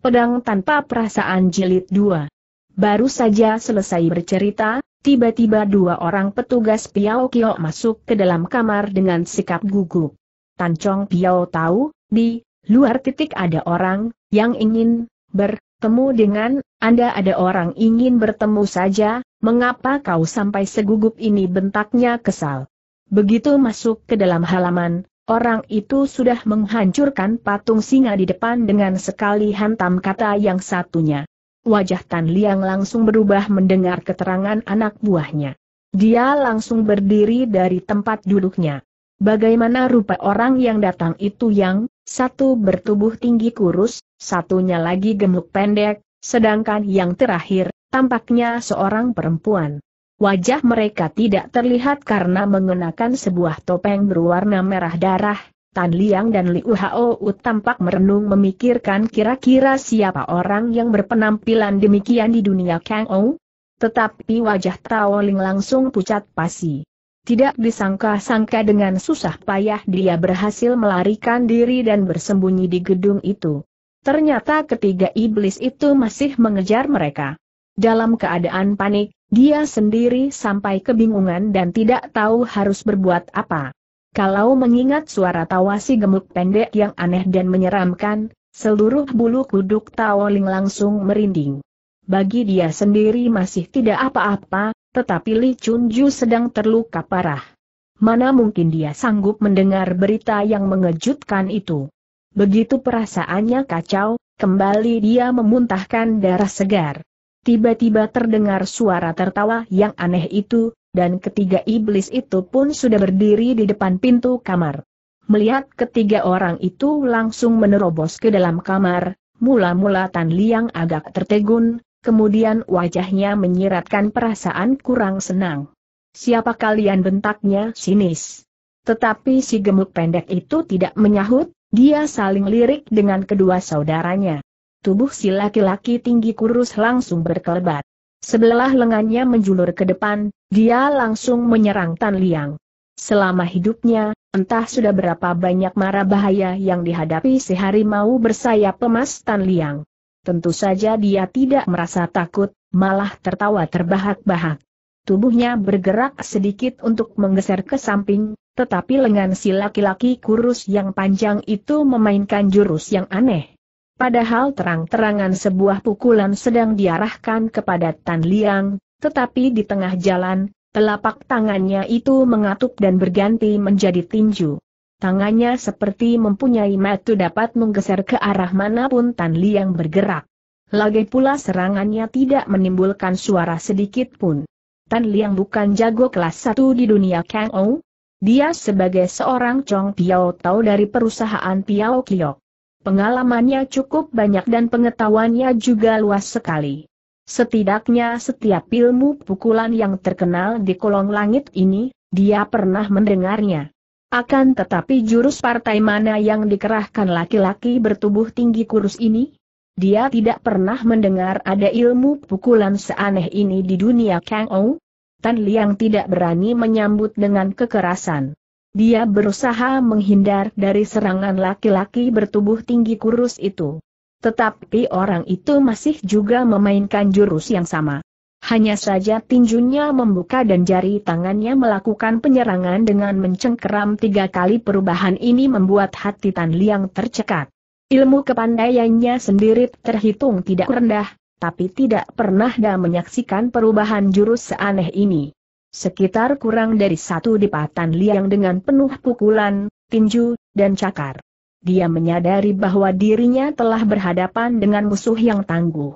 Pedang tanpa perasaan jilid 2. Baru saja selesai bercerita, tiba-tiba dua orang petugas Piao Kio masuk ke dalam kamar dengan sikap gugup. Tan Chong Piao tahu, di luar titik ada orang yang ingin bertemu dengan Anda ada orang ingin bertemu saja, mengapa kau sampai segugup ini bentaknya kesal. Begitu masuk ke dalam halaman, Orang itu sudah menghancurkan patung singa di depan dengan sekali hantam kata yang satunya. Wajah Tan Liang langsung berubah mendengar keterangan anak buahnya. Dia langsung berdiri dari tempat duduknya. Bagaimana rupa orang yang datang itu yang, satu bertubuh tinggi kurus, satunya lagi gemuk pendek, sedangkan yang terakhir, tampaknya seorang perempuan. Wajah mereka tidak terlihat karena mengenakan sebuah topeng berwarna merah darah, Tan Liang dan Liu Hao tampak merenung memikirkan kira-kira siapa orang yang berpenampilan demikian di dunia Kang Ou. Tetapi wajah Tao Ling langsung pucat pasi. Tidak disangka-sangka dengan susah payah dia berhasil melarikan diri dan bersembunyi di gedung itu. Ternyata ketiga iblis itu masih mengejar mereka. Dalam keadaan panik, dia sendiri sampai kebingungan dan tidak tahu harus berbuat apa. Kalau mengingat suara tawa si gemuk pendek yang aneh dan menyeramkan, seluruh bulu kuduk tawoling langsung merinding. Bagi dia sendiri masih tidak apa-apa, tetapi Li Chunju sedang terluka parah. Mana mungkin dia sanggup mendengar berita yang mengejutkan itu. Begitu perasaannya kacau, kembali dia memuntahkan darah segar. Tiba-tiba terdengar suara tertawa yang aneh itu, dan ketiga iblis itu pun sudah berdiri di depan pintu kamar. Melihat ketiga orang itu langsung menerobos ke dalam kamar, mula-mula Tan Liang agak tertegun, kemudian wajahnya menyiratkan perasaan kurang senang. Siapa kalian bentaknya sinis. Tetapi si gemuk pendek itu tidak menyahut, dia saling lirik dengan kedua saudaranya. Tubuh si laki-laki tinggi kurus langsung berkelebat. Sebelah lengannya menjulur ke depan, dia langsung menyerang Tan Liang. Selama hidupnya, entah sudah berapa banyak mara bahaya yang dihadapi si harimau bersayap emas Tan Liang. Tentu saja dia tidak merasa takut, malah tertawa terbahak-bahak. Tubuhnya bergerak sedikit untuk menggeser ke samping, tetapi lengan si laki-laki kurus yang panjang itu memainkan jurus yang aneh. Padahal terang-terangan sebuah pukulan sedang diarahkan kepada Tan Liang, tetapi di tengah jalan, telapak tangannya itu mengatup dan berganti menjadi tinju. Tangannya seperti mempunyai metu dapat menggeser ke arah manapun Tan Liang bergerak. Lagi pula serangannya tidak menimbulkan suara sedikit pun. Tan Liang bukan jago kelas satu di dunia Kang Ou. Dia sebagai seorang Chong Piao tahu dari perusahaan Piao Kiok. Pengalamannya cukup banyak dan pengetahuannya juga luas sekali. Setidaknya setiap ilmu pukulan yang terkenal di kolong langit ini, dia pernah mendengarnya. Akan tetapi jurus partai mana yang dikerahkan laki-laki bertubuh tinggi kurus ini? Dia tidak pernah mendengar ada ilmu pukulan seaneh ini di dunia Kang Ou. Tan Liang tidak berani menyambut dengan kekerasan. Dia berusaha menghindar dari serangan laki-laki bertubuh tinggi kurus itu. Tetapi orang itu masih juga memainkan jurus yang sama. Hanya saja tinjunya membuka dan jari tangannya melakukan penyerangan dengan mencengkeram tiga kali perubahan ini membuat hati Tan Liang tercekat. Ilmu kepandaiannya sendiri terhitung tidak rendah, tapi tidak pernah dah menyaksikan perubahan jurus seaneh ini. Sekitar kurang dari satu dipatan liang dengan penuh pukulan, tinju, dan cakar. Dia menyadari bahwa dirinya telah berhadapan dengan musuh yang tangguh.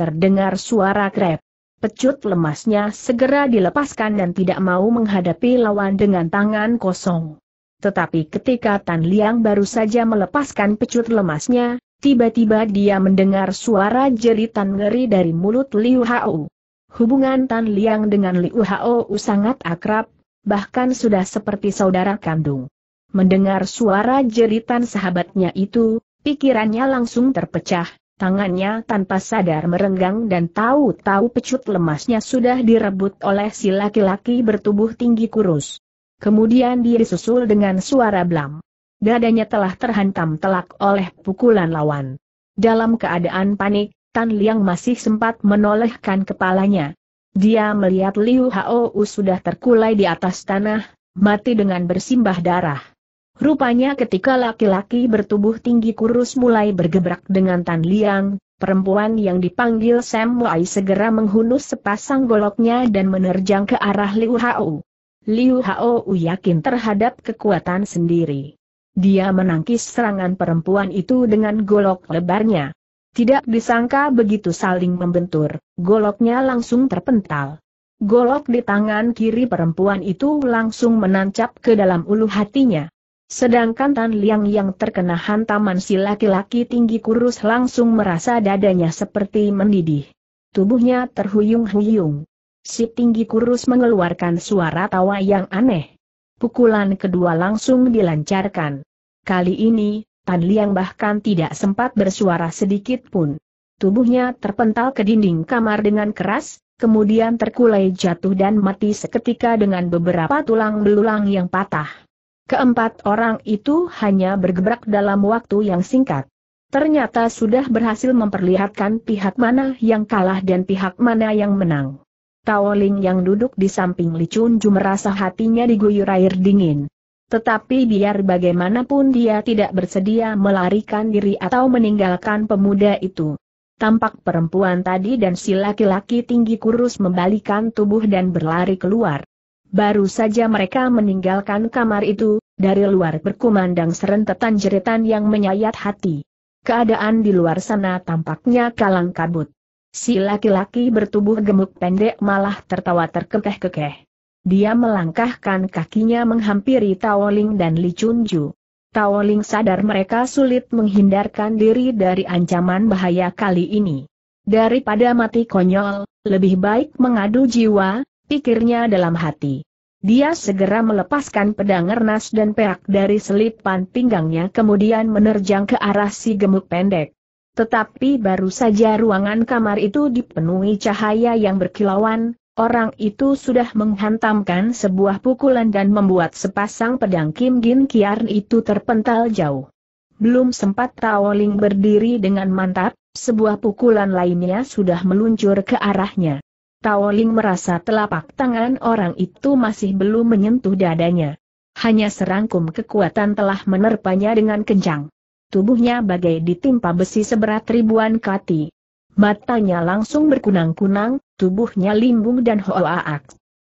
Terdengar suara krep. Pecut lemasnya segera dilepaskan dan tidak mau menghadapi lawan dengan tangan kosong. Tetapi ketika Tan Liang baru saja melepaskan pecut lemasnya, tiba-tiba dia mendengar suara jeritan ngeri dari mulut Liu Hao. Hubungan Tan Liang dengan Liu Hao sangat akrab, bahkan sudah seperti saudara kandung. Mendengar suara jeritan sahabatnya itu, pikirannya langsung terpecah, tangannya tanpa sadar merenggang dan tahu-tahu pecut lemasnya sudah direbut oleh si laki-laki bertubuh tinggi kurus. Kemudian dia disusul dengan suara blam. Dadanya telah terhantam telak oleh pukulan lawan. Dalam keadaan panik, Tan Liang masih sempat menolehkan kepalanya. Dia melihat Liu Hao sudah terkulai di atas tanah, mati dengan bersimbah darah. Rupanya ketika laki-laki bertubuh tinggi kurus mulai bergebrak dengan Tan Liang, perempuan yang dipanggil Sam Wai segera menghunus sepasang goloknya dan menerjang ke arah Liu Hao. Liu Hao yakin terhadap kekuatan sendiri. Dia menangkis serangan perempuan itu dengan golok lebarnya. Tidak disangka begitu saling membentur, goloknya langsung terpental. Golok di tangan kiri perempuan itu langsung menancap ke dalam ulu hatinya. Sedangkan Tan Liang yang terkena hantaman si laki-laki tinggi kurus langsung merasa dadanya seperti mendidih. Tubuhnya terhuyung-huyung. Si tinggi kurus mengeluarkan suara tawa yang aneh. Pukulan kedua langsung dilancarkan. Kali ini, Tan Liang bahkan tidak sempat bersuara sedikit pun. Tubuhnya terpental ke dinding kamar dengan keras, kemudian terkulai jatuh dan mati seketika dengan beberapa tulang belulang yang patah. Keempat orang itu hanya bergebrak dalam waktu yang singkat. Ternyata sudah berhasil memperlihatkan pihak mana yang kalah dan pihak mana yang menang. Taoling yang duduk di samping Li Licun Ju merasa hatinya diguyur air dingin. Tetapi biar bagaimanapun dia tidak bersedia melarikan diri atau meninggalkan pemuda itu. Tampak perempuan tadi dan si laki-laki tinggi kurus membalikan tubuh dan berlari keluar. Baru saja mereka meninggalkan kamar itu, dari luar berkumandang serentetan jeritan yang menyayat hati. Keadaan di luar sana tampaknya kalang kabut. Si laki-laki bertubuh gemuk pendek malah tertawa terkekeh-kekeh. Dia melangkahkan kakinya menghampiri Taoling dan Li Chunju. Taoling sadar mereka sulit menghindarkan diri dari ancaman bahaya kali ini. Daripada mati konyol, lebih baik mengadu jiwa, pikirnya dalam hati. Dia segera melepaskan pedang ernas dan perak dari selipan pinggangnya kemudian menerjang ke arah si gemuk pendek. Tetapi baru saja ruangan kamar itu dipenuhi cahaya yang berkilauan, Orang itu sudah menghantamkan sebuah pukulan dan membuat sepasang pedang Kim Gin Kiarn itu terpental jauh. Belum sempat Raoling berdiri dengan mantap, sebuah pukulan lainnya sudah meluncur ke arahnya. Taoling merasa telapak tangan orang itu masih belum menyentuh dadanya. Hanya serangkum kekuatan telah menerpanya dengan kencang. Tubuhnya bagai ditimpa besi seberat ribuan kati. Matanya langsung berkunang-kunang, tubuhnya limbung dan hoaak.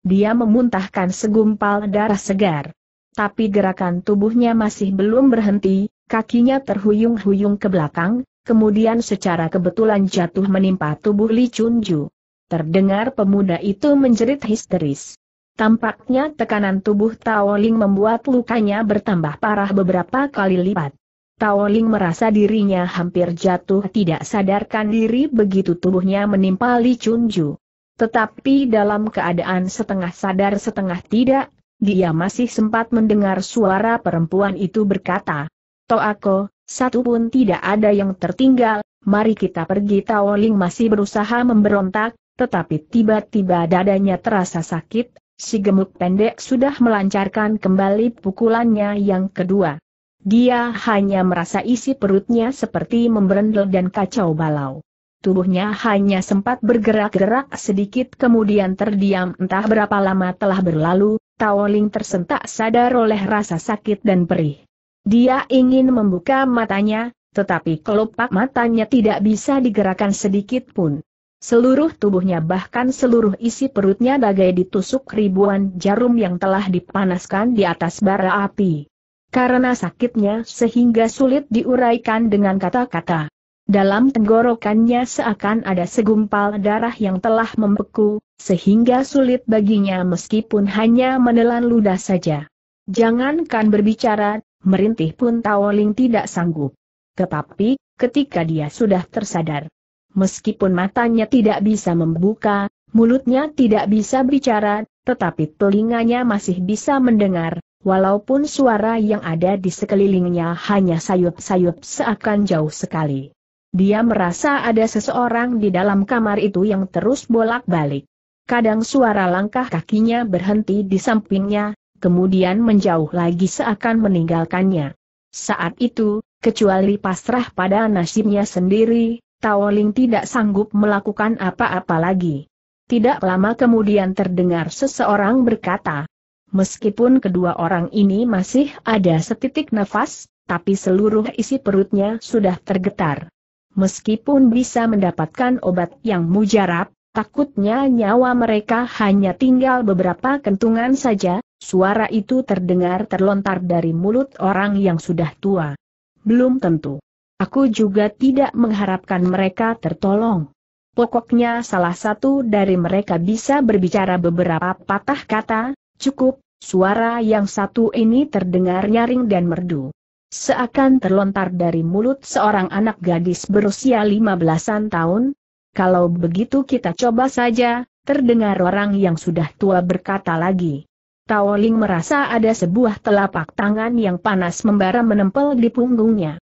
Dia memuntahkan segumpal darah segar. Tapi gerakan tubuhnya masih belum berhenti, kakinya terhuyung-huyung ke belakang, kemudian secara kebetulan jatuh menimpa tubuh Li Chunju. Terdengar pemuda itu menjerit histeris. Tampaknya tekanan tubuh Tao Ling membuat lukanya bertambah parah beberapa kali lipat. Taoling merasa dirinya hampir jatuh tidak sadarkan diri begitu tubuhnya menimpa Li Chunju. Tetapi dalam keadaan setengah sadar setengah tidak, dia masih sempat mendengar suara perempuan itu berkata, Toako, satu pun tidak ada yang tertinggal, mari kita pergi Taoling masih berusaha memberontak, tetapi tiba-tiba dadanya terasa sakit, si gemuk pendek sudah melancarkan kembali pukulannya yang kedua. Dia hanya merasa isi perutnya seperti memberendel dan kacau balau. Tubuhnya hanya sempat bergerak-gerak sedikit kemudian terdiam entah berapa lama telah berlalu, Taoling tersentak sadar oleh rasa sakit dan perih. Dia ingin membuka matanya, tetapi kelopak matanya tidak bisa digerakkan sedikit pun. Seluruh tubuhnya bahkan seluruh isi perutnya bagai ditusuk ribuan jarum yang telah dipanaskan di atas bara api. Karena sakitnya sehingga sulit diuraikan dengan kata-kata. Dalam tenggorokannya seakan ada segumpal darah yang telah membeku, sehingga sulit baginya meskipun hanya menelan ludah saja. Jangankan berbicara, merintih pun Taoling tidak sanggup. Tetapi, ketika dia sudah tersadar, meskipun matanya tidak bisa membuka, mulutnya tidak bisa bicara, tetapi telinganya masih bisa mendengar, walaupun suara yang ada di sekelilingnya hanya sayup-sayup seakan jauh sekali. Dia merasa ada seseorang di dalam kamar itu yang terus bolak-balik. Kadang suara langkah kakinya berhenti di sampingnya, kemudian menjauh lagi seakan meninggalkannya. Saat itu, kecuali pasrah pada nasibnya sendiri, Taoling tidak sanggup melakukan apa-apa lagi. Tidak lama kemudian terdengar seseorang berkata, Meskipun kedua orang ini masih ada setitik nafas, tapi seluruh isi perutnya sudah tergetar. Meskipun bisa mendapatkan obat yang mujarab, takutnya nyawa mereka hanya tinggal beberapa kentungan saja, suara itu terdengar terlontar dari mulut orang yang sudah tua. Belum tentu. Aku juga tidak mengharapkan mereka tertolong. Pokoknya salah satu dari mereka bisa berbicara beberapa patah kata, cukup, Suara yang satu ini terdengar nyaring dan merdu. Seakan terlontar dari mulut seorang anak gadis berusia lima belasan tahun, kalau begitu kita coba saja, terdengar orang yang sudah tua berkata lagi. Taoling merasa ada sebuah telapak tangan yang panas membara menempel di punggungnya.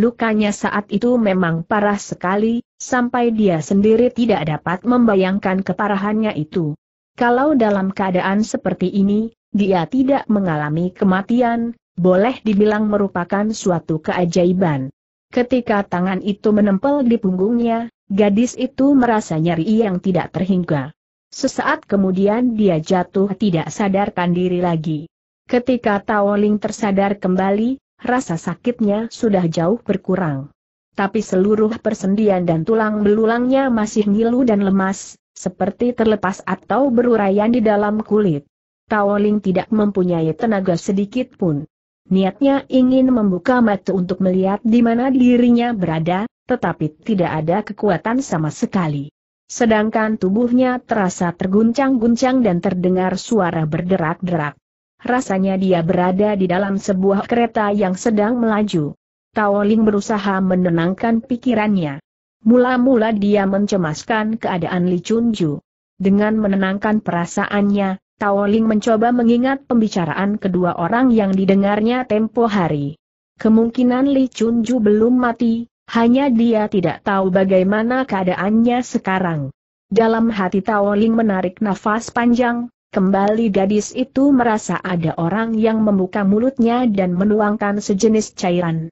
Lukanya saat itu memang parah sekali, sampai dia sendiri tidak dapat membayangkan keparahannya itu. Kalau dalam keadaan seperti ini, dia tidak mengalami kematian, boleh dibilang merupakan suatu keajaiban. Ketika tangan itu menempel di punggungnya, gadis itu merasa nyeri yang tidak terhingga. Sesaat kemudian dia jatuh tidak sadarkan diri lagi. Ketika Taoling tersadar kembali, rasa sakitnya sudah jauh berkurang. Tapi seluruh persendian dan tulang belulangnya masih ngilu dan lemas, seperti terlepas atau beruraian di dalam kulit. Taoling tidak mempunyai tenaga sedikit pun. Niatnya ingin membuka mata untuk melihat di mana dirinya berada, tetapi tidak ada kekuatan sama sekali. Sedangkan tubuhnya terasa terguncang-guncang dan terdengar suara berderak-derak. Rasanya dia berada di dalam sebuah kereta yang sedang melaju. Taoling berusaha menenangkan pikirannya. Mula-mula dia mencemaskan keadaan Li Chunju. Dengan menenangkan perasaannya, Tawoling mencoba mengingat pembicaraan kedua orang yang didengarnya tempo hari. Kemungkinan Li Chunju belum mati, hanya dia tidak tahu bagaimana keadaannya sekarang. Dalam hati Tawoling menarik nafas panjang, kembali gadis itu merasa ada orang yang membuka mulutnya dan menuangkan sejenis cairan.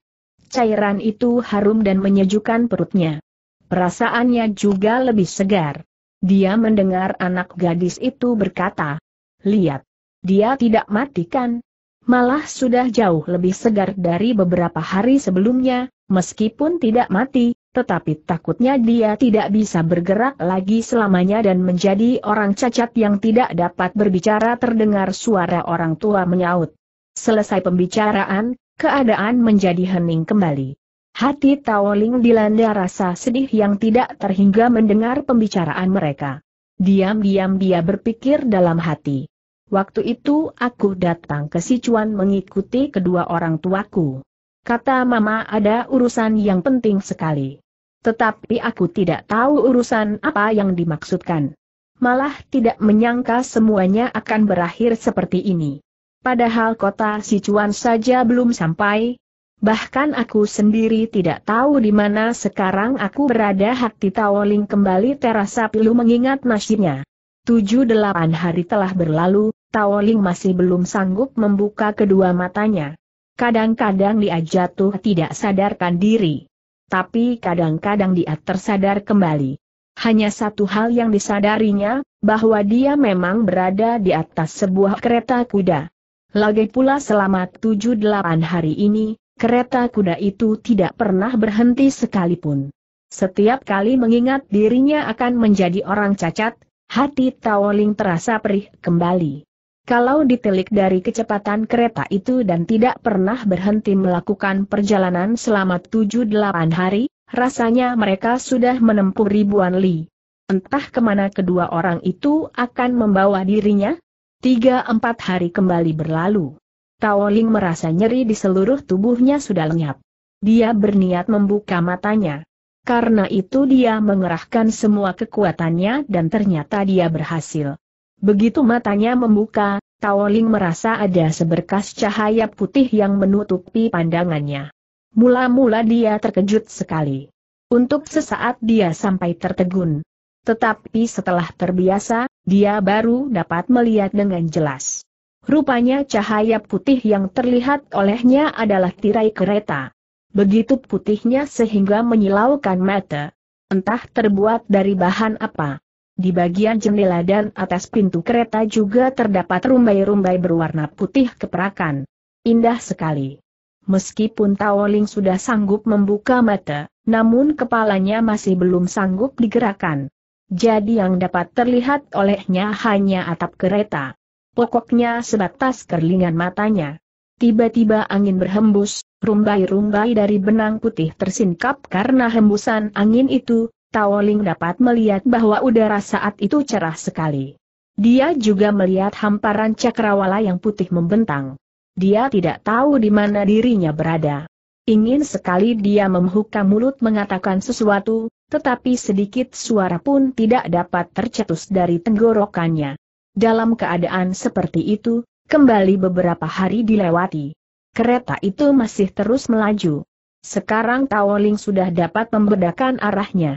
Cairan itu harum dan menyejukkan perutnya. Perasaannya juga lebih segar. Dia mendengar anak gadis itu berkata, Lihat. Dia tidak mati kan? Malah sudah jauh lebih segar dari beberapa hari sebelumnya, meskipun tidak mati, tetapi takutnya dia tidak bisa bergerak lagi selamanya dan menjadi orang cacat yang tidak dapat berbicara terdengar suara orang tua menyaut. Selesai pembicaraan, keadaan menjadi hening kembali. Hati Taoling dilanda rasa sedih yang tidak terhingga mendengar pembicaraan mereka. Diam-diam dia berpikir dalam hati. Waktu itu aku datang ke Sichuan mengikuti kedua orang tuaku. Kata mama ada urusan yang penting sekali. Tetapi aku tidak tahu urusan apa yang dimaksudkan. Malah tidak menyangka semuanya akan berakhir seperti ini. Padahal kota Sichuan saja belum sampai. Bahkan aku sendiri tidak tahu di mana sekarang aku berada hati tawoling kembali terasa pilu mengingat nasibnya. Tujuh delapan hari telah berlalu, Taoling masih belum sanggup membuka kedua matanya. Kadang-kadang dia jatuh tidak sadarkan diri. Tapi kadang-kadang dia tersadar kembali. Hanya satu hal yang disadarinya, bahwa dia memang berada di atas sebuah kereta kuda. Lagi pula selama 7-8 hari ini, kereta kuda itu tidak pernah berhenti sekalipun. Setiap kali mengingat dirinya akan menjadi orang cacat, hati Taoling terasa perih kembali. Kalau ditelik dari kecepatan kereta itu dan tidak pernah berhenti melakukan perjalanan selama 7-8 hari, rasanya mereka sudah menempuh ribuan li. Entah kemana kedua orang itu akan membawa dirinya? 3-4 hari kembali berlalu. Taoling merasa nyeri di seluruh tubuhnya sudah lenyap. Dia berniat membuka matanya. Karena itu dia mengerahkan semua kekuatannya dan ternyata dia berhasil. Begitu matanya membuka, Taoling merasa ada seberkas cahaya putih yang menutupi pandangannya. Mula-mula dia terkejut sekali. Untuk sesaat dia sampai tertegun. Tetapi setelah terbiasa, dia baru dapat melihat dengan jelas. Rupanya cahaya putih yang terlihat olehnya adalah tirai kereta. Begitu putihnya sehingga menyilaukan mata. Entah terbuat dari bahan apa. Di bagian jendela dan atas pintu kereta juga terdapat rumbai-rumbai berwarna putih keperakan. Indah sekali. Meskipun Taoling sudah sanggup membuka mata, namun kepalanya masih belum sanggup digerakkan. Jadi yang dapat terlihat olehnya hanya atap kereta. Pokoknya sebatas kerlingan matanya. Tiba-tiba angin berhembus, rumbai-rumbai dari benang putih tersingkap karena hembusan angin itu, Taoling dapat melihat bahwa udara saat itu cerah sekali. Dia juga melihat hamparan cakrawala yang putih membentang. Dia tidak tahu di mana dirinya berada. Ingin sekali dia membuka mulut mengatakan sesuatu, tetapi sedikit suara pun tidak dapat tercetus dari tenggorokannya. Dalam keadaan seperti itu, kembali beberapa hari dilewati. Kereta itu masih terus melaju. Sekarang Taoling sudah dapat membedakan arahnya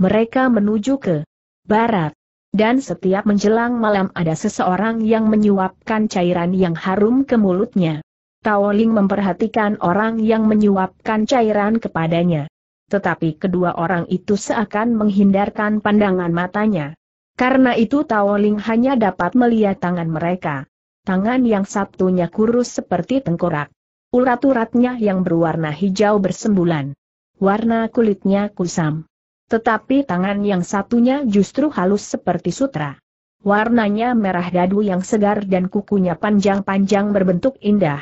mereka menuju ke barat. Dan setiap menjelang malam ada seseorang yang menyuapkan cairan yang harum ke mulutnya. Taoling memperhatikan orang yang menyuapkan cairan kepadanya. Tetapi kedua orang itu seakan menghindarkan pandangan matanya. Karena itu Taoling hanya dapat melihat tangan mereka. Tangan yang satunya kurus seperti tengkorak. Urat-uratnya yang berwarna hijau bersembulan. Warna kulitnya kusam. Tetapi tangan yang satunya justru halus seperti sutra. Warnanya merah dadu yang segar dan kukunya panjang-panjang berbentuk indah.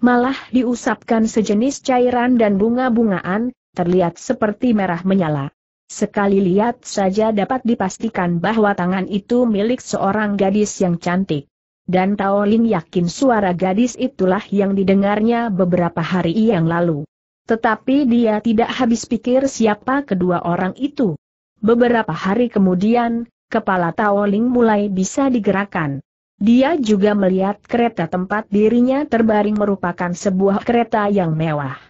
Malah diusapkan sejenis cairan dan bunga-bungaan, terlihat seperti merah menyala. Sekali lihat saja dapat dipastikan bahwa tangan itu milik seorang gadis yang cantik. Dan Taolin yakin suara gadis itulah yang didengarnya beberapa hari yang lalu. Tetapi dia tidak habis pikir siapa kedua orang itu. Beberapa hari kemudian, kepala Taoling mulai bisa digerakkan. Dia juga melihat kereta tempat dirinya terbaring merupakan sebuah kereta yang mewah.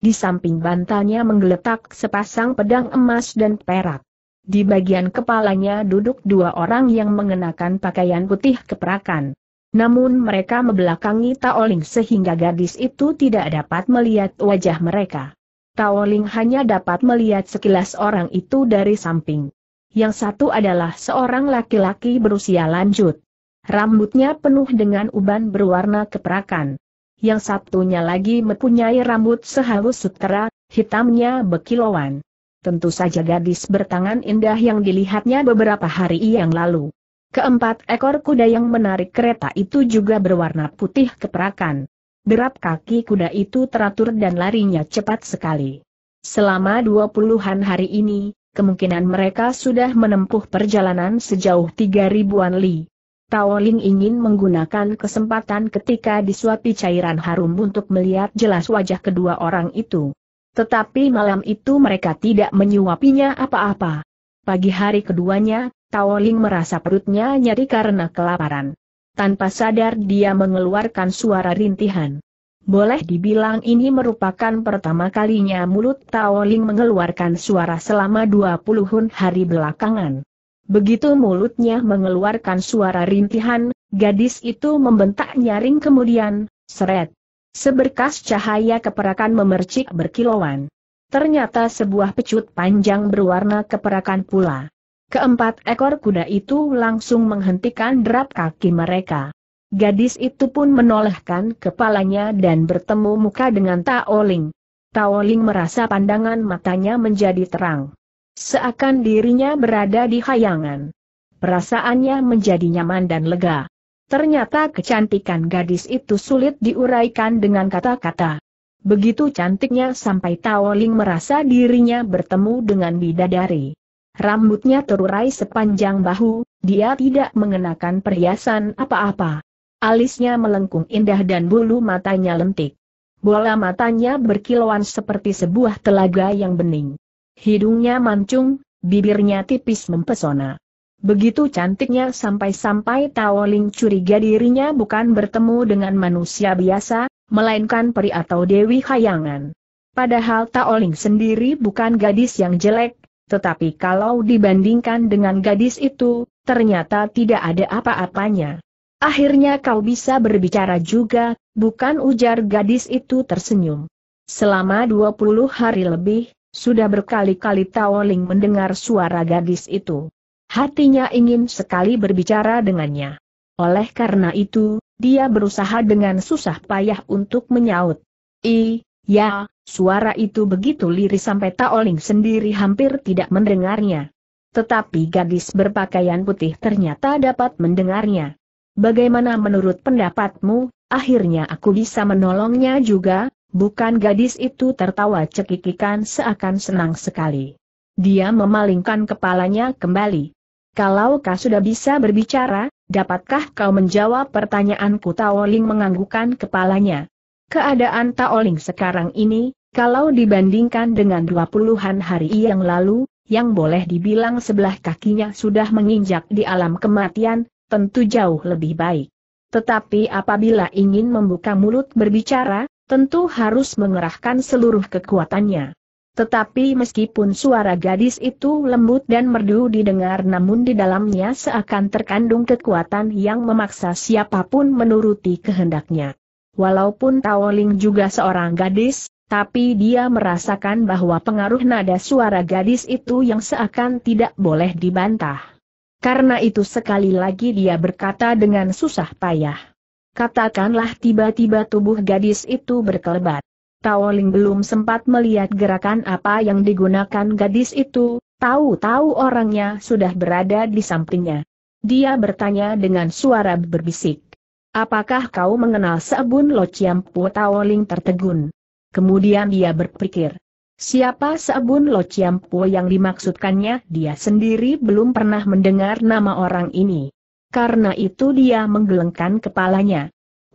Di samping bantalnya menggeletak sepasang pedang emas dan perak. Di bagian kepalanya duduk dua orang yang mengenakan pakaian putih keperakan. Namun mereka membelakangi Taoling sehingga gadis itu tidak dapat melihat wajah mereka. Taoling hanya dapat melihat sekilas orang itu dari samping. Yang satu adalah seorang laki-laki berusia lanjut. Rambutnya penuh dengan uban berwarna keperakan. Yang satunya lagi mempunyai rambut sehalus sutera, hitamnya bekilauan. Tentu saja gadis bertangan indah yang dilihatnya beberapa hari yang lalu. Keempat ekor kuda yang menarik kereta itu juga berwarna putih keperakan. Derap kaki kuda itu teratur dan larinya cepat sekali. Selama dua puluhan hari ini, kemungkinan mereka sudah menempuh perjalanan sejauh tiga ribuan li. Tao Ling ingin menggunakan kesempatan ketika disuapi cairan harum untuk melihat jelas wajah kedua orang itu. Tetapi malam itu mereka tidak menyuapinya apa-apa. Pagi hari keduanya, Ling merasa perutnya nyeri karena kelaparan. Tanpa sadar dia mengeluarkan suara rintihan. Boleh dibilang ini merupakan pertama kalinya mulut Ling mengeluarkan suara selama 20 puluh hari belakangan. Begitu mulutnya mengeluarkan suara rintihan, gadis itu membentak nyaring kemudian, seret. Seberkas cahaya keperakan memercik berkilauan. Ternyata sebuah pecut panjang berwarna keperakan pula. Keempat ekor kuda itu langsung menghentikan derap kaki mereka. Gadis itu pun menolehkan kepalanya dan bertemu muka dengan Taoling. Taoling merasa pandangan matanya menjadi terang. Seakan dirinya berada di hayangan. Perasaannya menjadi nyaman dan lega. Ternyata kecantikan gadis itu sulit diuraikan dengan kata-kata. Begitu cantiknya sampai Taoling merasa dirinya bertemu dengan bidadari. Rambutnya terurai sepanjang bahu, dia tidak mengenakan perhiasan apa-apa. Alisnya melengkung indah dan bulu matanya lentik. Bola matanya berkilauan seperti sebuah telaga yang bening. Hidungnya mancung, bibirnya tipis mempesona. Begitu cantiknya sampai-sampai Tao curiga dirinya bukan bertemu dengan manusia biasa, melainkan peri atau dewi hayangan. Padahal Tao sendiri bukan gadis yang jelek, tetapi kalau dibandingkan dengan gadis itu, ternyata tidak ada apa-apanya. Akhirnya kau bisa berbicara juga, bukan ujar gadis itu tersenyum. Selama 20 hari lebih, sudah berkali-kali Taoling mendengar suara gadis itu. Hatinya ingin sekali berbicara dengannya. Oleh karena itu, dia berusaha dengan susah payah untuk menyaut. I, ya, Suara itu begitu lirih sampai Taoling sendiri hampir tidak mendengarnya. Tetapi gadis berpakaian putih ternyata dapat mendengarnya. Bagaimana menurut pendapatmu, akhirnya aku bisa menolongnya juga, bukan gadis itu tertawa cekikikan seakan senang sekali. Dia memalingkan kepalanya kembali. Kalau kau sudah bisa berbicara, dapatkah kau menjawab pertanyaanku Taoling menganggukkan kepalanya. Keadaan Taoling sekarang ini, kalau dibandingkan dengan dua puluhan hari yang lalu, yang boleh dibilang sebelah kakinya sudah menginjak di alam kematian, tentu jauh lebih baik. Tetapi apabila ingin membuka mulut berbicara, tentu harus mengerahkan seluruh kekuatannya. Tetapi meskipun suara gadis itu lembut dan merdu didengar namun di dalamnya seakan terkandung kekuatan yang memaksa siapapun menuruti kehendaknya. Walaupun Tawoling juga seorang gadis, tapi dia merasakan bahwa pengaruh nada suara gadis itu yang seakan tidak boleh dibantah. Karena itu sekali lagi dia berkata dengan susah payah. Katakanlah tiba-tiba tubuh gadis itu berkelebat. Taoling belum sempat melihat gerakan apa yang digunakan gadis itu, tahu-tahu orangnya sudah berada di sampingnya. Dia bertanya dengan suara berbisik. Apakah kau mengenal Sebun Lo Ciampu Taoling tertegun? Kemudian dia berpikir, siapa Sabun Lo Ciampo yang dimaksudkannya dia sendiri belum pernah mendengar nama orang ini. Karena itu dia menggelengkan kepalanya.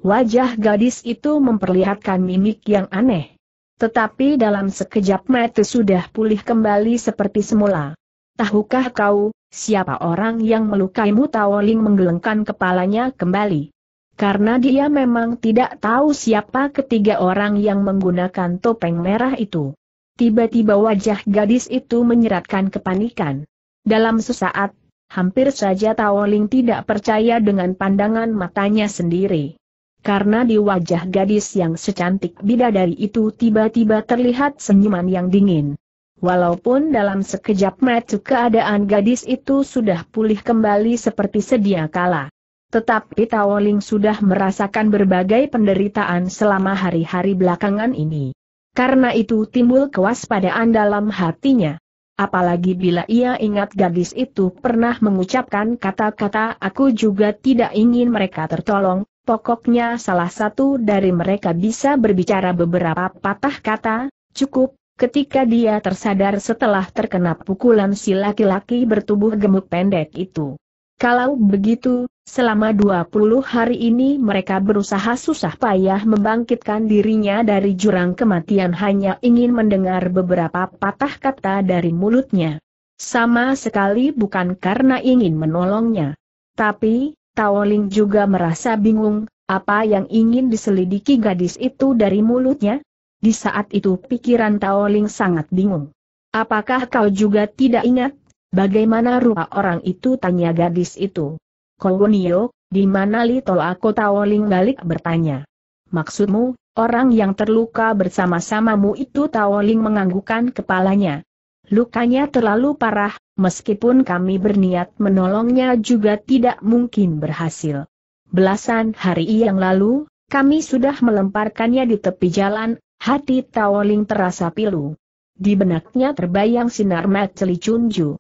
Wajah gadis itu memperlihatkan mimik yang aneh. Tetapi dalam sekejap mata sudah pulih kembali seperti semula. Tahukah kau, siapa orang yang melukaimu Tawoling menggelengkan kepalanya kembali? Karena dia memang tidak tahu siapa ketiga orang yang menggunakan topeng merah itu. Tiba-tiba wajah gadis itu menyeratkan kepanikan. Dalam sesaat, hampir saja Taoling tidak percaya dengan pandangan matanya sendiri. Karena di wajah gadis yang secantik bidadari itu tiba-tiba terlihat senyuman yang dingin. Walaupun dalam sekejap mata keadaan gadis itu sudah pulih kembali seperti sedia kala. Tetapi Tao Ling sudah merasakan berbagai penderitaan selama hari-hari belakangan ini. Karena itu timbul kewaspadaan dalam hatinya. Apalagi bila ia ingat gadis itu pernah mengucapkan kata-kata aku juga tidak ingin mereka tertolong, pokoknya salah satu dari mereka bisa berbicara beberapa patah kata, cukup, ketika dia tersadar setelah terkena pukulan si laki-laki bertubuh gemuk pendek itu. Kalau begitu, selama 20 hari ini mereka berusaha susah payah membangkitkan dirinya dari jurang kematian hanya ingin mendengar beberapa patah kata dari mulutnya. Sama sekali bukan karena ingin menolongnya. Tapi, Taoling juga merasa bingung, apa yang ingin diselidiki gadis itu dari mulutnya? Di saat itu pikiran Taoling sangat bingung. Apakah kau juga tidak ingat Bagaimana rupa orang itu tanya gadis itu. Kolonio, di mana Lito aku Taoling balik bertanya. Maksudmu, orang yang terluka bersama-samamu itu Tawoling menganggukan kepalanya. Lukanya terlalu parah, meskipun kami berniat menolongnya juga tidak mungkin berhasil. Belasan hari yang lalu, kami sudah melemparkannya di tepi jalan, hati Tawoling terasa pilu. Di benaknya terbayang sinar mat celicunju.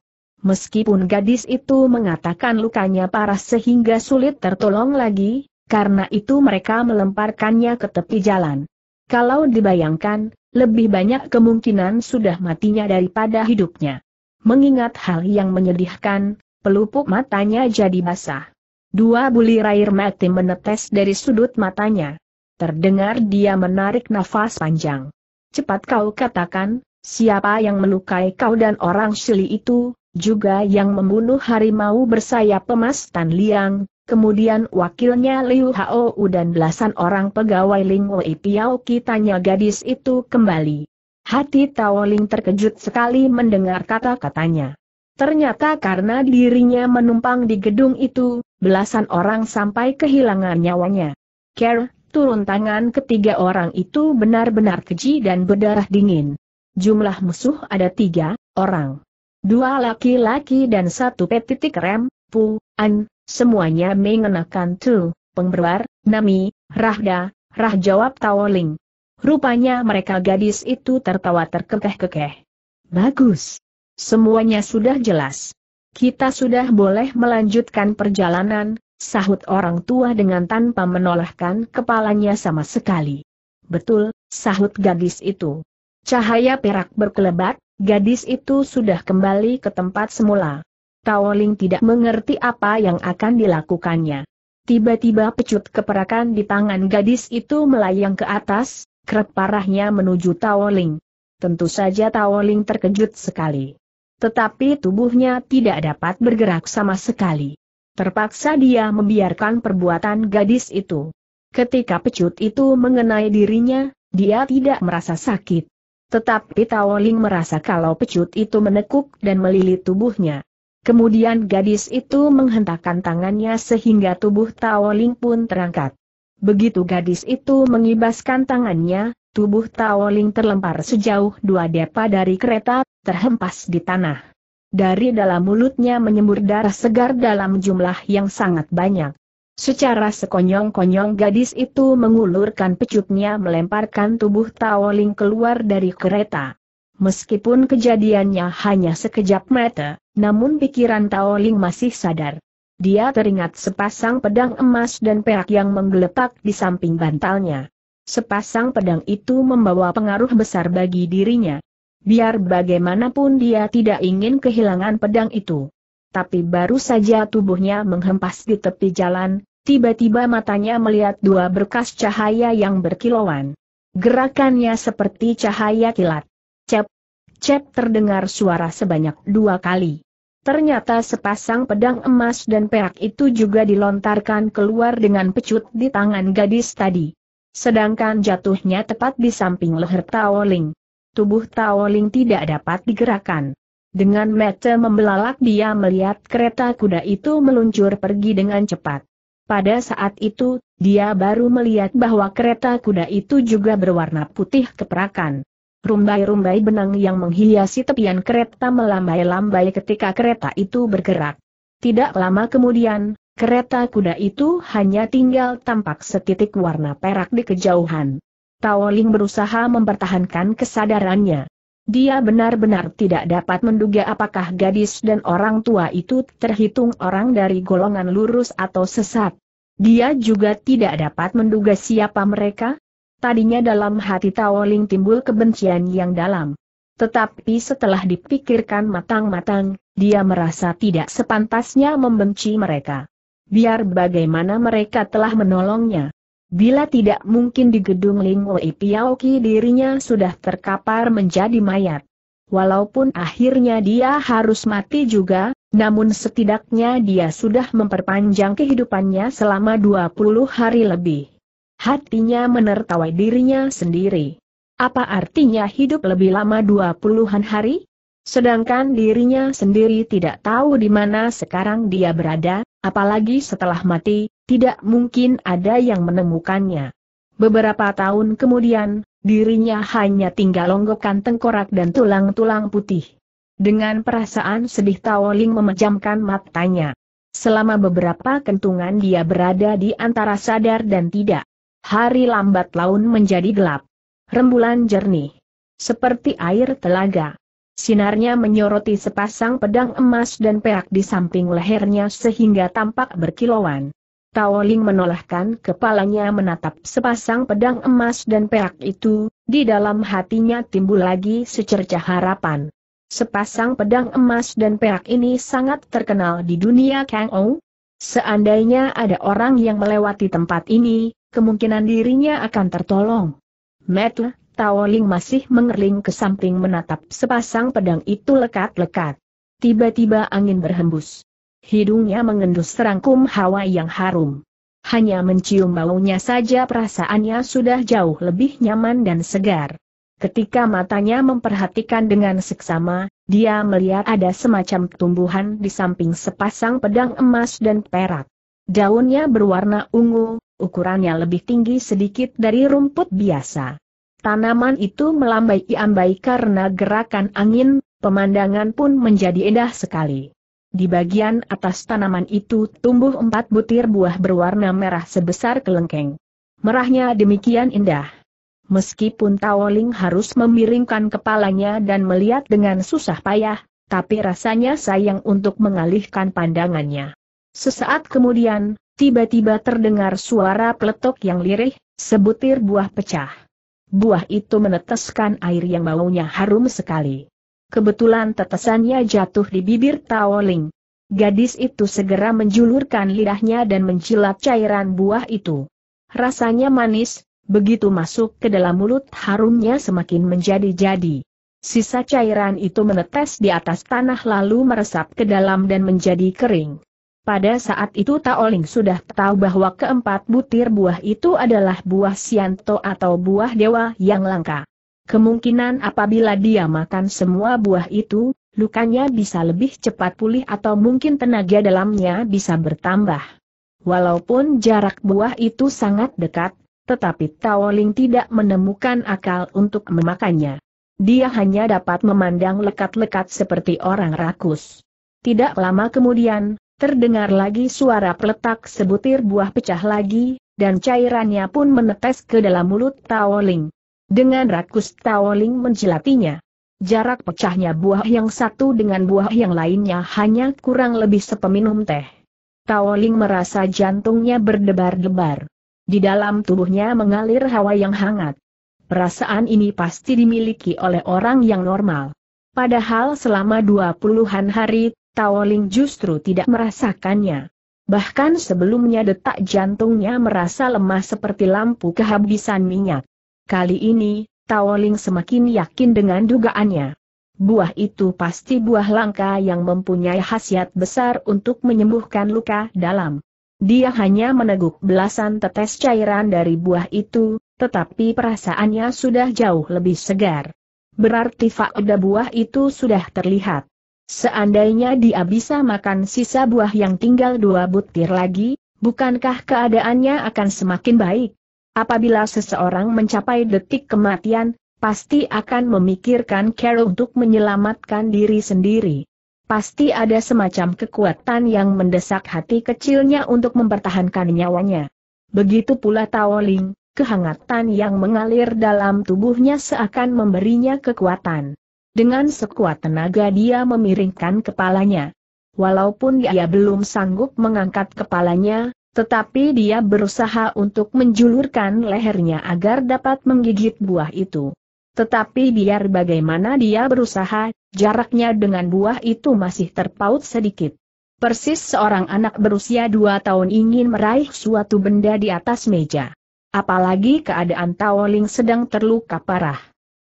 Meskipun gadis itu mengatakan lukanya parah sehingga sulit tertolong lagi, karena itu mereka melemparkannya ke tepi jalan. Kalau dibayangkan, lebih banyak kemungkinan sudah matinya daripada hidupnya. Mengingat hal yang menyedihkan, pelupuk matanya jadi basah. Dua bulir air mati menetes dari sudut matanya. Terdengar dia menarik nafas panjang. Cepat kau katakan, siapa yang melukai kau dan orang Shili itu, juga yang membunuh harimau bersayap emas Tan Liang, kemudian wakilnya Liu Hao dan belasan orang pegawai Ling Wei Piao kitanya gadis itu kembali. Hati Tao Ling terkejut sekali mendengar kata-katanya. Ternyata karena dirinya menumpang di gedung itu, belasan orang sampai kehilangan nyawanya. Ker, turun tangan ketiga orang itu benar-benar keji dan berdarah dingin. Jumlah musuh ada tiga orang. Dua laki-laki dan satu petitik rem, pu, an, semuanya mengenakan tu, pengberwar, nami, rahda, rah jawab tawoling. Rupanya mereka gadis itu tertawa terkekeh-kekeh. Bagus. Semuanya sudah jelas. Kita sudah boleh melanjutkan perjalanan, sahut orang tua dengan tanpa menolakkan kepalanya sama sekali. Betul, sahut gadis itu. Cahaya perak berkelebat, gadis itu sudah kembali ke tempat semula. Taoling tidak mengerti apa yang akan dilakukannya. Tiba-tiba pecut keperakan di tangan gadis itu melayang ke atas, krep parahnya menuju Taoling. Tentu saja Taoling terkejut sekali. Tetapi tubuhnya tidak dapat bergerak sama sekali. Terpaksa dia membiarkan perbuatan gadis itu. Ketika pecut itu mengenai dirinya, dia tidak merasa sakit. Tetapi Tawoling merasa kalau pecut itu menekuk dan melilit tubuhnya. Kemudian gadis itu menghentakkan tangannya sehingga tubuh Tawoling pun terangkat. Begitu gadis itu mengibaskan tangannya, tubuh Tawoling terlempar sejauh dua depa dari kereta, terhempas di tanah. Dari dalam mulutnya menyembur darah segar dalam jumlah yang sangat banyak. Secara sekonyong-konyong gadis itu mengulurkan pecutnya melemparkan tubuh Taoling keluar dari kereta. Meskipun kejadiannya hanya sekejap mata, namun pikiran Taoling masih sadar. Dia teringat sepasang pedang emas dan perak yang menggeletak di samping bantalnya. Sepasang pedang itu membawa pengaruh besar bagi dirinya. Biar bagaimanapun dia tidak ingin kehilangan pedang itu tapi baru saja tubuhnya menghempas di tepi jalan, tiba-tiba matanya melihat dua berkas cahaya yang berkilauan. Gerakannya seperti cahaya kilat. Cep, cep terdengar suara sebanyak dua kali. Ternyata sepasang pedang emas dan perak itu juga dilontarkan keluar dengan pecut di tangan gadis tadi. Sedangkan jatuhnya tepat di samping leher Taoling. Tubuh Taoling tidak dapat digerakkan. Dengan mata membelalak dia melihat kereta kuda itu meluncur pergi dengan cepat. Pada saat itu, dia baru melihat bahwa kereta kuda itu juga berwarna putih keperakan. Rumbai-rumbai benang yang menghiasi tepian kereta melambai-lambai ketika kereta itu bergerak. Tidak lama kemudian, kereta kuda itu hanya tinggal tampak setitik warna perak di kejauhan. Taoling berusaha mempertahankan kesadarannya. Dia benar-benar tidak dapat menduga apakah gadis dan orang tua itu terhitung orang dari golongan lurus atau sesat. Dia juga tidak dapat menduga siapa mereka. Tadinya dalam hati Taoling timbul kebencian yang dalam. Tetapi setelah dipikirkan matang-matang, dia merasa tidak sepantasnya membenci mereka. Biar bagaimana mereka telah menolongnya. Bila tidak mungkin di gedung Lingwei Piaoki dirinya sudah terkapar menjadi mayat. Walaupun akhirnya dia harus mati juga, namun setidaknya dia sudah memperpanjang kehidupannya selama 20 hari lebih. Hatinya menertawai dirinya sendiri. Apa artinya hidup lebih lama 20-an hari? Sedangkan dirinya sendiri tidak tahu di mana sekarang dia berada, apalagi setelah mati, tidak mungkin ada yang menemukannya. Beberapa tahun kemudian, dirinya hanya tinggal longgokan tengkorak dan tulang-tulang putih. Dengan perasaan sedih Taoling memejamkan matanya. Selama beberapa kentungan dia berada di antara sadar dan tidak. Hari lambat laun menjadi gelap. Rembulan jernih. Seperti air telaga. Sinarnya menyoroti sepasang pedang emas dan perak di samping lehernya sehingga tampak berkilauan. Ling menolakkan kepalanya menatap sepasang pedang emas dan perak itu, di dalam hatinya timbul lagi secerca harapan. Sepasang pedang emas dan perak ini sangat terkenal di dunia Kang Ou. Seandainya ada orang yang melewati tempat ini, kemungkinan dirinya akan tertolong. Metu, Ling masih mengerling ke samping menatap sepasang pedang itu lekat-lekat. Tiba-tiba angin berhembus. Hidungnya mengendus serangkum hawa yang harum. Hanya mencium baunya saja perasaannya sudah jauh lebih nyaman dan segar. Ketika matanya memperhatikan dengan seksama, dia melihat ada semacam tumbuhan di samping sepasang pedang emas dan perak. Daunnya berwarna ungu, ukurannya lebih tinggi sedikit dari rumput biasa. Tanaman itu melambai-iambai karena gerakan angin, pemandangan pun menjadi indah sekali. Di bagian atas tanaman itu tumbuh empat butir buah berwarna merah sebesar kelengkeng. Merahnya demikian indah. Meskipun Tawoling harus memiringkan kepalanya dan melihat dengan susah payah, tapi rasanya sayang untuk mengalihkan pandangannya. Sesaat kemudian, tiba-tiba terdengar suara peletok yang lirih, sebutir buah pecah. Buah itu meneteskan air yang baunya harum sekali. Kebetulan tetesannya jatuh di bibir Tao Gadis itu segera menjulurkan lidahnya dan mencilat cairan buah itu. Rasanya manis, begitu masuk ke dalam mulut harumnya semakin menjadi-jadi. Sisa cairan itu menetes di atas tanah lalu meresap ke dalam dan menjadi kering. Pada saat itu Taoling sudah tahu bahwa keempat butir buah itu adalah buah sianto atau buah dewa yang langka. Kemungkinan apabila dia makan semua buah itu, lukanya bisa lebih cepat pulih atau mungkin tenaga dalamnya bisa bertambah. Walaupun jarak buah itu sangat dekat, tetapi Taoling tidak menemukan akal untuk memakannya. Dia hanya dapat memandang lekat-lekat seperti orang rakus. Tidak lama kemudian, terdengar lagi suara peletak sebutir buah pecah lagi, dan cairannya pun menetes ke dalam mulut Taoling. Dengan rakus Taoling menjelatinya. Jarak pecahnya buah yang satu dengan buah yang lainnya hanya kurang lebih sepeminum teh. Taoling merasa jantungnya berdebar-debar. Di dalam tubuhnya mengalir hawa yang hangat. Perasaan ini pasti dimiliki oleh orang yang normal. Padahal selama dua puluhan hari, Taoling justru tidak merasakannya. Bahkan sebelumnya detak jantungnya merasa lemah seperti lampu kehabisan minyak. Kali ini, Taoling semakin yakin dengan dugaannya. Buah itu pasti buah langka yang mempunyai khasiat besar untuk menyembuhkan luka dalam. Dia hanya meneguk belasan tetes cairan dari buah itu, tetapi perasaannya sudah jauh lebih segar. Berarti faedah buah itu sudah terlihat. Seandainya dia bisa makan sisa buah yang tinggal dua butir lagi, bukankah keadaannya akan semakin baik? Apabila seseorang mencapai detik kematian, pasti akan memikirkan cara untuk menyelamatkan diri sendiri. Pasti ada semacam kekuatan yang mendesak hati kecilnya untuk mempertahankan nyawanya. Begitu pula Taoling, kehangatan yang mengalir dalam tubuhnya seakan memberinya kekuatan. Dengan sekuat tenaga dia memiringkan kepalanya. Walaupun dia belum sanggup mengangkat kepalanya, tetapi dia berusaha untuk menjulurkan lehernya agar dapat menggigit buah itu. Tetapi biar bagaimana dia berusaha, jaraknya dengan buah itu masih terpaut sedikit. Persis seorang anak berusia dua tahun ingin meraih suatu benda di atas meja. Apalagi keadaan Taoling sedang terluka parah.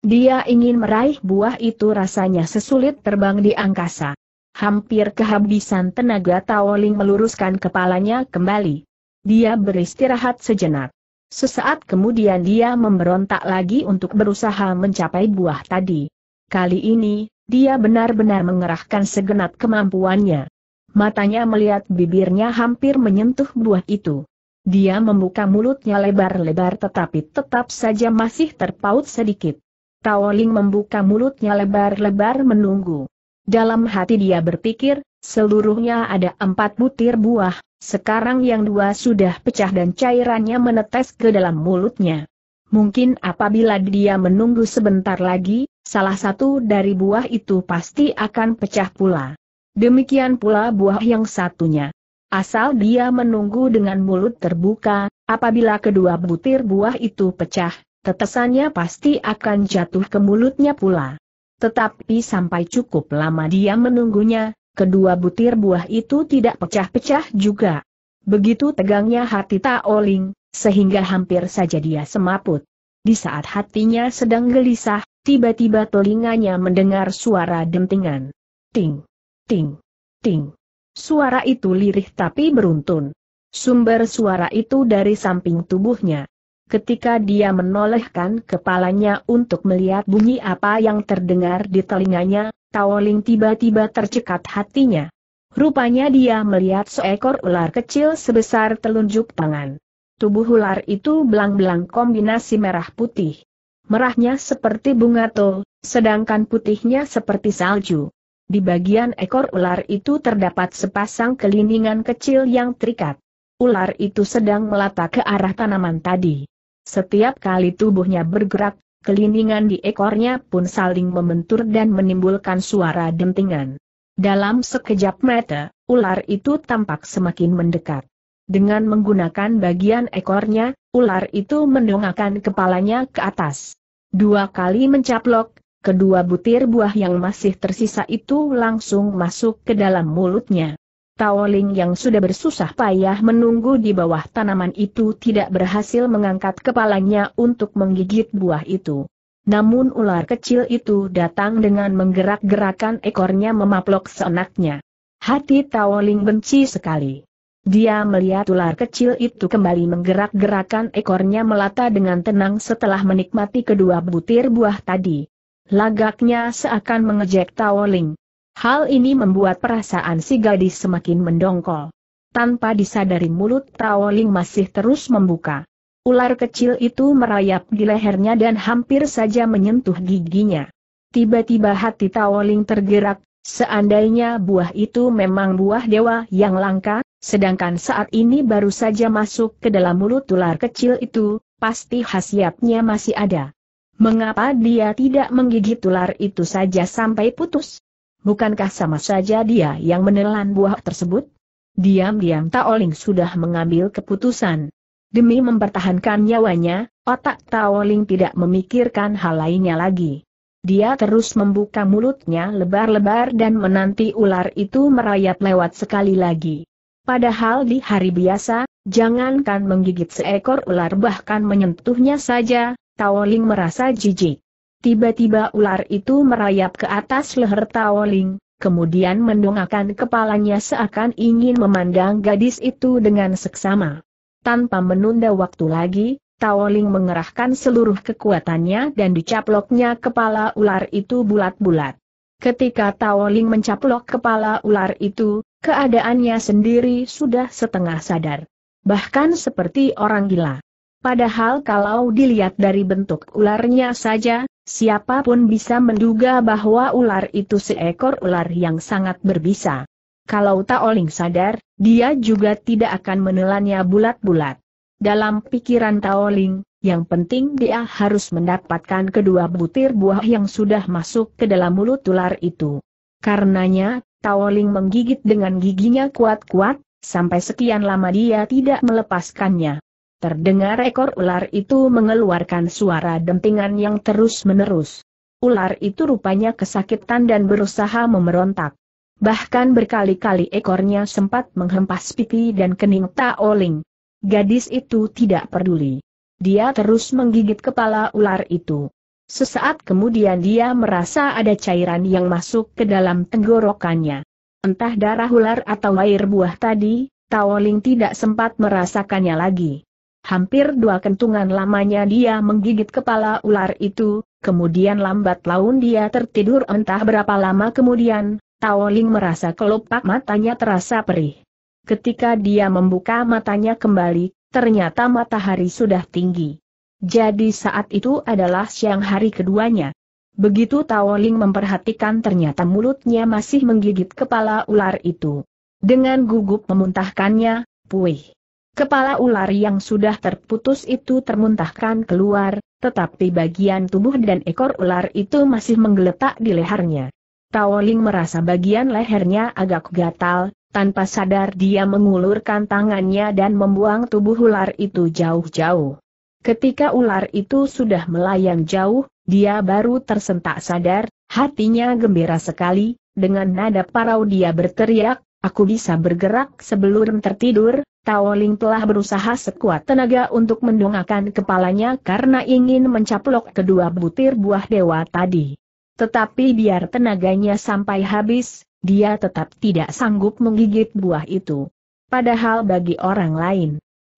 Dia ingin meraih buah itu rasanya sesulit terbang di angkasa. Hampir kehabisan tenaga Taoling meluruskan kepalanya kembali. Dia beristirahat sejenak. Sesaat kemudian dia memberontak lagi untuk berusaha mencapai buah tadi. Kali ini, dia benar-benar mengerahkan segenap kemampuannya. Matanya melihat bibirnya hampir menyentuh buah itu. Dia membuka mulutnya lebar-lebar tetapi tetap saja masih terpaut sedikit. Taoling membuka mulutnya lebar-lebar menunggu. Dalam hati dia berpikir, seluruhnya ada empat butir buah, sekarang yang dua sudah pecah dan cairannya menetes ke dalam mulutnya. Mungkin apabila dia menunggu sebentar lagi, salah satu dari buah itu pasti akan pecah pula. Demikian pula buah yang satunya. Asal dia menunggu dengan mulut terbuka, apabila kedua butir buah itu pecah, tetesannya pasti akan jatuh ke mulutnya pula. Tetapi sampai cukup lama dia menunggunya, kedua butir buah itu tidak pecah-pecah juga. Begitu tegangnya hati Taoling, sehingga hampir saja dia semaput. Di saat hatinya sedang gelisah, tiba-tiba telinganya mendengar suara dentingan. Ting, ting, ting. Suara itu lirih tapi beruntun. Sumber suara itu dari samping tubuhnya. Ketika dia menolehkan kepalanya untuk melihat bunyi apa yang terdengar di telinganya, Taoling tiba-tiba tercekat hatinya. Rupanya dia melihat seekor ular kecil sebesar telunjuk tangan. Tubuh ular itu belang-belang kombinasi merah putih. Merahnya seperti bunga tol, sedangkan putihnya seperti salju. Di bagian ekor ular itu terdapat sepasang kelilingan kecil yang terikat. Ular itu sedang melata ke arah tanaman tadi. Setiap kali tubuhnya bergerak, kelindingan di ekornya pun saling membentur dan menimbulkan suara dentingan. Dalam sekejap mata, ular itu tampak semakin mendekat. Dengan menggunakan bagian ekornya, ular itu mendongakkan kepalanya ke atas. Dua kali mencaplok, kedua butir buah yang masih tersisa itu langsung masuk ke dalam mulutnya. Taoling yang sudah bersusah payah menunggu di bawah tanaman itu tidak berhasil mengangkat kepalanya untuk menggigit buah itu. Namun ular kecil itu datang dengan menggerak-gerakan ekornya memaplok seenaknya. Hati Taoling benci sekali. Dia melihat ular kecil itu kembali menggerak-gerakan ekornya melata dengan tenang setelah menikmati kedua butir buah tadi. Lagaknya seakan mengejek Taoling. Hal ini membuat perasaan si gadis semakin mendongkol. Tanpa disadari mulut Taoling masih terus membuka. Ular kecil itu merayap di lehernya dan hampir saja menyentuh giginya. Tiba-tiba hati Taoling tergerak, seandainya buah itu memang buah dewa yang langka, sedangkan saat ini baru saja masuk ke dalam mulut ular kecil itu, pasti khasiatnya masih ada. Mengapa dia tidak menggigit ular itu saja sampai putus? Bukankah sama saja dia yang menelan buah tersebut? Diam-diam Taoling sudah mengambil keputusan. Demi mempertahankan nyawanya, otak Taoling tidak memikirkan hal lainnya lagi. Dia terus membuka mulutnya lebar-lebar dan menanti ular itu merayap lewat sekali lagi. Padahal di hari biasa, jangankan menggigit seekor ular bahkan menyentuhnya saja, Taoling merasa jijik. Tiba-tiba ular itu merayap ke atas leher Taoling, kemudian mendongakkan kepalanya seakan ingin memandang gadis itu dengan seksama. Tanpa menunda waktu lagi, Taoling mengerahkan seluruh kekuatannya dan dicaploknya kepala ular itu bulat-bulat. Ketika Taoling mencaplok kepala ular itu, keadaannya sendiri sudah setengah sadar. Bahkan seperti orang gila. Padahal kalau dilihat dari bentuk ularnya saja, siapapun bisa menduga bahwa ular itu seekor ular yang sangat berbisa. Kalau Taoling sadar, dia juga tidak akan menelannya bulat-bulat. Dalam pikiran Taoling, yang penting dia harus mendapatkan kedua butir buah yang sudah masuk ke dalam mulut ular itu. Karenanya, Taoling menggigit dengan giginya kuat-kuat, sampai sekian lama dia tidak melepaskannya. Terdengar ekor ular itu mengeluarkan suara dentingan yang terus-menerus. Ular itu rupanya kesakitan dan berusaha memberontak. Bahkan berkali-kali ekornya sempat menghempas pipi dan kening Taoling. Gadis itu tidak peduli. Dia terus menggigit kepala ular itu. Sesaat kemudian dia merasa ada cairan yang masuk ke dalam tenggorokannya. Entah darah ular atau air buah tadi, Taoling tidak sempat merasakannya lagi. Hampir dua kentungan lamanya dia menggigit kepala ular itu, kemudian lambat laun dia tertidur entah berapa lama kemudian, Taoling merasa kelopak matanya terasa perih. Ketika dia membuka matanya kembali, ternyata matahari sudah tinggi. Jadi saat itu adalah siang hari keduanya. Begitu Taoling memperhatikan ternyata mulutnya masih menggigit kepala ular itu. Dengan gugup memuntahkannya, puih. Kepala ular yang sudah terputus itu termuntahkan keluar, tetapi bagian tubuh dan ekor ular itu masih menggeletak di lehernya. Taoling merasa bagian lehernya agak gatal, tanpa sadar dia mengulurkan tangannya dan membuang tubuh ular itu jauh-jauh. Ketika ular itu sudah melayang jauh, dia baru tersentak sadar, hatinya gembira sekali, dengan nada parau dia berteriak, Aku bisa bergerak sebelum tertidur, Tao Ling telah berusaha sekuat tenaga untuk mendongakkan kepalanya karena ingin mencaplok kedua butir buah dewa tadi. Tetapi biar tenaganya sampai habis, dia tetap tidak sanggup menggigit buah itu. Padahal bagi orang lain,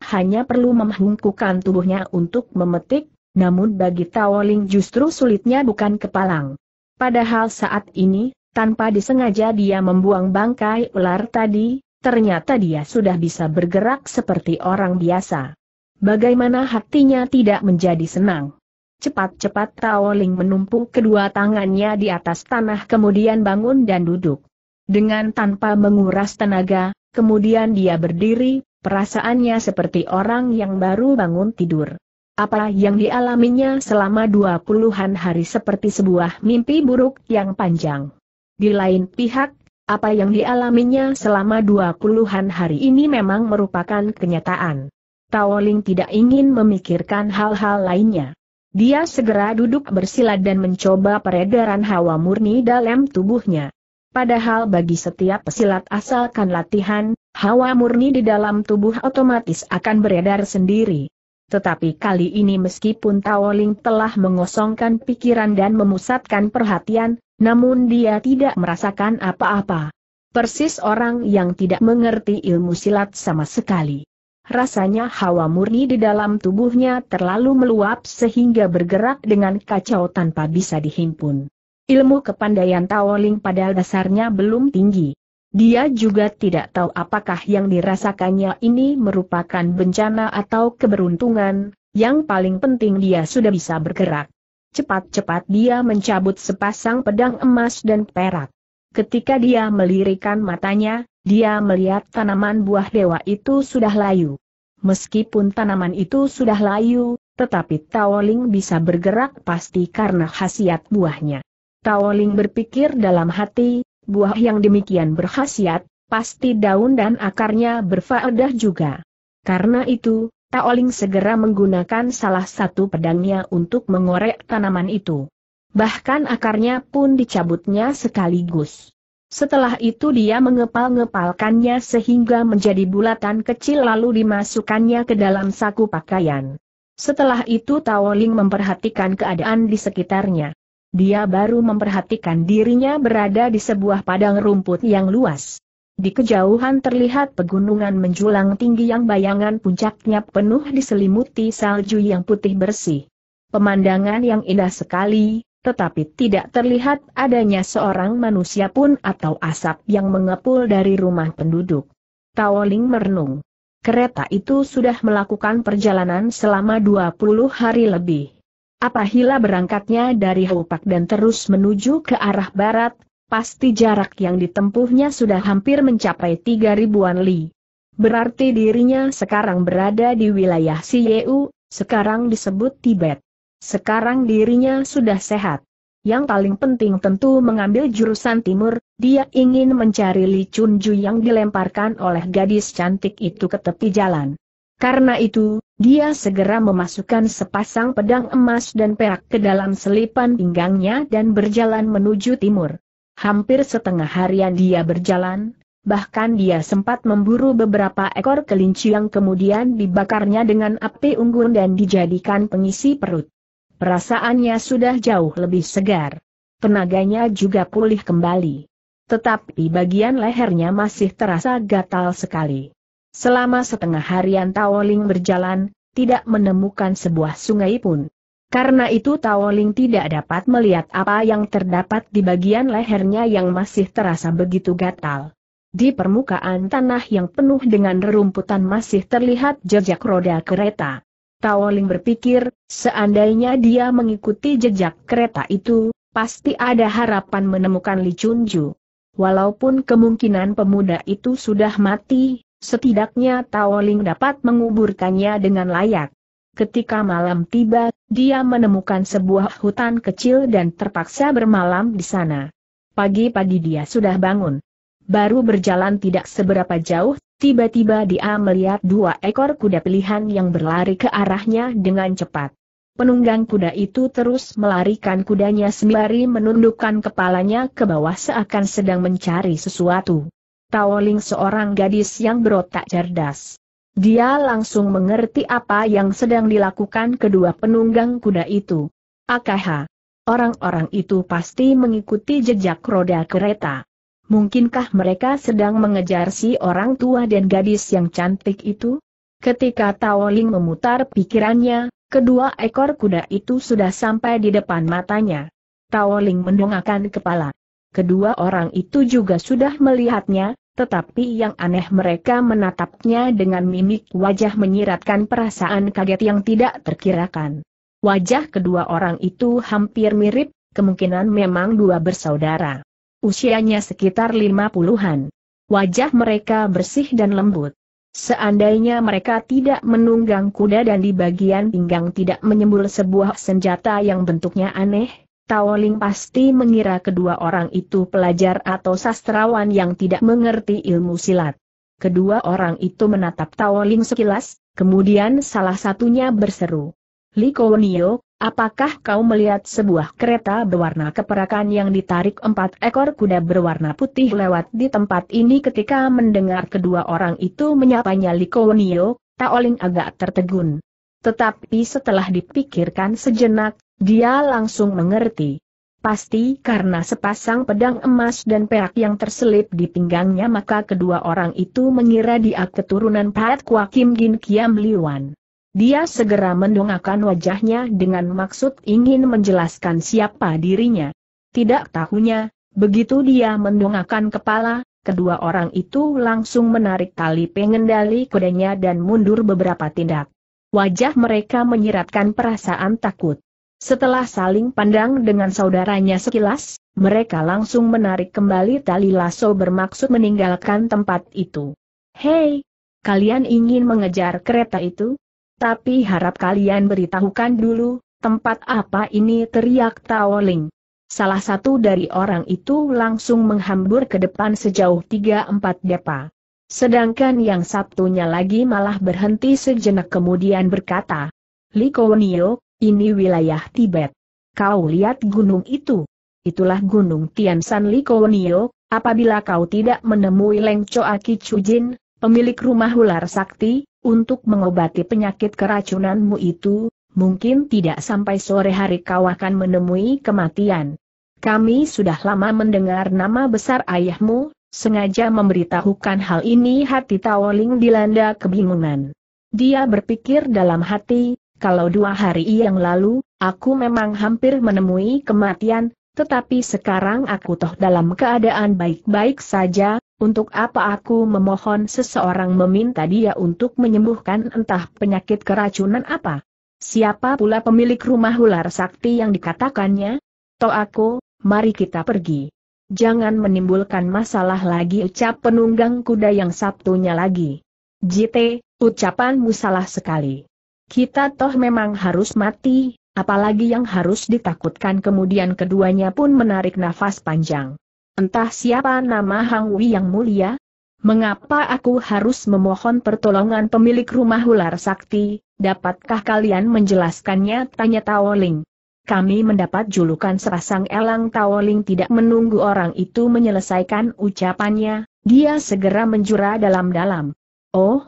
hanya perlu memhungkukan tubuhnya untuk memetik, namun bagi Tao Ling justru sulitnya bukan kepalang. Padahal saat ini, tanpa disengaja dia membuang bangkai ular tadi, ternyata dia sudah bisa bergerak seperti orang biasa. Bagaimana hatinya tidak menjadi senang? Cepat-cepat Tao Ling menumpuk kedua tangannya di atas tanah kemudian bangun dan duduk. Dengan tanpa menguras tenaga, kemudian dia berdiri, perasaannya seperti orang yang baru bangun tidur. Apa yang dialaminya selama dua puluhan hari seperti sebuah mimpi buruk yang panjang. Di lain pihak, apa yang dialaminya selama dua puluhan hari ini memang merupakan kenyataan. Taoling tidak ingin memikirkan hal-hal lainnya. Dia segera duduk bersila dan mencoba peredaran hawa murni dalam tubuhnya. Padahal bagi setiap pesilat asalkan latihan, hawa murni di dalam tubuh otomatis akan beredar sendiri. Tetapi kali ini meskipun Taoling telah mengosongkan pikiran dan memusatkan perhatian, namun dia tidak merasakan apa-apa. Persis orang yang tidak mengerti ilmu silat sama sekali. Rasanya hawa murni di dalam tubuhnya terlalu meluap sehingga bergerak dengan kacau tanpa bisa dihimpun. Ilmu kepandaian Taoling pada dasarnya belum tinggi. Dia juga tidak tahu apakah yang dirasakannya ini merupakan bencana atau keberuntungan, yang paling penting dia sudah bisa bergerak. Cepat-cepat dia mencabut sepasang pedang emas dan perak. Ketika dia melirikan matanya, dia melihat tanaman buah dewa itu sudah layu. Meskipun tanaman itu sudah layu, tetapi Taoling bisa bergerak pasti karena khasiat buahnya. Taoling berpikir dalam hati, buah yang demikian berkhasiat, pasti daun dan akarnya berfaedah juga. Karena itu, Taoling segera menggunakan salah satu pedangnya untuk mengorek tanaman itu. Bahkan akarnya pun dicabutnya sekaligus. Setelah itu dia mengepal-ngepalkannya sehingga menjadi bulatan kecil lalu dimasukkannya ke dalam saku pakaian. Setelah itu Taoling memperhatikan keadaan di sekitarnya dia baru memperhatikan dirinya berada di sebuah padang rumput yang luas. Di kejauhan terlihat pegunungan menjulang tinggi yang bayangan puncaknya penuh diselimuti salju yang putih bersih. Pemandangan yang indah sekali, tetapi tidak terlihat adanya seorang manusia pun atau asap yang mengepul dari rumah penduduk. Taoling merenung. Kereta itu sudah melakukan perjalanan selama 20 hari lebih. Apa hila berangkatnya dari Hupak dan terus menuju ke arah barat, pasti jarak yang ditempuhnya sudah hampir mencapai tiga ribuan li. Berarti dirinya sekarang berada di wilayah Siyeu, sekarang disebut Tibet. Sekarang dirinya sudah sehat. Yang paling penting tentu mengambil jurusan timur, dia ingin mencari Li Chunju yang dilemparkan oleh gadis cantik itu ke tepi jalan. Karena itu, dia segera memasukkan sepasang pedang emas dan perak ke dalam selipan pinggangnya dan berjalan menuju timur. Hampir setengah harian dia berjalan, bahkan dia sempat memburu beberapa ekor kelinci yang kemudian dibakarnya dengan api unggun dan dijadikan pengisi perut. Perasaannya sudah jauh lebih segar. Tenaganya juga pulih kembali. Tetapi bagian lehernya masih terasa gatal sekali. Selama setengah harian Taoling berjalan, tidak menemukan sebuah sungai pun. Karena itu Taoling tidak dapat melihat apa yang terdapat di bagian lehernya yang masih terasa begitu gatal. Di permukaan tanah yang penuh dengan rerumputan masih terlihat jejak roda kereta. Taoling berpikir, seandainya dia mengikuti jejak kereta itu, pasti ada harapan menemukan Li Chunju. Walaupun kemungkinan pemuda itu sudah mati, Setidaknya Taoling dapat menguburkannya dengan layak. Ketika malam tiba, dia menemukan sebuah hutan kecil dan terpaksa bermalam di sana. Pagi-pagi dia sudah bangun. Baru berjalan tidak seberapa jauh, tiba-tiba dia melihat dua ekor kuda pilihan yang berlari ke arahnya dengan cepat. Penunggang kuda itu terus melarikan kudanya sembari menundukkan kepalanya ke bawah seakan sedang mencari sesuatu. Taoling seorang gadis yang berotak cerdas. Dia langsung mengerti apa yang sedang dilakukan kedua penunggang kuda itu. Akaha. Orang-orang itu pasti mengikuti jejak roda kereta. Mungkinkah mereka sedang mengejar si orang tua dan gadis yang cantik itu? Ketika Taoling memutar pikirannya, kedua ekor kuda itu sudah sampai di depan matanya. Taoling mendongakkan kepala. Kedua orang itu juga sudah melihatnya, tetapi yang aneh mereka menatapnya dengan mimik wajah menyiratkan perasaan kaget yang tidak terkirakan. Wajah kedua orang itu hampir mirip, kemungkinan memang dua bersaudara. Usianya sekitar lima puluhan. Wajah mereka bersih dan lembut. Seandainya mereka tidak menunggang kuda dan di bagian pinggang tidak menyembul sebuah senjata yang bentuknya aneh, Taoling pasti mengira kedua orang itu pelajar atau sastrawan yang tidak mengerti ilmu silat. Kedua orang itu menatap Taoling sekilas, kemudian salah satunya berseru. Likonio, apakah kau melihat sebuah kereta berwarna keperakan yang ditarik empat ekor kuda berwarna putih lewat di tempat ini ketika mendengar kedua orang itu menyapanya Likonio, Taoling agak tertegun. Tetapi setelah dipikirkan sejenak, dia langsung mengerti. Pasti karena sepasang pedang emas dan perak yang terselip di pinggangnya maka kedua orang itu mengira dia keturunan Pat Kwa Kim Gin Kiam Liwan. Dia segera mendongakkan wajahnya dengan maksud ingin menjelaskan siapa dirinya. Tidak tahunya, begitu dia mendongakkan kepala, kedua orang itu langsung menarik tali pengendali kudanya dan mundur beberapa tindak. Wajah mereka menyiratkan perasaan takut. Setelah saling pandang dengan saudaranya sekilas, mereka langsung menarik kembali tali lasso bermaksud meninggalkan tempat itu. Hei, kalian ingin mengejar kereta itu? Tapi harap kalian beritahukan dulu, tempat apa ini teriak Taoling. Salah satu dari orang itu langsung menghambur ke depan sejauh 3-4 depa. Sedangkan yang satunya lagi malah berhenti sejenak kemudian berkata, Li Kowenio, ini wilayah Tibet. Kau lihat gunung itu. Itulah gunung Tian San Likonio, apabila kau tidak menemui Leng Choa Kichujin, pemilik rumah ular sakti, untuk mengobati penyakit keracunanmu itu, mungkin tidak sampai sore hari kau akan menemui kematian. Kami sudah lama mendengar nama besar ayahmu, sengaja memberitahukan hal ini hati Tawoling dilanda kebingungan. Dia berpikir dalam hati, kalau dua hari yang lalu, aku memang hampir menemui kematian, tetapi sekarang aku toh dalam keadaan baik-baik saja, untuk apa aku memohon seseorang meminta dia untuk menyembuhkan entah penyakit keracunan apa? Siapa pula pemilik rumah ular sakti yang dikatakannya? Toh aku, mari kita pergi. Jangan menimbulkan masalah lagi ucap penunggang kuda yang Sabtunya lagi. JT, ucapanmu salah sekali. Kita toh memang harus mati, apalagi yang harus ditakutkan kemudian keduanya pun menarik nafas panjang. Entah siapa nama Hang Wei yang mulia? Mengapa aku harus memohon pertolongan pemilik rumah ular sakti, dapatkah kalian menjelaskannya? Tanya Taoling. Kami mendapat julukan serasang elang Taoling tidak menunggu orang itu menyelesaikan ucapannya, dia segera menjura dalam-dalam. Oh,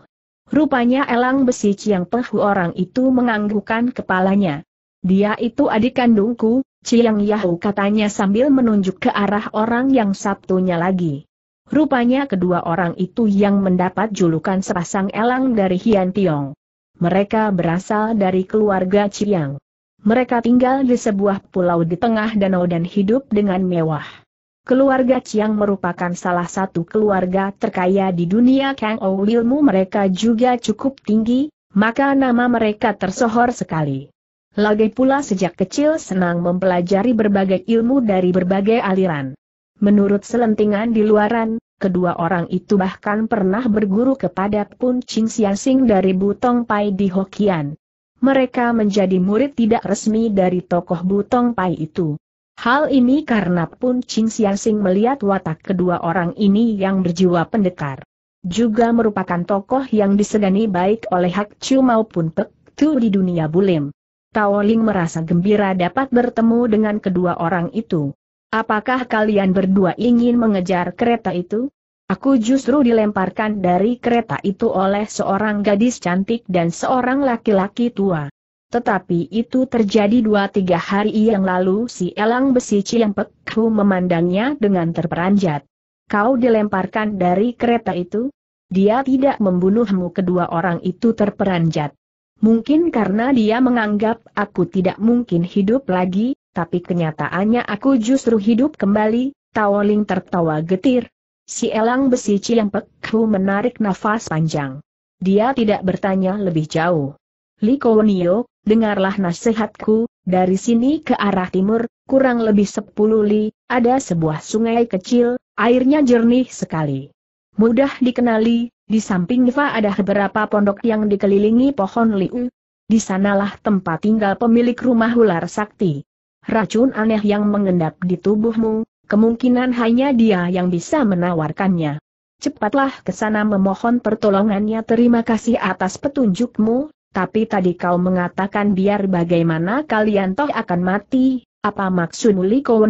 Rupanya elang besi Ciang Penghu orang itu menganggukkan kepalanya. Dia itu adik kandungku, Ciang Yahu katanya sambil menunjuk ke arah orang yang satunya lagi. Rupanya kedua orang itu yang mendapat julukan sepasang elang dari Hian Tiong. Mereka berasal dari keluarga Ciang. Mereka tinggal di sebuah pulau di tengah danau dan hidup dengan mewah. Keluarga Chiang merupakan salah satu keluarga terkaya di dunia Kang Ou ilmu mereka juga cukup tinggi, maka nama mereka tersohor sekali. Lagi pula sejak kecil senang mempelajari berbagai ilmu dari berbagai aliran. Menurut selentingan di luaran, kedua orang itu bahkan pernah berguru kepada Pun Ching Xiaxing dari Butong Pai di Hokian. Mereka menjadi murid tidak resmi dari tokoh Butong Pai itu. Hal ini karena Pun Ching Sing melihat watak kedua orang ini yang berjiwa pendekar. Juga merupakan tokoh yang disegani baik oleh Hak Chu maupun Pek Tu di dunia bulim. Tao Ling merasa gembira dapat bertemu dengan kedua orang itu. Apakah kalian berdua ingin mengejar kereta itu? Aku justru dilemparkan dari kereta itu oleh seorang gadis cantik dan seorang laki-laki tua. Tetapi itu terjadi dua tiga hari yang lalu si elang besi Ciampek Hu memandangnya dengan terperanjat. Kau dilemparkan dari kereta itu? Dia tidak membunuhmu kedua orang itu terperanjat. Mungkin karena dia menganggap aku tidak mungkin hidup lagi, tapi kenyataannya aku justru hidup kembali, Taoling tertawa getir. Si elang besi Ciampek Hu menarik nafas panjang. Dia tidak bertanya lebih jauh. Likonio, dengarlah nasihatku, dari sini ke arah timur, kurang lebih sepuluh li, ada sebuah sungai kecil, airnya jernih sekali. Mudah dikenali, di samping ada beberapa pondok yang dikelilingi pohon liu. Di sanalah tempat tinggal pemilik rumah ular sakti. Racun aneh yang mengendap di tubuhmu, kemungkinan hanya dia yang bisa menawarkannya. Cepatlah ke sana memohon pertolongannya terima kasih atas petunjukmu, tapi tadi kau mengatakan biar bagaimana kalian toh akan mati, apa maksud Liko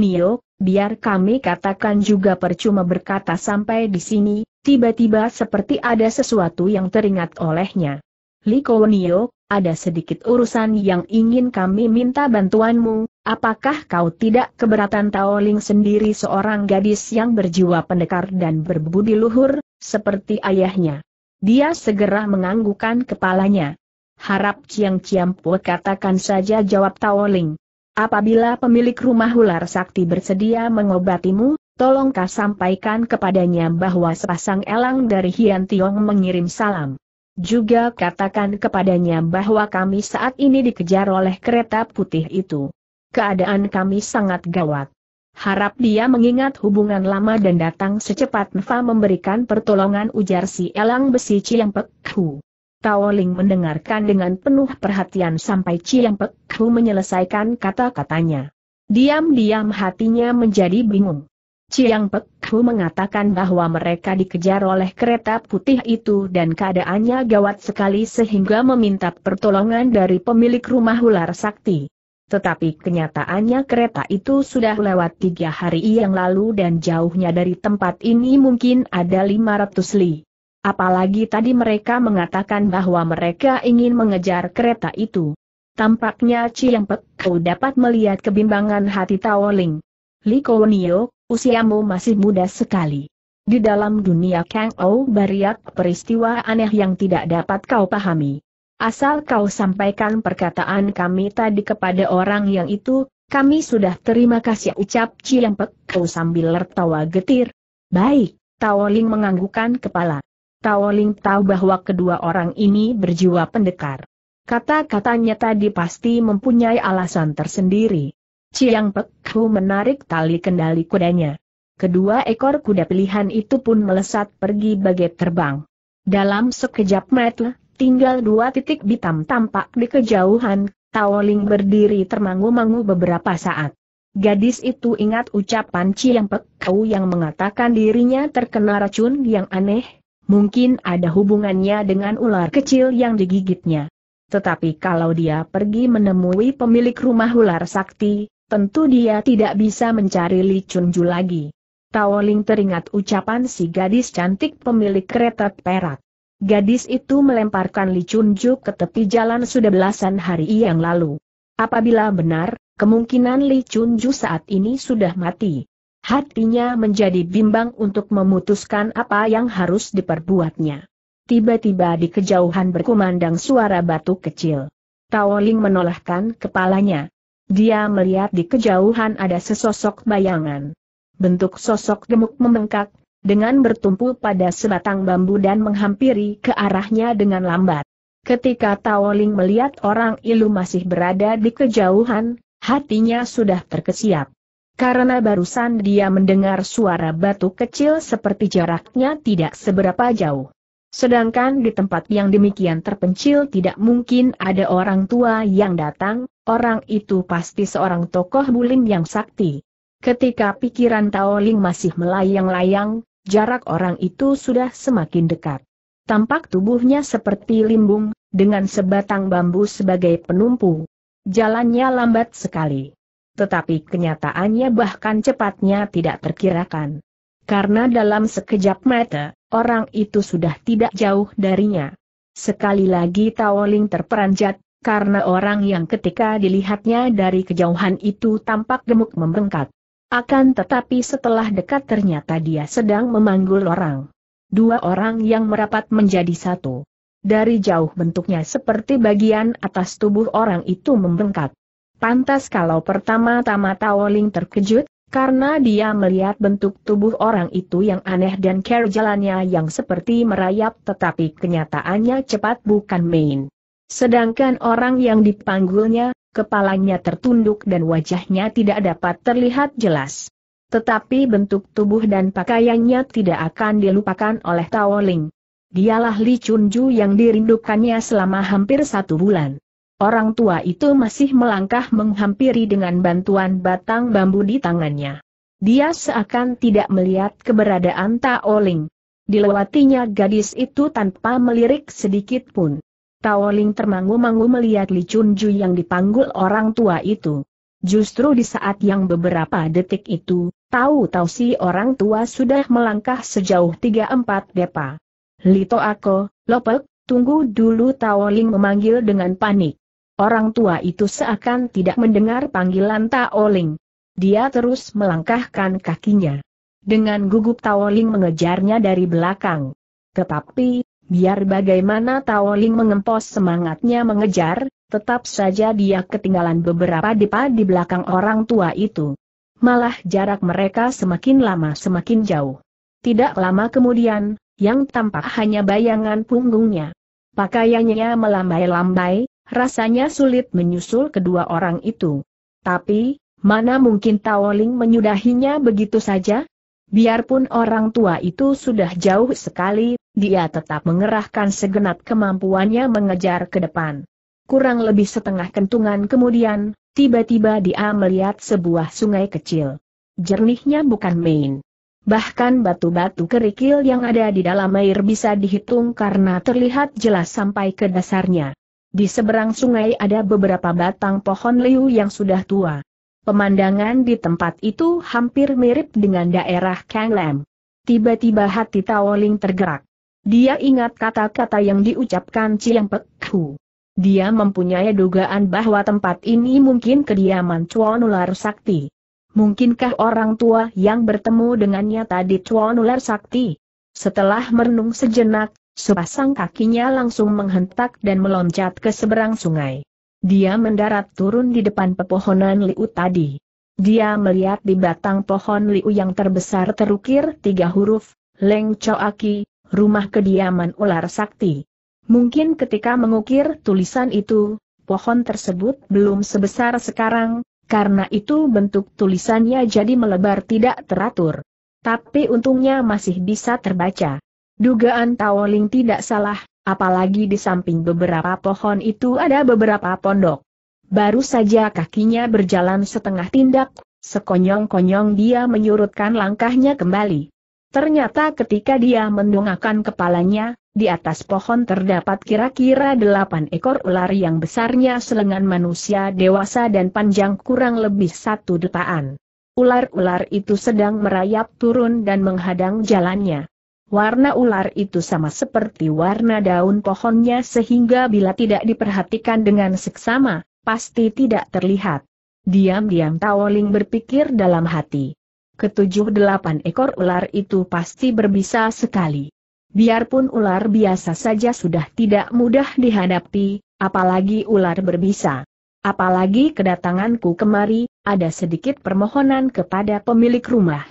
biar kami katakan juga percuma berkata sampai di sini, tiba-tiba seperti ada sesuatu yang teringat olehnya. Li ada sedikit urusan yang ingin kami minta bantuanmu, apakah kau tidak keberatan Taoling sendiri seorang gadis yang berjiwa pendekar dan berbudi luhur, seperti ayahnya? Dia segera menganggukkan kepalanya. Harap Ciang Ciampue katakan saja jawab Taoling. Apabila pemilik rumah ular sakti bersedia mengobatimu, tolongkah sampaikan kepadanya bahwa sepasang elang dari Hian Tiong mengirim salam. Juga katakan kepadanya bahwa kami saat ini dikejar oleh kereta putih itu. Keadaan kami sangat gawat. Harap dia mengingat hubungan lama dan datang secepat Nfa memberikan pertolongan ujar si elang besi Ciampek Hu. Tao mendengarkan dengan penuh perhatian sampai Chiang Pek Hu menyelesaikan kata-katanya. Diam-diam hatinya menjadi bingung. Chiang Pek Hu mengatakan bahwa mereka dikejar oleh kereta putih itu dan keadaannya gawat sekali sehingga meminta pertolongan dari pemilik rumah ular sakti. Tetapi kenyataannya kereta itu sudah lewat tiga hari yang lalu dan jauhnya dari tempat ini mungkin ada 500 li apalagi tadi mereka mengatakan bahwa mereka ingin mengejar kereta itu. Tampaknya Chiang Pek Kau dapat melihat kebimbangan hati Ling. Li Kownio, usiamu masih muda sekali. Di dalam dunia Kang Ou peristiwa aneh yang tidak dapat kau pahami. Asal kau sampaikan perkataan kami tadi kepada orang yang itu, kami sudah terima kasih ucap Chiang Pek Kau sambil tertawa getir. Baik, Ling menganggukkan kepala. Tao Ling tahu bahwa kedua orang ini berjiwa pendekar. Kata-katanya tadi pasti mempunyai alasan tersendiri. Chiang Pek Hu menarik tali kendali kudanya. Kedua ekor kuda pilihan itu pun melesat pergi bagai terbang. Dalam sekejap mata, tinggal dua titik hitam tampak di kejauhan, Tao Ling berdiri termangu-mangu beberapa saat. Gadis itu ingat ucapan Chiang Pek Kau yang mengatakan dirinya terkena racun yang aneh, Mungkin ada hubungannya dengan ular kecil yang digigitnya. Tetapi kalau dia pergi menemui pemilik rumah ular sakti, tentu dia tidak bisa mencari Li Chunju lagi. Taoling teringat ucapan si gadis cantik pemilik kereta perak. Gadis itu melemparkan Li Chunju ke tepi jalan sudah belasan hari yang lalu. Apabila benar, kemungkinan Li Chunju saat ini sudah mati hatinya menjadi bimbang untuk memutuskan apa yang harus diperbuatnya. Tiba-tiba di kejauhan berkumandang suara batu kecil. Taoling menolehkan kepalanya. Dia melihat di kejauhan ada sesosok bayangan. Bentuk sosok gemuk membengkak, dengan bertumpu pada sebatang bambu dan menghampiri ke arahnya dengan lambat. Ketika Taoling melihat orang ilu masih berada di kejauhan, hatinya sudah terkesiap karena barusan dia mendengar suara batu kecil seperti jaraknya tidak seberapa jauh. Sedangkan di tempat yang demikian terpencil tidak mungkin ada orang tua yang datang, orang itu pasti seorang tokoh bulim yang sakti. Ketika pikiran Taoling masih melayang-layang, jarak orang itu sudah semakin dekat. Tampak tubuhnya seperti limbung, dengan sebatang bambu sebagai penumpu. Jalannya lambat sekali tetapi kenyataannya bahkan cepatnya tidak terkirakan. Karena dalam sekejap mata, orang itu sudah tidak jauh darinya. Sekali lagi Taoling terperanjat, karena orang yang ketika dilihatnya dari kejauhan itu tampak gemuk membengkak. Akan tetapi setelah dekat ternyata dia sedang memanggul orang. Dua orang yang merapat menjadi satu. Dari jauh bentuknya seperti bagian atas tubuh orang itu membengkak. Pantas kalau pertama-tama Taoling terkejut, karena dia melihat bentuk tubuh orang itu yang aneh dan care jalannya yang seperti merayap tetapi kenyataannya cepat bukan main. Sedangkan orang yang dipanggulnya, kepalanya tertunduk dan wajahnya tidak dapat terlihat jelas. Tetapi bentuk tubuh dan pakaiannya tidak akan dilupakan oleh Taoling. Dialah Li Chunju yang dirindukannya selama hampir satu bulan. Orang tua itu masih melangkah menghampiri dengan bantuan batang bambu di tangannya. Dia seakan tidak melihat keberadaan Taoling. Dilewatinya gadis itu tanpa melirik sedikit pun. Taoling termangu-mangu melihat Li Chunju yang dipanggul orang tua itu. Justru di saat yang beberapa detik itu, tahu-tahu si orang tua sudah melangkah sejauh tiga empat depa. Lito Ako, Lopek, tunggu dulu Taoling memanggil dengan panik. Orang tua itu seakan tidak mendengar panggilan Taoling. Dia terus melangkahkan kakinya. Dengan gugup Taoling mengejarnya dari belakang. Tetapi, biar bagaimana Taoling mengempos semangatnya mengejar, tetap saja dia ketinggalan beberapa depa di belakang orang tua itu. Malah jarak mereka semakin lama semakin jauh. Tidak lama kemudian, yang tampak hanya bayangan punggungnya. Pakaiannya melambai-lambai, Rasanya sulit menyusul kedua orang itu. Tapi, mana mungkin Taoling menyudahinya begitu saja? Biarpun orang tua itu sudah jauh sekali, dia tetap mengerahkan segenap kemampuannya mengejar ke depan. Kurang lebih setengah kentungan kemudian, tiba-tiba dia melihat sebuah sungai kecil. Jernihnya bukan main. Bahkan batu-batu kerikil yang ada di dalam air bisa dihitung karena terlihat jelas sampai ke dasarnya. Di seberang sungai ada beberapa batang pohon liu yang sudah tua. Pemandangan di tempat itu hampir mirip dengan daerah Kang Kanglem. Tiba-tiba hati Taoling tergerak. Dia ingat kata-kata yang diucapkan Chiang Pek Dia mempunyai dugaan bahwa tempat ini mungkin kediaman Chuan Ular Sakti. Mungkinkah orang tua yang bertemu dengannya tadi Chuan Ular Sakti? Setelah merenung sejenak, Sepasang kakinya langsung menghentak dan meloncat ke seberang sungai. Dia mendarat turun di depan pepohonan liu tadi. Dia melihat di batang pohon liu yang terbesar terukir tiga huruf, Leng Choaki, rumah kediaman ular sakti. Mungkin ketika mengukir tulisan itu, pohon tersebut belum sebesar sekarang, karena itu bentuk tulisannya jadi melebar tidak teratur. Tapi untungnya masih bisa terbaca. Dugaan tawoling tidak salah, apalagi di samping beberapa pohon itu ada beberapa pondok. Baru saja kakinya berjalan setengah tindak, sekonyong-konyong dia menyurutkan langkahnya kembali. Ternyata ketika dia mendongakkan kepalanya, di atas pohon terdapat kira-kira delapan ekor ular yang besarnya selengan manusia dewasa dan panjang kurang lebih satu detaan. Ular-ular itu sedang merayap turun dan menghadang jalannya. Warna ular itu sama seperti warna daun pohonnya sehingga bila tidak diperhatikan dengan seksama, pasti tidak terlihat. Diam-diam Taoling berpikir dalam hati. Ketujuh delapan ekor ular itu pasti berbisa sekali. Biarpun ular biasa saja sudah tidak mudah dihadapi, apalagi ular berbisa. Apalagi kedatanganku kemari, ada sedikit permohonan kepada pemilik rumah.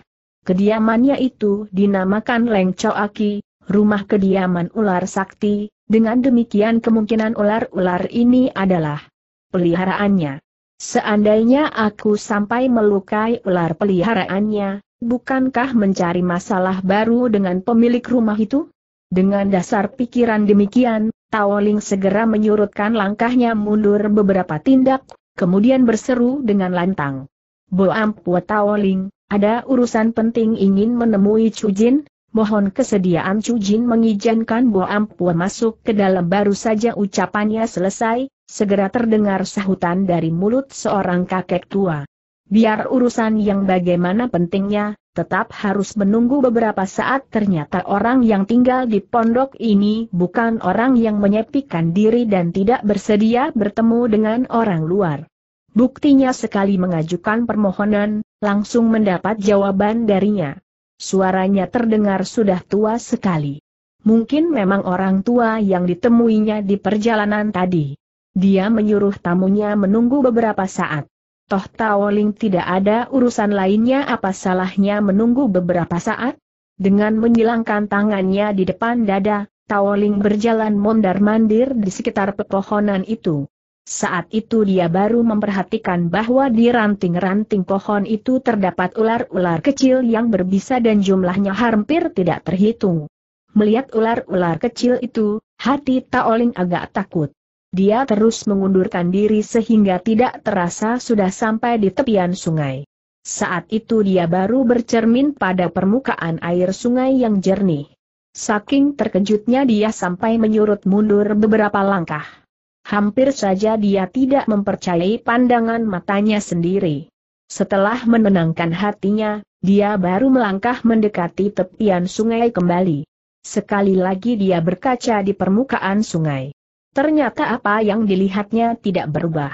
Kediamannya itu dinamakan Leng Aki, rumah kediaman ular sakti, dengan demikian kemungkinan ular-ular ini adalah peliharaannya. Seandainya aku sampai melukai ular peliharaannya, bukankah mencari masalah baru dengan pemilik rumah itu? Dengan dasar pikiran demikian, Taoling segera menyurutkan langkahnya mundur beberapa tindak, kemudian berseru dengan lantang. Boampu Tao Taoling, ada urusan penting ingin menemui Chu Jin, mohon kesediaan Chu Jin mengizinkan Bo Ampua masuk ke dalam baru saja ucapannya selesai, segera terdengar sahutan dari mulut seorang kakek tua. Biar urusan yang bagaimana pentingnya, tetap harus menunggu beberapa saat ternyata orang yang tinggal di pondok ini bukan orang yang menyepikan diri dan tidak bersedia bertemu dengan orang luar. Buktinya sekali mengajukan permohonan, langsung mendapat jawaban darinya. Suaranya terdengar sudah tua sekali. Mungkin memang orang tua yang ditemuinya di perjalanan tadi. Dia menyuruh tamunya menunggu beberapa saat. Toh Tawoling tidak ada urusan lainnya apa salahnya menunggu beberapa saat? Dengan menyilangkan tangannya di depan dada, Tawoling berjalan mondar-mandir di sekitar pepohonan itu. Saat itu dia baru memperhatikan bahwa di ranting-ranting pohon itu terdapat ular-ular kecil yang berbisa dan jumlahnya hampir tidak terhitung. Melihat ular-ular kecil itu, hati Taoling agak takut. Dia terus mengundurkan diri sehingga tidak terasa sudah sampai di tepian sungai. Saat itu dia baru bercermin pada permukaan air sungai yang jernih. Saking terkejutnya dia sampai menyurut mundur beberapa langkah. Hampir saja dia tidak mempercayai pandangan matanya sendiri. Setelah menenangkan hatinya, dia baru melangkah mendekati tepian sungai kembali. Sekali lagi dia berkaca di permukaan sungai. Ternyata apa yang dilihatnya tidak berubah.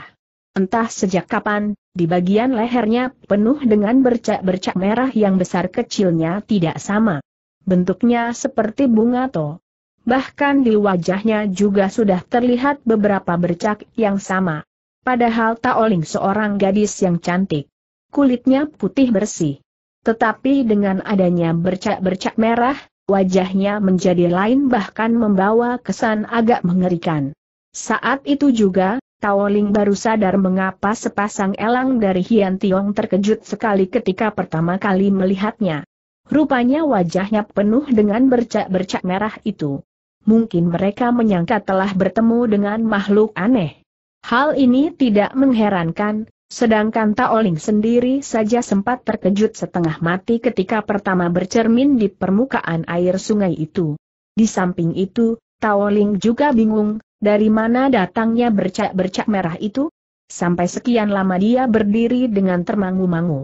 Entah sejak kapan, di bagian lehernya penuh dengan bercak-bercak merah yang besar kecilnya tidak sama. Bentuknya seperti bunga toh bahkan di wajahnya juga sudah terlihat beberapa bercak yang sama. Padahal Taoling seorang gadis yang cantik. Kulitnya putih bersih. Tetapi dengan adanya bercak-bercak merah, wajahnya menjadi lain bahkan membawa kesan agak mengerikan. Saat itu juga, Taoling baru sadar mengapa sepasang elang dari Hian Tiong terkejut sekali ketika pertama kali melihatnya. Rupanya wajahnya penuh dengan bercak-bercak merah itu mungkin mereka menyangka telah bertemu dengan makhluk aneh. Hal ini tidak mengherankan, sedangkan Taoling sendiri saja sempat terkejut setengah mati ketika pertama bercermin di permukaan air sungai itu. Di samping itu, Taoling juga bingung, dari mana datangnya bercak-bercak merah itu? Sampai sekian lama dia berdiri dengan termangu-mangu.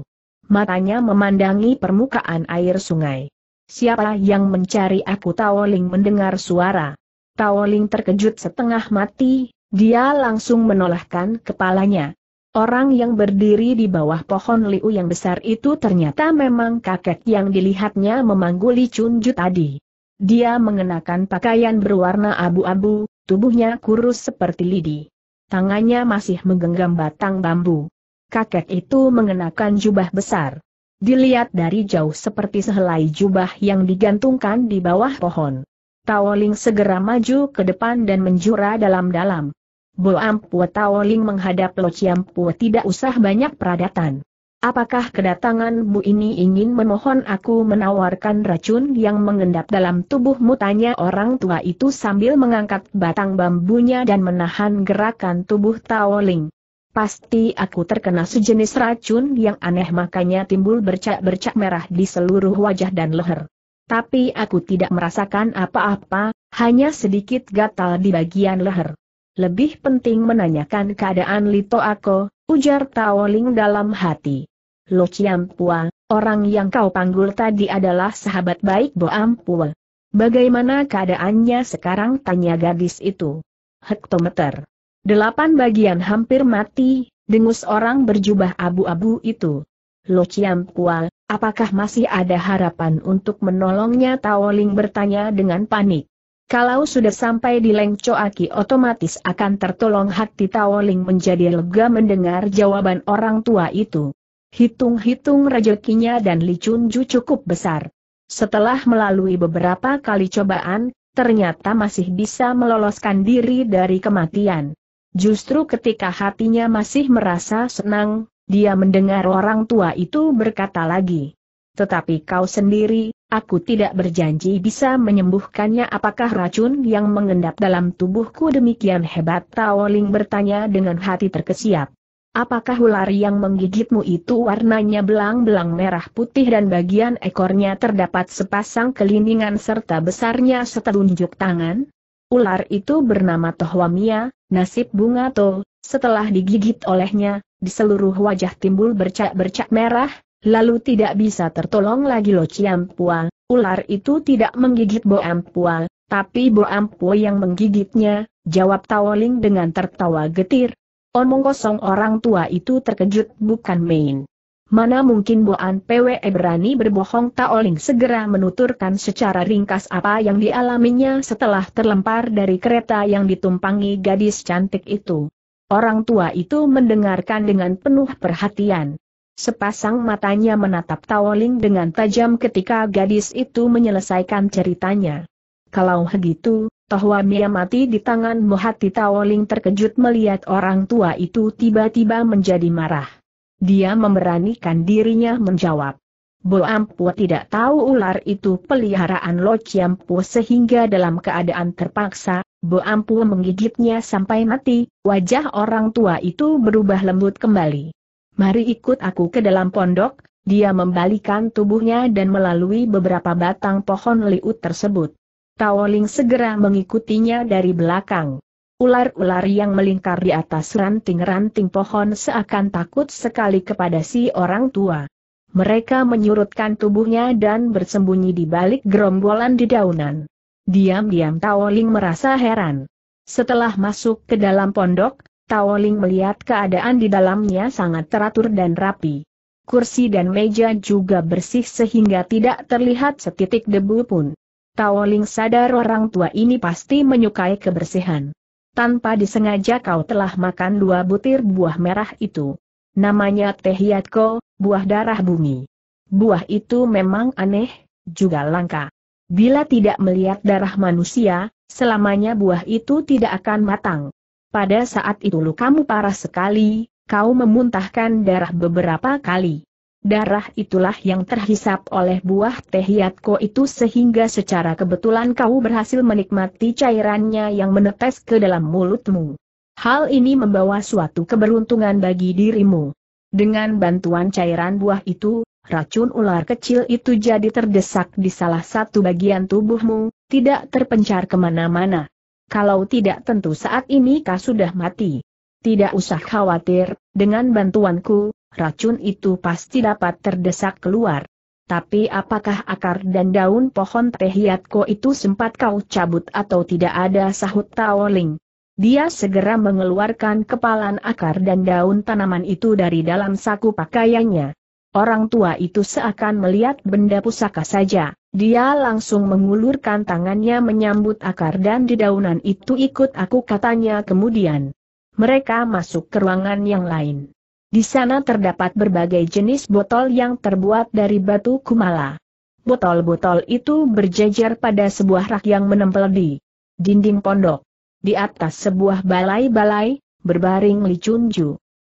Matanya memandangi permukaan air sungai. Siapa yang mencari aku Taoling mendengar suara. Taoling terkejut setengah mati, dia langsung menolakkan kepalanya. Orang yang berdiri di bawah pohon liu yang besar itu ternyata memang kakek yang dilihatnya memangguli Chunju tadi. Dia mengenakan pakaian berwarna abu-abu, tubuhnya kurus seperti lidi. Tangannya masih menggenggam batang bambu. Kakek itu mengenakan jubah besar. Dilihat dari jauh seperti sehelai jubah yang digantungkan di bawah pohon. Tawoling segera maju ke depan dan menjura dalam-dalam. Bo Tao Tawoling menghadap Lo Chiampua tidak usah banyak peradatan. Apakah kedatanganmu ini ingin memohon aku menawarkan racun yang mengendap dalam tubuhmu? Tanya orang tua itu sambil mengangkat batang bambunya dan menahan gerakan tubuh Taoling. Pasti aku terkena sejenis racun yang aneh makanya timbul bercak-bercak merah di seluruh wajah dan leher. Tapi aku tidak merasakan apa-apa, hanya sedikit gatal di bagian leher. Lebih penting menanyakan keadaan Lito Ako, ujar Taoling dalam hati. Lo Pua, orang yang kau panggul tadi adalah sahabat baik Bo Ampua. Bagaimana keadaannya sekarang tanya gadis itu? Hektometer. Delapan bagian hampir mati, dengus orang berjubah abu-abu itu. Lo Chiam Kual, apakah masih ada harapan untuk menolongnya Taoling bertanya dengan panik. Kalau sudah sampai di Leng Aki otomatis akan tertolong hati Taoling menjadi lega mendengar jawaban orang tua itu. Hitung-hitung rezekinya dan Li Chunju cukup besar. Setelah melalui beberapa kali cobaan, ternyata masih bisa meloloskan diri dari kematian. Justru ketika hatinya masih merasa senang, dia mendengar orang tua itu berkata lagi. Tetapi kau sendiri, aku tidak berjanji bisa menyembuhkannya apakah racun yang mengendap dalam tubuhku demikian hebat Taoling bertanya dengan hati terkesiap. Apakah ular yang menggigitmu itu warnanya belang-belang merah putih dan bagian ekornya terdapat sepasang kelindingan serta besarnya setelunjuk tangan? Ular itu bernama Tohwamia, nasib bunga tol. setelah digigit olehnya, di seluruh wajah timbul bercak-bercak merah, lalu tidak bisa tertolong lagi Lo Ciampua, ular itu tidak menggigit Bo Ampua, tapi Bo Ampua yang menggigitnya, jawab Tawoling dengan tertawa getir. Omong kosong orang tua itu terkejut bukan main. Mana mungkin Boan PWE berani berbohong Taoling segera menuturkan secara ringkas apa yang dialaminya setelah terlempar dari kereta yang ditumpangi gadis cantik itu. Orang tua itu mendengarkan dengan penuh perhatian. Sepasang matanya menatap Taoling dengan tajam ketika gadis itu menyelesaikan ceritanya. Kalau begitu, Tohwa Mia mati di tangan Mohati Taoling terkejut melihat orang tua itu tiba-tiba menjadi marah. Dia memberanikan dirinya menjawab. Bo Ampu tidak tahu ular itu peliharaan Lo Chiampu sehingga dalam keadaan terpaksa, Bo Ampu menggigitnya sampai mati, wajah orang tua itu berubah lembut kembali. Mari ikut aku ke dalam pondok, dia membalikan tubuhnya dan melalui beberapa batang pohon liut tersebut. Tawoling segera mengikutinya dari belakang. Ular-ular yang melingkar di atas ranting-ranting pohon seakan takut sekali kepada si orang tua. Mereka menyurutkan tubuhnya dan bersembunyi di balik gerombolan di daunan. Diam-diam Taoling merasa heran. Setelah masuk ke dalam pondok, Taoling melihat keadaan di dalamnya sangat teratur dan rapi. Kursi dan meja juga bersih sehingga tidak terlihat setitik debu pun. Taoling sadar orang tua ini pasti menyukai kebersihan tanpa disengaja kau telah makan dua butir buah merah itu. Namanya teh yatko, buah darah bumi. Buah itu memang aneh, juga langka. Bila tidak melihat darah manusia, selamanya buah itu tidak akan matang. Pada saat itu kamu parah sekali, kau memuntahkan darah beberapa kali. Darah itulah yang terhisap oleh buah teh itu sehingga secara kebetulan kau berhasil menikmati cairannya yang menetes ke dalam mulutmu. Hal ini membawa suatu keberuntungan bagi dirimu. Dengan bantuan cairan buah itu, racun ular kecil itu jadi terdesak di salah satu bagian tubuhmu, tidak terpencar kemana-mana. Kalau tidak tentu saat ini kau sudah mati. Tidak usah khawatir, dengan bantuanku, racun itu pasti dapat terdesak keluar. Tapi apakah akar dan daun pohon teh hiatko itu sempat kau cabut atau tidak ada sahut Taoling? Dia segera mengeluarkan kepalan akar dan daun tanaman itu dari dalam saku pakaiannya. Orang tua itu seakan melihat benda pusaka saja, dia langsung mengulurkan tangannya menyambut akar dan dedaunan itu ikut aku katanya kemudian. Mereka masuk ke ruangan yang lain. Di sana terdapat berbagai jenis botol yang terbuat dari batu kumala. Botol-botol itu berjejer pada sebuah rak yang menempel di dinding pondok. Di atas sebuah balai-balai, berbaring Li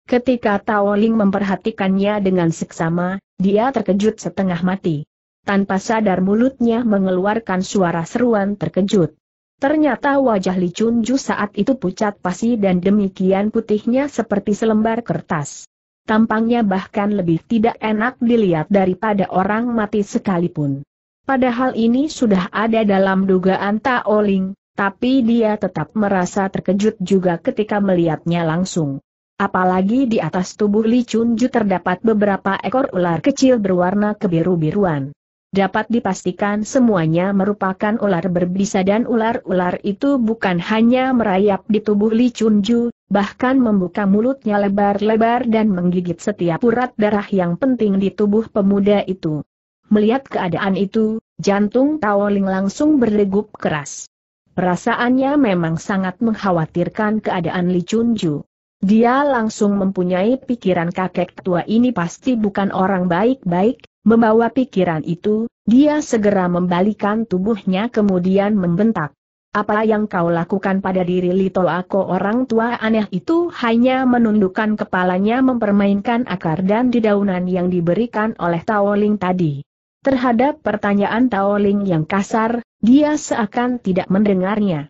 Ketika Tao memperhatikannya dengan seksama, dia terkejut setengah mati. Tanpa sadar mulutnya mengeluarkan suara seruan terkejut. Ternyata wajah Li Chunju saat itu pucat pasi dan demikian putihnya seperti selembar kertas. Tampangnya bahkan lebih tidak enak dilihat daripada orang mati sekalipun. Padahal ini sudah ada dalam dugaan Taoling, tapi dia tetap merasa terkejut juga ketika melihatnya langsung. Apalagi di atas tubuh Li Chunju terdapat beberapa ekor ular kecil berwarna kebiru-biruan dapat dipastikan semuanya merupakan ular berbisa dan ular-ular itu bukan hanya merayap di tubuh Li Chunju, bahkan membuka mulutnya lebar-lebar dan menggigit setiap urat darah yang penting di tubuh pemuda itu. Melihat keadaan itu, jantung Ling langsung berdegup keras. Perasaannya memang sangat mengkhawatirkan keadaan Li Chunju. Dia langsung mempunyai pikiran kakek tua ini pasti bukan orang baik-baik, Membawa pikiran itu, dia segera membalikan tubuhnya kemudian membentak. Apa yang kau lakukan pada diri Lito Ako orang tua aneh itu hanya menundukkan kepalanya mempermainkan akar dan didaunan yang diberikan oleh Taoling tadi. Terhadap pertanyaan Taoling yang kasar, dia seakan tidak mendengarnya.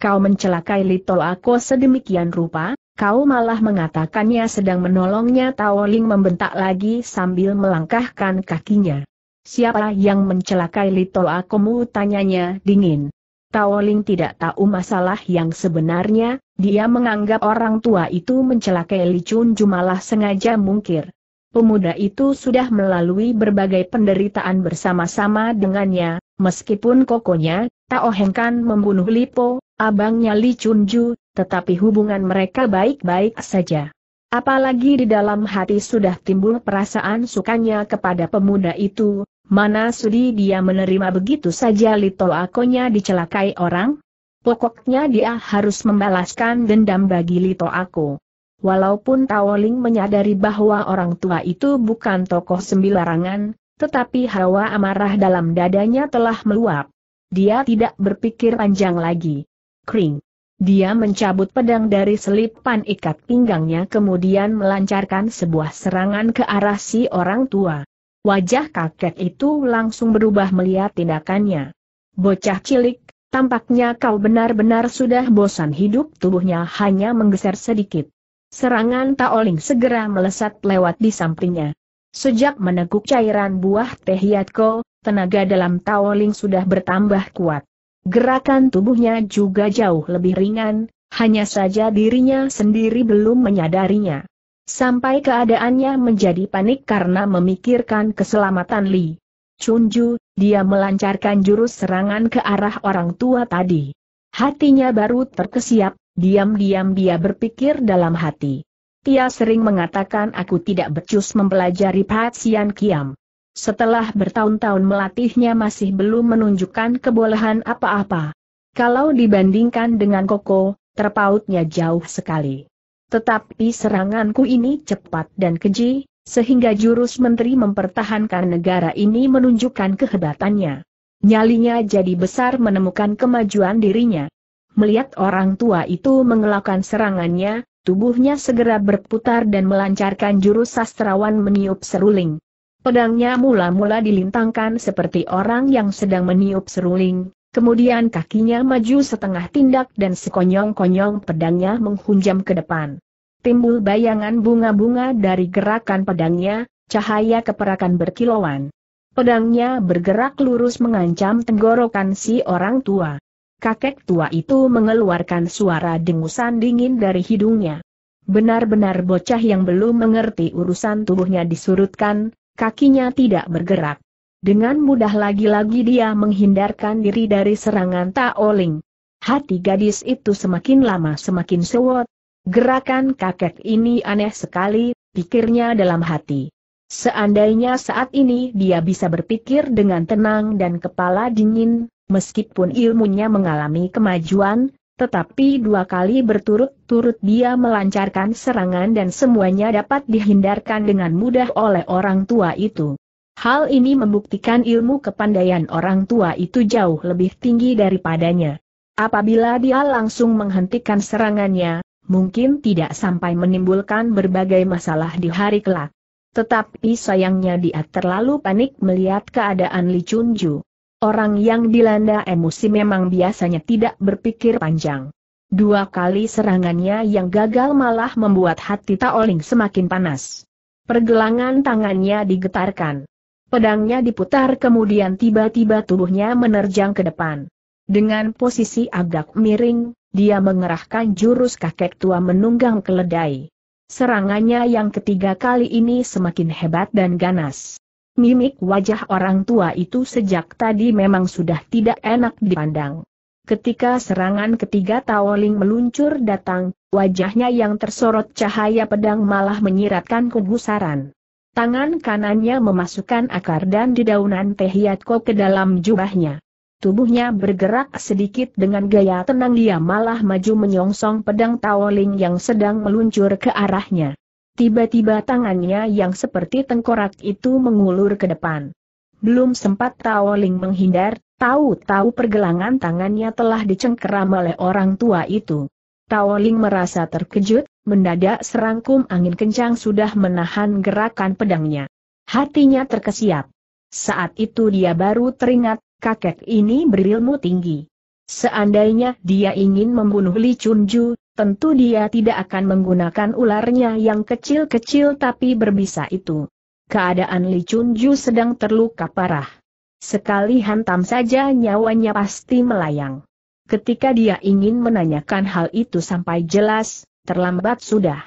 Kau mencelakai Lito Ako sedemikian rupa, kau malah mengatakannya sedang menolongnya Taoling membentak lagi sambil melangkahkan kakinya. Siapa yang mencelakai Little Akomu tanyanya dingin. Taoling tidak tahu masalah yang sebenarnya, dia menganggap orang tua itu mencelakai Li Chun malah sengaja mungkir. Pemuda itu sudah melalui berbagai penderitaan bersama-sama dengannya, meskipun kokonya, Tao Hengkan membunuh Lipo, abangnya Li Chunju, tetapi hubungan mereka baik-baik saja. Apalagi di dalam hati sudah timbul perasaan sukanya kepada pemuda itu, mana sudi dia menerima begitu saja Lito Akonya dicelakai orang? Pokoknya dia harus membalaskan dendam bagi Lito Ako. Walaupun Tawoling menyadari bahwa orang tua itu bukan tokoh sembilarangan, tetapi hawa amarah dalam dadanya telah meluap. Dia tidak berpikir panjang lagi. Kring. Dia mencabut pedang dari selipan ikat pinggangnya kemudian melancarkan sebuah serangan ke arah si orang tua. Wajah kakek itu langsung berubah melihat tindakannya. Bocah cilik, tampaknya kau benar-benar sudah bosan hidup tubuhnya hanya menggeser sedikit. Serangan Taoling segera melesat lewat di sampingnya. Sejak meneguk cairan buah teh Yatko, tenaga dalam Taoling sudah bertambah kuat. Gerakan tubuhnya juga jauh lebih ringan, hanya saja dirinya sendiri belum menyadarinya. Sampai keadaannya menjadi panik karena memikirkan keselamatan Li Chunju, dia melancarkan jurus serangan ke arah orang tua tadi. Hatinya baru terkesiap, diam-diam dia berpikir dalam hati. Tia sering mengatakan aku tidak becus mempelajari Patsian Kiam. Setelah bertahun-tahun melatihnya masih belum menunjukkan kebolehan apa-apa. Kalau dibandingkan dengan Koko, terpautnya jauh sekali. Tetapi seranganku ini cepat dan keji, sehingga jurus menteri mempertahankan negara ini menunjukkan kehebatannya. Nyalinya jadi besar menemukan kemajuan dirinya. Melihat orang tua itu mengelakkan serangannya, tubuhnya segera berputar dan melancarkan jurus sastrawan meniup seruling. Pedangnya mula-mula dilintangkan seperti orang yang sedang meniup seruling, kemudian kakinya maju setengah tindak dan sekonyong-konyong pedangnya menghunjam ke depan. Timbul bayangan bunga-bunga dari gerakan pedangnya, cahaya keperakan berkilauan. Pedangnya bergerak lurus mengancam tenggorokan si orang tua. Kakek tua itu mengeluarkan suara dengusan dingin dari hidungnya. Benar-benar bocah yang belum mengerti urusan tubuhnya disurutkan, Kakinya tidak bergerak. Dengan mudah lagi-lagi dia menghindarkan diri dari serangan Taoling. Hati gadis itu semakin lama semakin sewot. Gerakan kakek ini aneh sekali, pikirnya dalam hati. Seandainya saat ini dia bisa berpikir dengan tenang dan kepala dingin, meskipun ilmunya mengalami kemajuan, tetapi dua kali berturut-turut dia melancarkan serangan dan semuanya dapat dihindarkan dengan mudah oleh orang tua itu. Hal ini membuktikan ilmu kepandaian orang tua itu jauh lebih tinggi daripadanya. Apabila dia langsung menghentikan serangannya, mungkin tidak sampai menimbulkan berbagai masalah di hari kelak. Tetapi sayangnya dia terlalu panik melihat keadaan Li Chunju. Orang yang dilanda emosi memang biasanya tidak berpikir panjang. Dua kali serangannya yang gagal malah membuat hati Taoling semakin panas. Pergelangan tangannya digetarkan. Pedangnya diputar kemudian tiba-tiba tubuhnya menerjang ke depan. Dengan posisi agak miring, dia mengerahkan jurus kakek tua menunggang keledai. Serangannya yang ketiga kali ini semakin hebat dan ganas. Mimik wajah orang tua itu sejak tadi memang sudah tidak enak dipandang. Ketika serangan ketiga Taoling meluncur datang, wajahnya yang tersorot cahaya pedang malah menyiratkan kegusaran. Tangan kanannya memasukkan akar dan dedaunan tehiatko ke dalam jubahnya. Tubuhnya bergerak sedikit dengan gaya tenang dia malah maju menyongsong pedang Taoling yang sedang meluncur ke arahnya. Tiba-tiba tangannya yang seperti tengkorak itu mengulur ke depan. Belum sempat Tao Ling menghindar, tahu-tahu pergelangan tangannya telah dicengkeram oleh orang tua itu. Tao Ling merasa terkejut, mendadak serangkum angin kencang sudah menahan gerakan pedangnya. Hatinya terkesiap. Saat itu dia baru teringat, kakek ini berilmu tinggi. Seandainya dia ingin membunuh Li Chunju, tentu dia tidak akan menggunakan ularnya yang kecil-kecil tapi berbisa itu. Keadaan Li Chunju sedang terluka parah. Sekali hantam saja nyawanya pasti melayang. Ketika dia ingin menanyakan hal itu sampai jelas, terlambat sudah.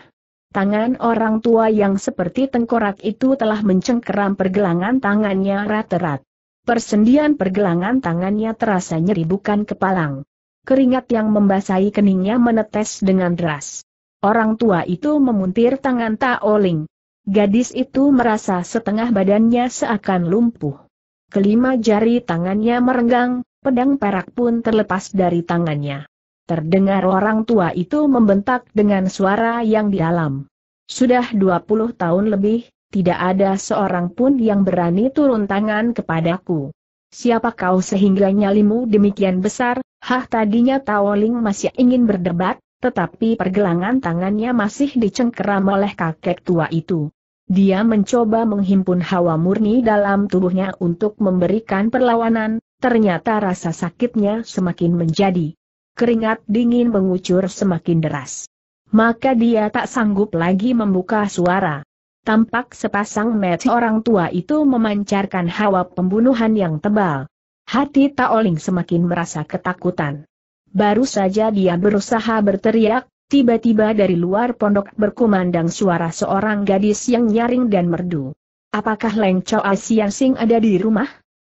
Tangan orang tua yang seperti tengkorak itu telah mencengkeram pergelangan tangannya rat-rat. Persendian pergelangan tangannya terasa nyeri bukan kepalang keringat yang membasahi keningnya menetes dengan deras. Orang tua itu memuntir tangan Taoling. Gadis itu merasa setengah badannya seakan lumpuh. Kelima jari tangannya merenggang, pedang perak pun terlepas dari tangannya. Terdengar orang tua itu membentak dengan suara yang dalam. Sudah 20 tahun lebih, tidak ada seorang pun yang berani turun tangan kepadaku. Siapa kau sehingga nyalimu demikian besar? Hah tadinya Tawoling masih ingin berdebat, tetapi pergelangan tangannya masih dicengkeram oleh kakek tua itu. Dia mencoba menghimpun hawa murni dalam tubuhnya untuk memberikan perlawanan, ternyata rasa sakitnya semakin menjadi. Keringat dingin mengucur semakin deras. Maka dia tak sanggup lagi membuka suara tampak sepasang met orang tua itu memancarkan hawa pembunuhan yang tebal. Hati Taoling semakin merasa ketakutan. Baru saja dia berusaha berteriak, tiba-tiba dari luar pondok berkumandang suara seorang gadis yang nyaring dan merdu. Apakah Leng Chao Asian Sing ada di rumah?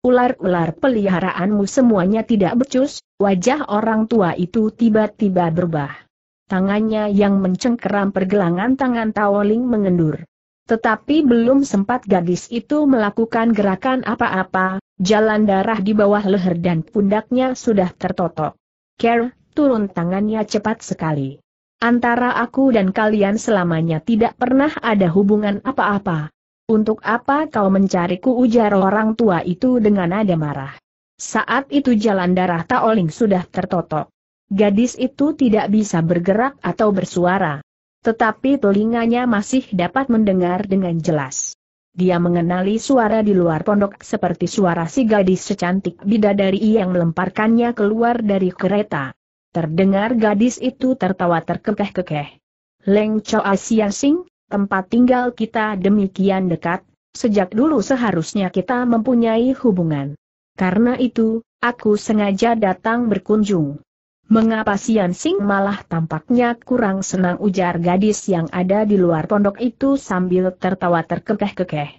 Ular-ular peliharaanmu semuanya tidak becus, wajah orang tua itu tiba-tiba berubah. Tangannya yang mencengkeram pergelangan tangan Taoling mengendur. Tetapi belum sempat gadis itu melakukan gerakan apa-apa, jalan darah di bawah leher dan pundaknya sudah tertotok. Care, turun tangannya cepat sekali. Antara aku dan kalian selamanya tidak pernah ada hubungan apa-apa. Untuk apa kau mencariku ujar orang tua itu dengan nada marah. Saat itu jalan darah Taoling sudah tertotok. Gadis itu tidak bisa bergerak atau bersuara. Tetapi telinganya masih dapat mendengar dengan jelas. Dia mengenali suara di luar pondok seperti suara si gadis secantik bidadari yang melemparkannya keluar dari kereta. Terdengar gadis itu tertawa terkekeh-kekeh. Leng Choa Sia Sing, tempat tinggal kita demikian dekat, sejak dulu seharusnya kita mempunyai hubungan. Karena itu, aku sengaja datang berkunjung. Mengapa Sian Sing malah tampaknya kurang senang ujar gadis yang ada di luar pondok itu sambil tertawa terkekeh-kekeh.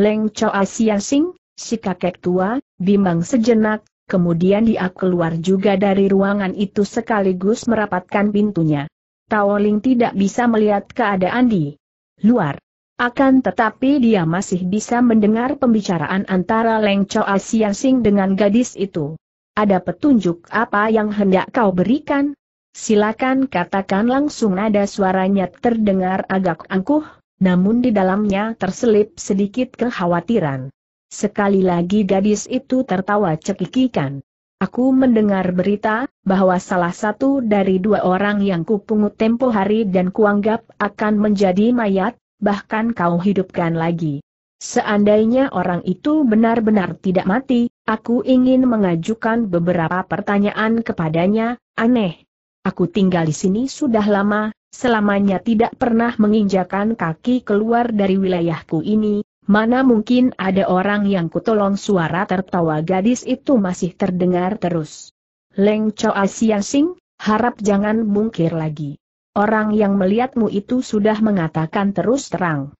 Leng Choa Sian Sing, si kakek tua, bimbang sejenak, kemudian dia keluar juga dari ruangan itu sekaligus merapatkan pintunya. Tao Ling tidak bisa melihat keadaan di luar. Akan tetapi dia masih bisa mendengar pembicaraan antara Leng Choa Sian Sing dengan gadis itu. Ada petunjuk apa yang hendak kau berikan? Silakan katakan langsung ada suaranya terdengar agak angkuh, namun di dalamnya terselip sedikit kekhawatiran. Sekali lagi gadis itu tertawa cekikikan. Aku mendengar berita, bahwa salah satu dari dua orang yang kupungut tempo hari dan kuanggap akan menjadi mayat, bahkan kau hidupkan lagi. Seandainya orang itu benar-benar tidak mati, aku ingin mengajukan beberapa pertanyaan kepadanya, aneh. Aku tinggal di sini sudah lama, selamanya tidak pernah menginjakan kaki keluar dari wilayahku ini, mana mungkin ada orang yang kutolong suara tertawa gadis itu masih terdengar terus. Leng Chow Asia Sing, harap jangan mungkir lagi. Orang yang melihatmu itu sudah mengatakan terus terang.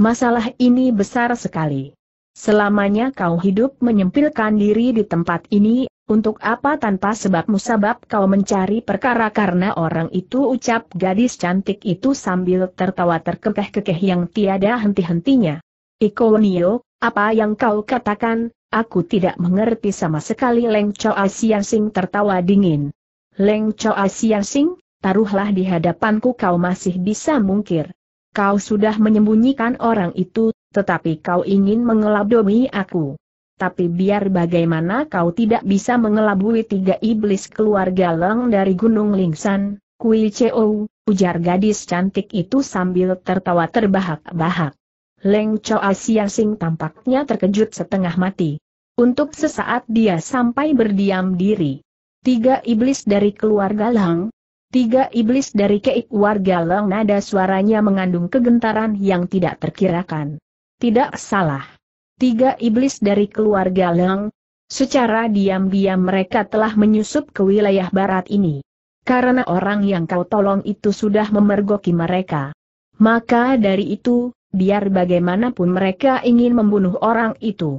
Masalah ini besar sekali. Selamanya kau hidup menyempilkan diri di tempat ini, untuk apa tanpa sebab musabab kau mencari perkara karena orang itu ucap gadis cantik itu sambil tertawa terkekeh-kekeh yang tiada henti-hentinya. Iko Nio, apa yang kau katakan, aku tidak mengerti sama sekali Leng Choa Sian tertawa dingin. Leng Choa Sian taruhlah di hadapanku kau masih bisa mungkir. Kau sudah menyembunyikan orang itu, tetapi kau ingin mengelabui aku. Tapi biar bagaimana kau tidak bisa mengelabui tiga iblis keluarga Leng dari Gunung Lingsan, Kui Cheo, ujar gadis cantik itu sambil tertawa terbahak-bahak. Leng Choa Sia Sing tampaknya terkejut setengah mati. Untuk sesaat dia sampai berdiam diri. Tiga iblis dari keluarga Lang, Tiga iblis dari keik warga Leng nada suaranya mengandung kegentaran yang tidak terkirakan. Tidak salah. Tiga iblis dari keluarga Leng, secara diam-diam mereka telah menyusup ke wilayah barat ini. Karena orang yang kau tolong itu sudah memergoki mereka. Maka dari itu, biar bagaimanapun mereka ingin membunuh orang itu.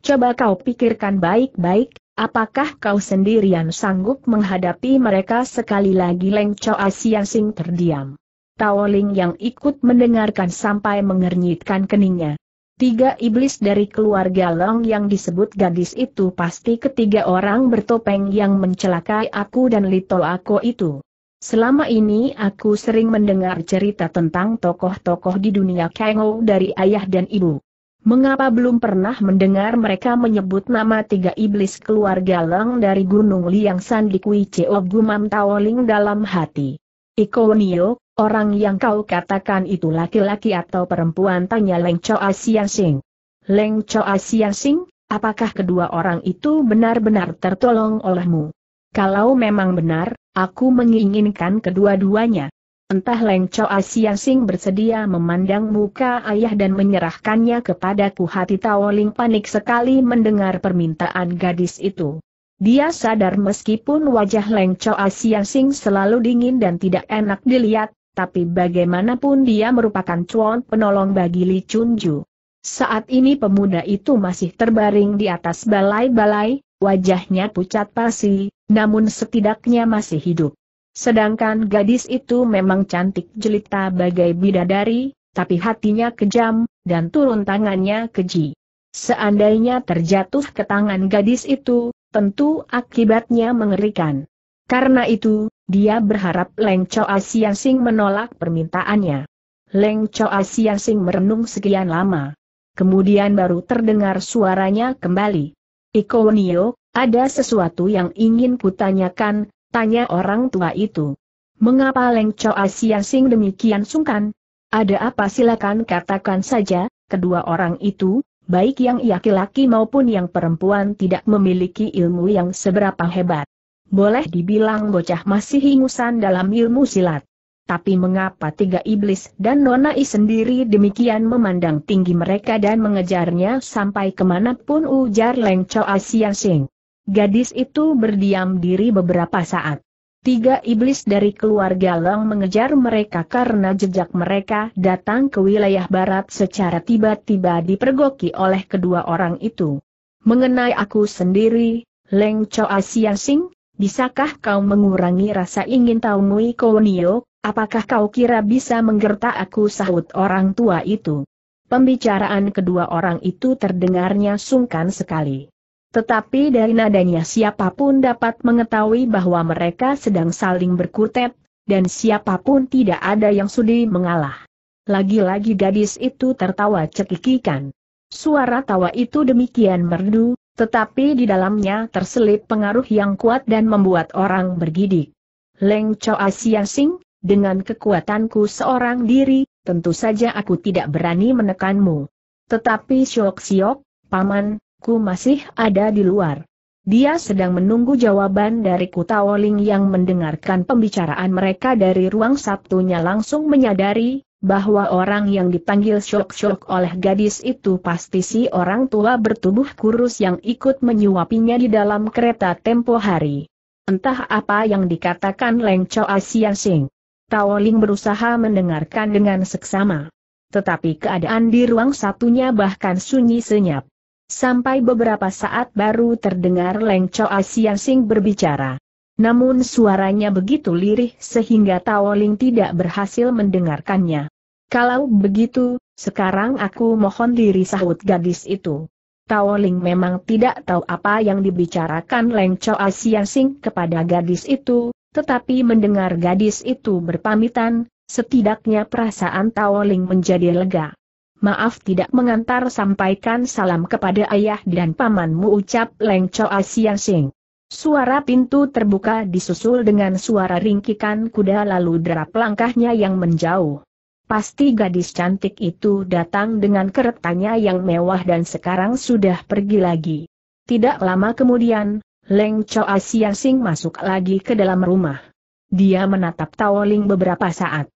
Coba kau pikirkan baik-baik, Apakah kau sendirian sanggup menghadapi mereka sekali lagi Leng Chao Asian Sing terdiam. Tao Ling yang ikut mendengarkan sampai mengernyitkan keningnya. Tiga iblis dari keluarga Long yang disebut gadis itu pasti ketiga orang bertopeng yang mencelakai aku dan Lito Ako itu. Selama ini aku sering mendengar cerita tentang tokoh-tokoh di dunia Kengo dari ayah dan ibu. Mengapa belum pernah mendengar mereka menyebut nama tiga iblis keluarga Leng dari Gunung Liang San di Kui Cheo Gumam Taoling dalam hati? Iko Ikonio, orang yang kau katakan itu laki-laki atau perempuan tanya Leng Choa Siang Sing. Leng Choa Siang Sing, apakah kedua orang itu benar-benar tertolong olehmu? Kalau memang benar, aku menginginkan kedua-duanya. Entah Leng Chow Asia Sing bersedia memandang muka ayah dan menyerahkannya kepadaku hati Taoling panik sekali mendengar permintaan gadis itu. Dia sadar meskipun wajah Leng Chow Asia Sing selalu dingin dan tidak enak dilihat, tapi bagaimanapun dia merupakan cuan penolong bagi Li Chunju. Saat ini pemuda itu masih terbaring di atas balai-balai, wajahnya pucat pasi, namun setidaknya masih hidup. Sedangkan gadis itu memang cantik jelita bagai bidadari, tapi hatinya kejam, dan turun tangannya keji. Seandainya terjatuh ke tangan gadis itu, tentu akibatnya mengerikan. Karena itu, dia berharap Leng Choa Asian Sing menolak permintaannya. Leng Choa Asian Sing merenung sekian lama. Kemudian baru terdengar suaranya kembali. Iko Nio, ada sesuatu yang ingin kutanyakan, Tanya orang tua itu. Mengapa Leng Choa Sing demikian sungkan? Ada apa silakan katakan saja, kedua orang itu, baik yang laki-laki maupun yang perempuan tidak memiliki ilmu yang seberapa hebat. Boleh dibilang bocah masih ingusan dalam ilmu silat. Tapi mengapa tiga iblis dan nona i sendiri demikian memandang tinggi mereka dan mengejarnya sampai kemanapun ujar Leng Choa Sing? Gadis itu berdiam diri beberapa saat. Tiga iblis dari keluarga Long mengejar mereka karena jejak mereka datang ke wilayah barat secara tiba-tiba dipergoki oleh kedua orang itu. Mengenai aku sendiri, Leng Choa Siang Sing, bisakah kau mengurangi rasa ingin tahu Nui Kownio, apakah kau kira bisa menggertak aku sahut orang tua itu? Pembicaraan kedua orang itu terdengarnya sungkan sekali. Tetapi dari nadanya siapapun dapat mengetahui bahwa mereka sedang saling berkutet, dan siapapun tidak ada yang sudi mengalah. Lagi-lagi gadis itu tertawa cekikikan. Suara tawa itu demikian merdu, tetapi di dalamnya terselip pengaruh yang kuat dan membuat orang bergidik. Leng Chow Asia Sing, dengan kekuatanku seorang diri, tentu saja aku tidak berani menekanmu. Tetapi Syok Siok, Paman, ku masih ada di luar. Dia sedang menunggu jawaban dari Kutaoling yang mendengarkan pembicaraan mereka dari ruang Sabtunya langsung menyadari, bahwa orang yang dipanggil syok-syok oleh gadis itu pasti si orang tua bertubuh kurus yang ikut menyuapinya di dalam kereta tempo hari. Entah apa yang dikatakan Leng Chow Asia Sing. Taoling berusaha mendengarkan dengan seksama. Tetapi keadaan di ruang satunya bahkan sunyi senyap. Sampai beberapa saat baru terdengar Leng Choa ah berbicara. Namun suaranya begitu lirih sehingga Tawoling tidak berhasil mendengarkannya. Kalau begitu, sekarang aku mohon diri sahut gadis itu. Tawoling memang tidak tahu apa yang dibicarakan Leng Choa ah kepada gadis itu, tetapi mendengar gadis itu berpamitan, setidaknya perasaan Tawoling menjadi lega. Maaf tidak mengantar sampaikan salam kepada ayah dan pamanmu ucap Leng Choa ah Siang Sing. Suara pintu terbuka disusul dengan suara ringkikan kuda lalu derap langkahnya yang menjauh. Pasti gadis cantik itu datang dengan keretanya yang mewah dan sekarang sudah pergi lagi. Tidak lama kemudian, Leng Choa ah Siang Sing masuk lagi ke dalam rumah. Dia menatap Tao Ling beberapa saat.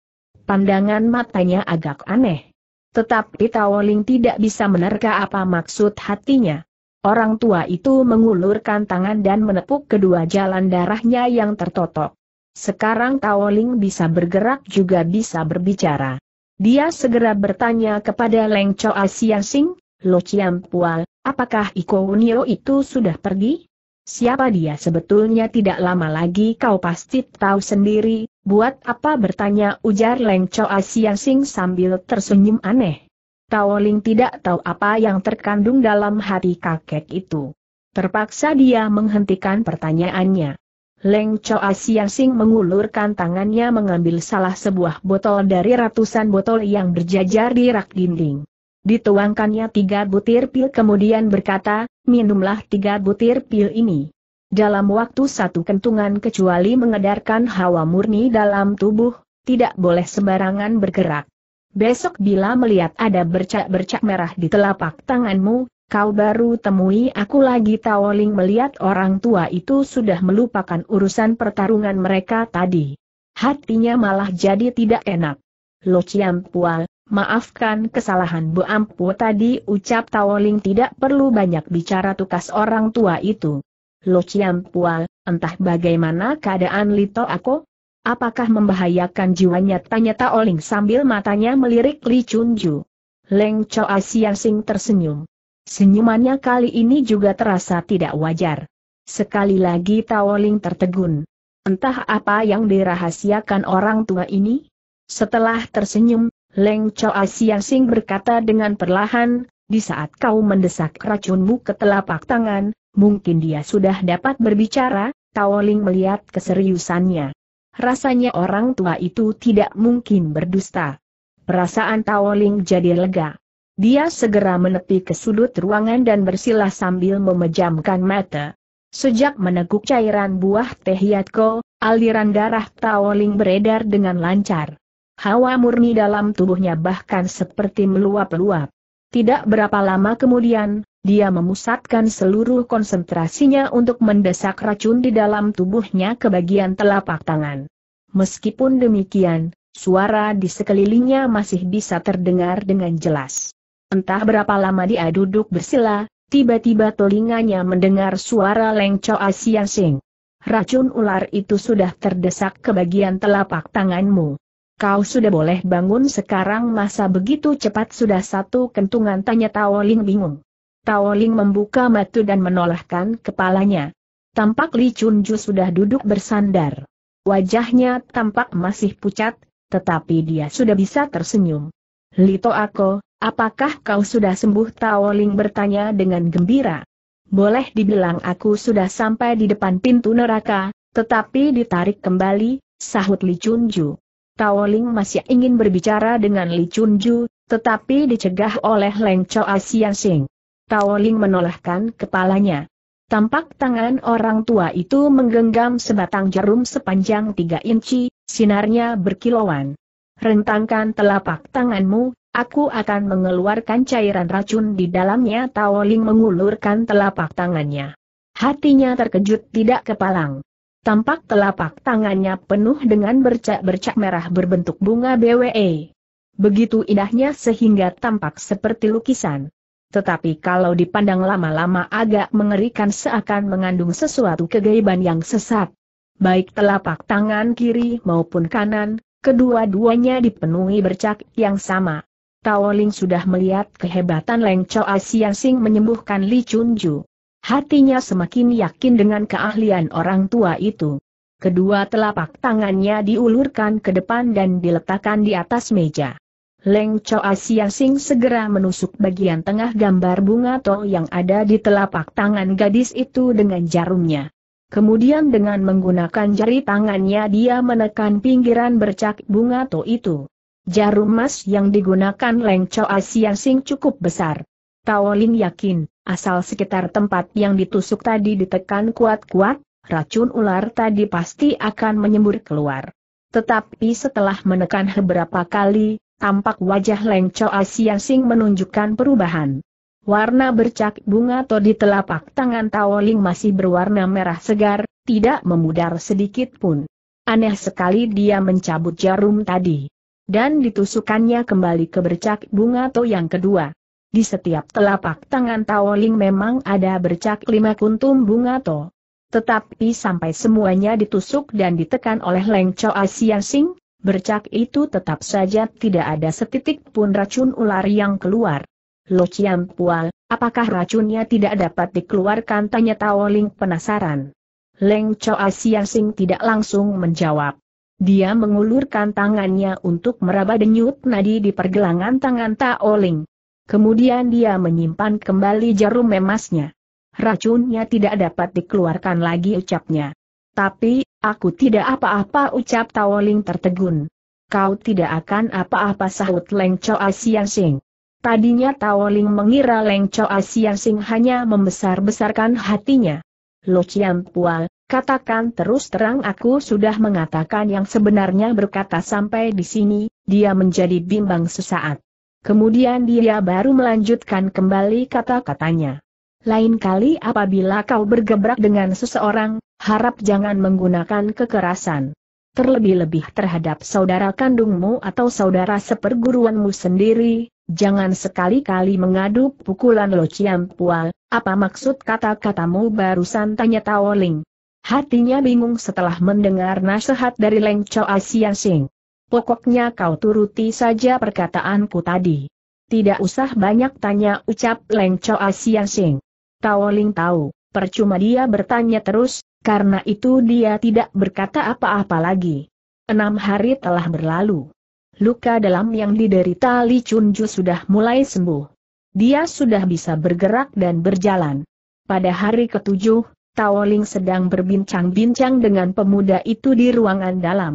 Pandangan matanya agak aneh tetapi Taoling tidak bisa menerka apa maksud hatinya. Orang tua itu mengulurkan tangan dan menepuk kedua jalan darahnya yang tertotok. Sekarang Taoling bisa bergerak juga bisa berbicara. Dia segera bertanya kepada Leng Choa Siang Sing, Lo Chiam Pual, apakah Iko Unio itu sudah pergi? Siapa dia sebetulnya tidak lama lagi kau pasti tahu sendiri, Buat apa bertanya ujar Leng Choa Sing sambil tersenyum aneh. Ling tidak tahu apa yang terkandung dalam hati kakek itu. Terpaksa dia menghentikan pertanyaannya. Leng Choa Sing mengulurkan tangannya mengambil salah sebuah botol dari ratusan botol yang berjajar di rak dinding. Dituangkannya tiga butir pil kemudian berkata, minumlah tiga butir pil ini. Dalam waktu satu kentungan kecuali mengedarkan hawa murni dalam tubuh, tidak boleh sembarangan bergerak. Besok bila melihat ada bercak-bercak merah di telapak tanganmu, kau baru temui aku lagi tawoling melihat orang tua itu sudah melupakan urusan pertarungan mereka tadi. Hatinya malah jadi tidak enak. Lo Ciampual, Maafkan kesalahan Bu Ampu tadi ucap tawoling tidak perlu banyak bicara tukas orang tua itu. Lo Chiam Pual, entah bagaimana keadaan Lito Ako? Apakah membahayakan jiwanya? Tanya Taoling sambil matanya melirik Li Chunju. Leng Choa Sing tersenyum. Senyumannya kali ini juga terasa tidak wajar. Sekali lagi Taoling tertegun. Entah apa yang dirahasiakan orang tua ini? Setelah tersenyum, Leng Choa Sing berkata dengan perlahan, di saat kau mendesak racunmu ke telapak tangan, mungkin dia sudah dapat berbicara, Taoling melihat keseriusannya. Rasanya orang tua itu tidak mungkin berdusta. Perasaan Taoling jadi lega. Dia segera menepi ke sudut ruangan dan bersilah sambil memejamkan mata. Sejak meneguk cairan buah teh Yatko, aliran darah Taoling beredar dengan lancar. Hawa murni dalam tubuhnya bahkan seperti meluap-luap. Tidak berapa lama kemudian, dia memusatkan seluruh konsentrasinya untuk mendesak racun di dalam tubuhnya ke bagian telapak tangan. Meskipun demikian, suara di sekelilingnya masih bisa terdengar dengan jelas. Entah berapa lama dia duduk bersila, tiba-tiba telinganya mendengar suara lengco Asia Sing. Racun ular itu sudah terdesak ke bagian telapak tanganmu. Kau sudah boleh bangun sekarang masa begitu cepat sudah satu kentungan tanya Tao Ling bingung. Taoling membuka mata dan menolakkan kepalanya. Tampak Li Chunju sudah duduk bersandar. Wajahnya tampak masih pucat, tetapi dia sudah bisa tersenyum. Lito Ako, apakah kau sudah sembuh Taoling bertanya dengan gembira. Boleh dibilang aku sudah sampai di depan pintu neraka, tetapi ditarik kembali, sahut Li Chunju. Taoling masih ingin berbicara dengan Li Chunju, tetapi dicegah oleh Leng Choa Sian Sing. Taoling menolehkan kepalanya. Tampak tangan orang tua itu menggenggam sebatang jarum sepanjang tiga inci, sinarnya berkilauan. Rentangkan telapak tanganmu, aku akan mengeluarkan cairan racun di dalamnya Taoling mengulurkan telapak tangannya. Hatinya terkejut tidak kepalang. Tampak telapak tangannya penuh dengan bercak-bercak merah berbentuk bunga BWE. Begitu indahnya sehingga tampak seperti lukisan. Tetapi kalau dipandang lama-lama agak mengerikan seakan mengandung sesuatu kegaiban yang sesat. Baik telapak tangan kiri maupun kanan, kedua-duanya dipenuhi bercak yang sama. Tao Ling sudah melihat kehebatan Leng Choa Siang menyembuhkan Li Chun Ju. Hatinya semakin yakin dengan keahlian orang tua itu. Kedua telapak tangannya diulurkan ke depan dan diletakkan di atas meja. Leng Choa Sia segera menusuk bagian tengah gambar bunga to yang ada di telapak tangan gadis itu dengan jarumnya. Kemudian dengan menggunakan jari tangannya dia menekan pinggiran bercak bunga to itu. Jarum emas yang digunakan Leng Choa Sia cukup besar. Tao Lin yakin, asal sekitar tempat yang ditusuk tadi ditekan kuat-kuat, racun ular tadi pasti akan menyembur keluar. Tetapi setelah menekan beberapa kali, tampak wajah Leng Chou Sing menunjukkan perubahan. Warna bercak bunga atau di telapak tangan Tao masih berwarna merah segar, tidak memudar sedikit pun. Aneh sekali dia mencabut jarum tadi. Dan ditusukannya kembali ke bercak bunga atau yang kedua. Di setiap telapak tangan Tao memang ada bercak lima kuntum bunga to. Tetapi sampai semuanya ditusuk dan ditekan oleh Leng Chou Sing, bercak itu tetap saja tidak ada setitik pun racun ular yang keluar. Lo Chiam Pual, apakah racunnya tidak dapat dikeluarkan? Tanya Tao Ling penasaran. Leng Choa Sia Sing tidak langsung menjawab. Dia mengulurkan tangannya untuk meraba denyut nadi di pergelangan tangan Tao Ling. Kemudian dia menyimpan kembali jarum emasnya. Racunnya tidak dapat dikeluarkan lagi ucapnya. Tapi, aku tidak apa-apa ucap Tawoling tertegun. Kau tidak akan apa-apa sahut Leng Choa Siang Sing. Tadinya Tawoling mengira Leng Choa Siang Sing hanya membesar-besarkan hatinya. Lo Chiam Pual, katakan terus terang aku sudah mengatakan yang sebenarnya berkata sampai di sini, dia menjadi bimbang sesaat. Kemudian dia baru melanjutkan kembali kata-katanya. Lain kali apabila kau bergebrak dengan seseorang, harap jangan menggunakan kekerasan. Terlebih-lebih terhadap saudara kandungmu atau saudara seperguruanmu sendiri, jangan sekali-kali mengadu pukulan lo Pua, apa maksud kata-katamu barusan tanya Ling. Hatinya bingung setelah mendengar nasihat dari Leng Choa Sian Sing. Pokoknya kau turuti saja perkataanku tadi. Tidak usah banyak tanya ucap Leng Choa Sian Sing. Tao tahu, percuma dia bertanya terus, karena itu dia tidak berkata apa-apa lagi. Enam hari telah berlalu. Luka dalam yang diderita Li Chunju sudah mulai sembuh. Dia sudah bisa bergerak dan berjalan. Pada hari ketujuh, Tao sedang berbincang-bincang dengan pemuda itu di ruangan dalam.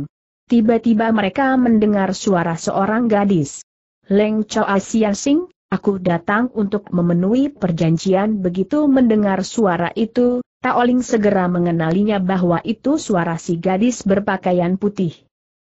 Tiba-tiba mereka mendengar suara seorang gadis. Leng Chao Asia Sing, Aku datang untuk memenuhi perjanjian begitu mendengar suara itu, Taoling segera mengenalinya bahwa itu suara si gadis berpakaian putih.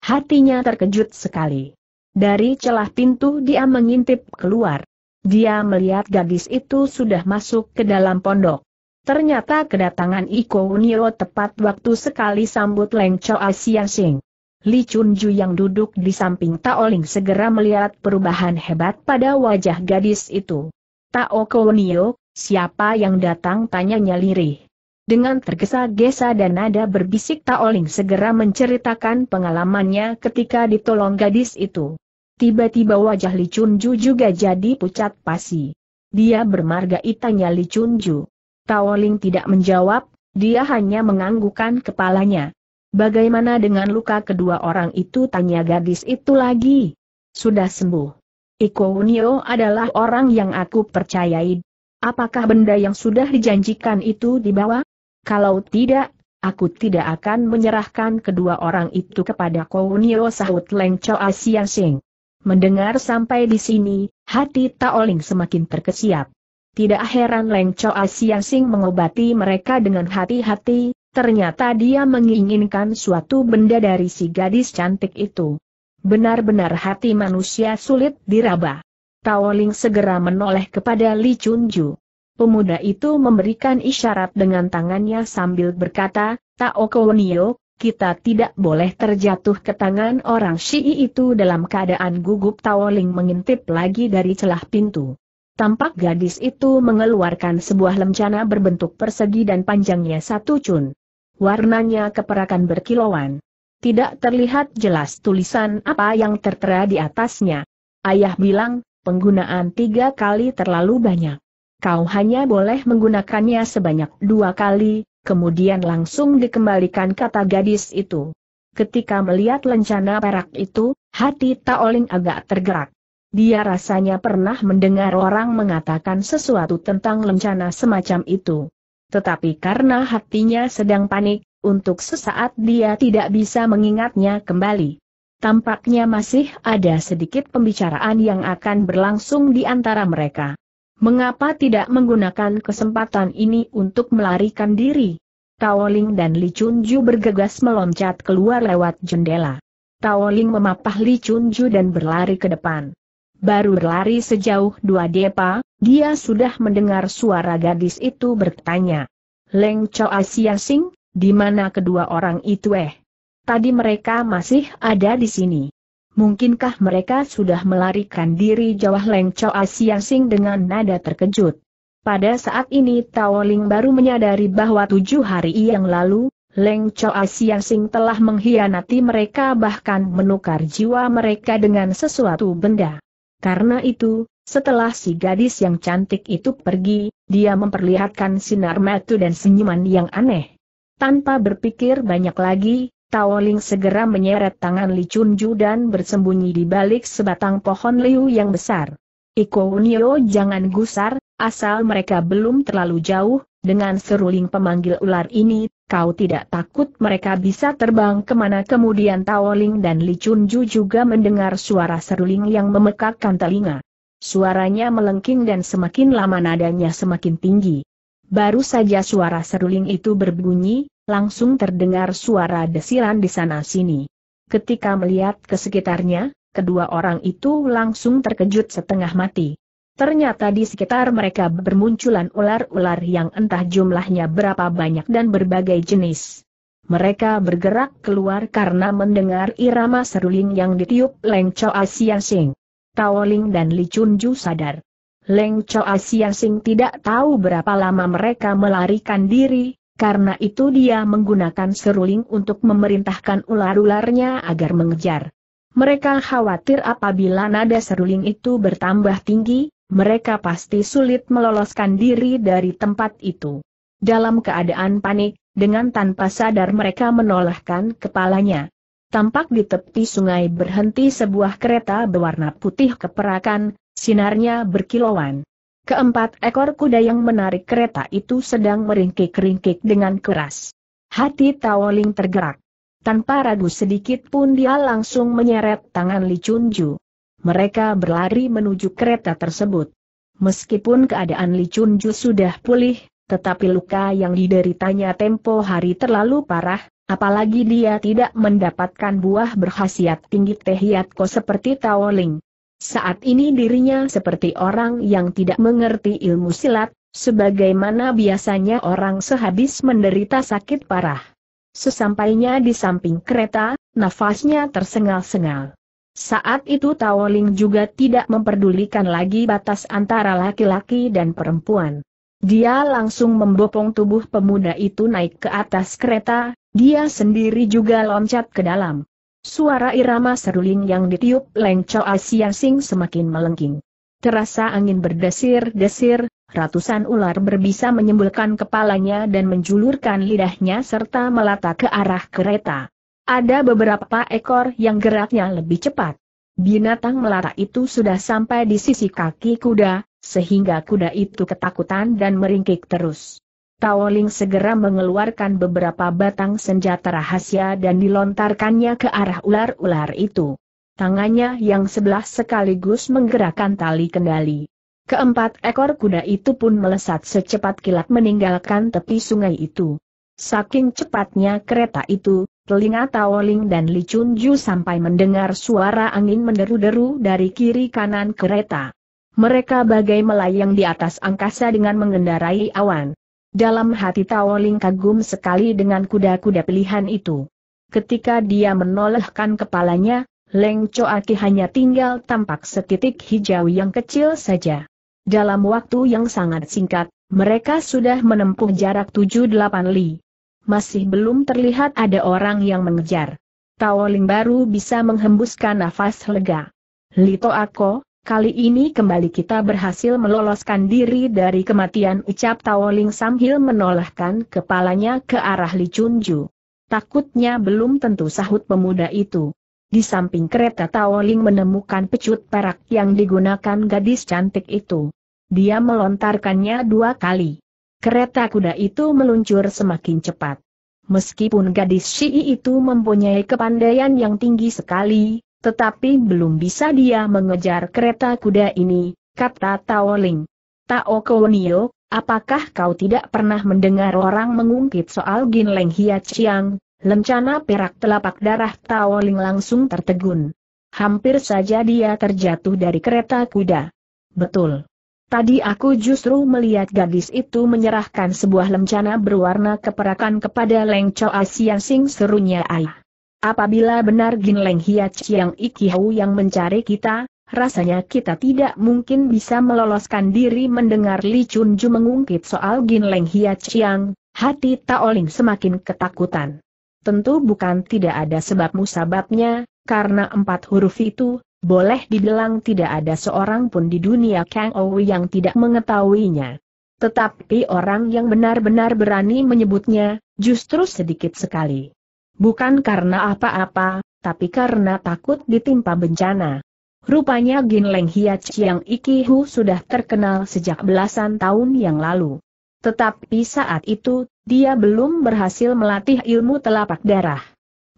Hatinya terkejut sekali. Dari celah pintu dia mengintip keluar. Dia melihat gadis itu sudah masuk ke dalam pondok. Ternyata kedatangan Iko Niro tepat waktu sekali sambut Leng Choa Siang Li Chunju yang duduk di samping Taoling segera melihat perubahan hebat pada wajah gadis itu. Tao Kowenio, siapa yang datang tanyanya lirih. Dengan tergesa-gesa dan nada berbisik Taoling segera menceritakan pengalamannya ketika ditolong gadis itu. Tiba-tiba wajah Li Chunju juga jadi pucat pasi. Dia bermarga itanya Li Chunju. Taoling tidak menjawab, dia hanya menganggukan kepalanya. Bagaimana dengan luka kedua orang itu tanya gadis itu lagi? Sudah sembuh. Iko Unio adalah orang yang aku percayai. Apakah benda yang sudah dijanjikan itu dibawa? Kalau tidak, aku tidak akan menyerahkan kedua orang itu kepada Unio sahut Leng Choa Asia Sing. Mendengar sampai di sini, hati Taoling semakin terkesiap. Tidak heran Leng Choa Asia Sing mengobati mereka dengan hati-hati, Ternyata dia menginginkan suatu benda dari si gadis cantik itu. Benar-benar hati manusia sulit diraba. Taoling segera menoleh kepada Li Chunju. Pemuda itu memberikan isyarat dengan tangannya sambil berkata, Taoko Nio, kita tidak boleh terjatuh ke tangan orang Shi'i itu dalam keadaan gugup Taoling mengintip lagi dari celah pintu. Tampak gadis itu mengeluarkan sebuah lencana berbentuk persegi dan panjangnya satu cun. Warnanya keperakan berkilauan. Tidak terlihat jelas tulisan apa yang tertera di atasnya. Ayah bilang, penggunaan tiga kali terlalu banyak. Kau hanya boleh menggunakannya sebanyak dua kali, kemudian langsung dikembalikan kata gadis itu. Ketika melihat lencana perak itu, hati Taoling agak tergerak. Dia rasanya pernah mendengar orang mengatakan sesuatu tentang lencana semacam itu. Tetapi karena hatinya sedang panik, untuk sesaat dia tidak bisa mengingatnya kembali. Tampaknya masih ada sedikit pembicaraan yang akan berlangsung di antara mereka. Mengapa tidak menggunakan kesempatan ini untuk melarikan diri? Taoling dan Li Chunju bergegas meloncat keluar lewat jendela. Taoling memapah Li Chunju dan berlari ke depan. Baru berlari sejauh dua depa, dia sudah mendengar suara gadis itu bertanya. Leng Chow Asia Sing, di mana kedua orang itu eh? Tadi mereka masih ada di sini. Mungkinkah mereka sudah melarikan diri jauh Leng Chow Asia Sing dengan nada terkejut? Pada saat ini Tao Ling baru menyadari bahwa tujuh hari yang lalu, Leng Chow Asia Sing telah mengkhianati mereka bahkan menukar jiwa mereka dengan sesuatu benda. Karena itu, setelah si gadis yang cantik itu pergi, dia memperlihatkan sinar mata dan senyuman yang aneh. Tanpa berpikir banyak lagi, Taoling segera menyeret tangan Li Chunju dan bersembunyi di balik sebatang pohon liu yang besar. Iko Unio jangan gusar, asal mereka belum terlalu jauh, dengan seruling pemanggil ular ini, kau tidak takut mereka bisa terbang kemana kemudian Taoling dan Li Chunju juga mendengar suara seruling yang memekakkan telinga. Suaranya melengking dan semakin lama nadanya semakin tinggi. Baru saja suara seruling itu berbunyi, langsung terdengar suara desiran di sana-sini. Ketika melihat ke sekitarnya, kedua orang itu langsung terkejut setengah mati. Ternyata di sekitar mereka bermunculan ular-ular yang entah jumlahnya berapa banyak dan berbagai jenis. Mereka bergerak keluar karena mendengar irama seruling yang ditiup Leng Choa Sing. Taoling dan Li Chunju sadar. Leng Choa siasing Sing tidak tahu berapa lama mereka melarikan diri, karena itu dia menggunakan seruling untuk memerintahkan ular-ularnya agar mengejar. Mereka khawatir apabila nada seruling itu bertambah tinggi, mereka pasti sulit meloloskan diri dari tempat itu. Dalam keadaan panik, dengan tanpa sadar mereka menolahkan kepalanya. Tampak di tepi sungai berhenti sebuah kereta berwarna putih keperakan, sinarnya berkilauan. Keempat ekor kuda yang menarik kereta itu sedang meringkik-ringkik dengan keras. Hati Tawoling tergerak. Tanpa ragu sedikit pun dia langsung menyeret tangan Li Chunju. Mereka berlari menuju kereta tersebut. Meskipun keadaan Li Chunju sudah pulih, tetapi luka yang dideritanya tempo hari terlalu parah, Apalagi dia tidak mendapatkan buah berhasiat tinggi tehiatko seperti Taoling. Saat ini dirinya seperti orang yang tidak mengerti ilmu silat, sebagaimana biasanya orang sehabis menderita sakit parah. Sesampainya di samping kereta, nafasnya tersengal-sengal. Saat itu Taoling juga tidak memperdulikan lagi batas antara laki-laki dan perempuan. Dia langsung membopong tubuh pemuda itu naik ke atas kereta, dia sendiri juga loncat ke dalam. Suara irama seruling yang ditiup Leng Asia Sing semakin melengking. Terasa angin berdesir-desir, ratusan ular berbisa menyembulkan kepalanya dan menjulurkan lidahnya serta melata ke arah kereta. Ada beberapa ekor yang geraknya lebih cepat. Binatang melata itu sudah sampai di sisi kaki kuda, sehingga kuda itu ketakutan dan meringkik terus. Taoling segera mengeluarkan beberapa batang senjata rahasia dan dilontarkannya ke arah ular-ular itu. Tangannya yang sebelah sekaligus menggerakkan tali kendali. Keempat ekor kuda itu pun melesat secepat kilat meninggalkan tepi sungai itu. Saking cepatnya kereta itu, telinga Taoling dan Li Chun sampai mendengar suara angin menderu-deru dari kiri kanan kereta. Mereka bagai melayang di atas angkasa dengan mengendarai awan. Dalam hati Tawoling kagum sekali dengan kuda-kuda pilihan itu. Ketika dia menolehkan kepalanya, Leng Choaki hanya tinggal tampak setitik hijau yang kecil saja. Dalam waktu yang sangat singkat, mereka sudah menempuh jarak 7-8 li. Masih belum terlihat ada orang yang mengejar. Tawoling baru bisa menghembuskan nafas lega. Lito Ako, Kali ini kembali kita berhasil meloloskan diri dari kematian ucap Taoling sambil menolahkan kepalanya ke arah Li Chunju. Takutnya belum tentu sahut pemuda itu. Di samping kereta Taoling menemukan pecut perak yang digunakan gadis cantik itu. Dia melontarkannya dua kali. Kereta kuda itu meluncur semakin cepat. Meskipun gadis Shi'i itu mempunyai kepandaian yang tinggi sekali, tetapi belum bisa dia mengejar kereta kuda ini, kata Tao Ling. Tao Kownio, apakah kau tidak pernah mendengar orang mengungkit soal Gin Leng Hia Chiang? Lencana perak telapak darah Tao Ling langsung tertegun. Hampir saja dia terjatuh dari kereta kuda. Betul. Tadi aku justru melihat gadis itu menyerahkan sebuah lencana berwarna keperakan kepada Leng Choa Sian Sing serunya Ai. Apabila benar Gin Leng Hiat Chiang Ikihau yang mencari kita, rasanya kita tidak mungkin bisa meloloskan diri mendengar Li Chun Ju mengungkit soal Gin Leng Hiat Chiang, hati Taoling semakin ketakutan. Tentu bukan tidak ada sebab musababnya, karena empat huruf itu, boleh dibilang tidak ada seorang pun di dunia Kang Ou yang tidak mengetahuinya. Tetapi orang yang benar-benar berani menyebutnya, justru sedikit sekali. Bukan karena apa-apa, tapi karena takut ditimpa bencana. Rupanya Gin Leng Hia Chiang Hu sudah terkenal sejak belasan tahun yang lalu. Tetapi saat itu, dia belum berhasil melatih ilmu telapak darah.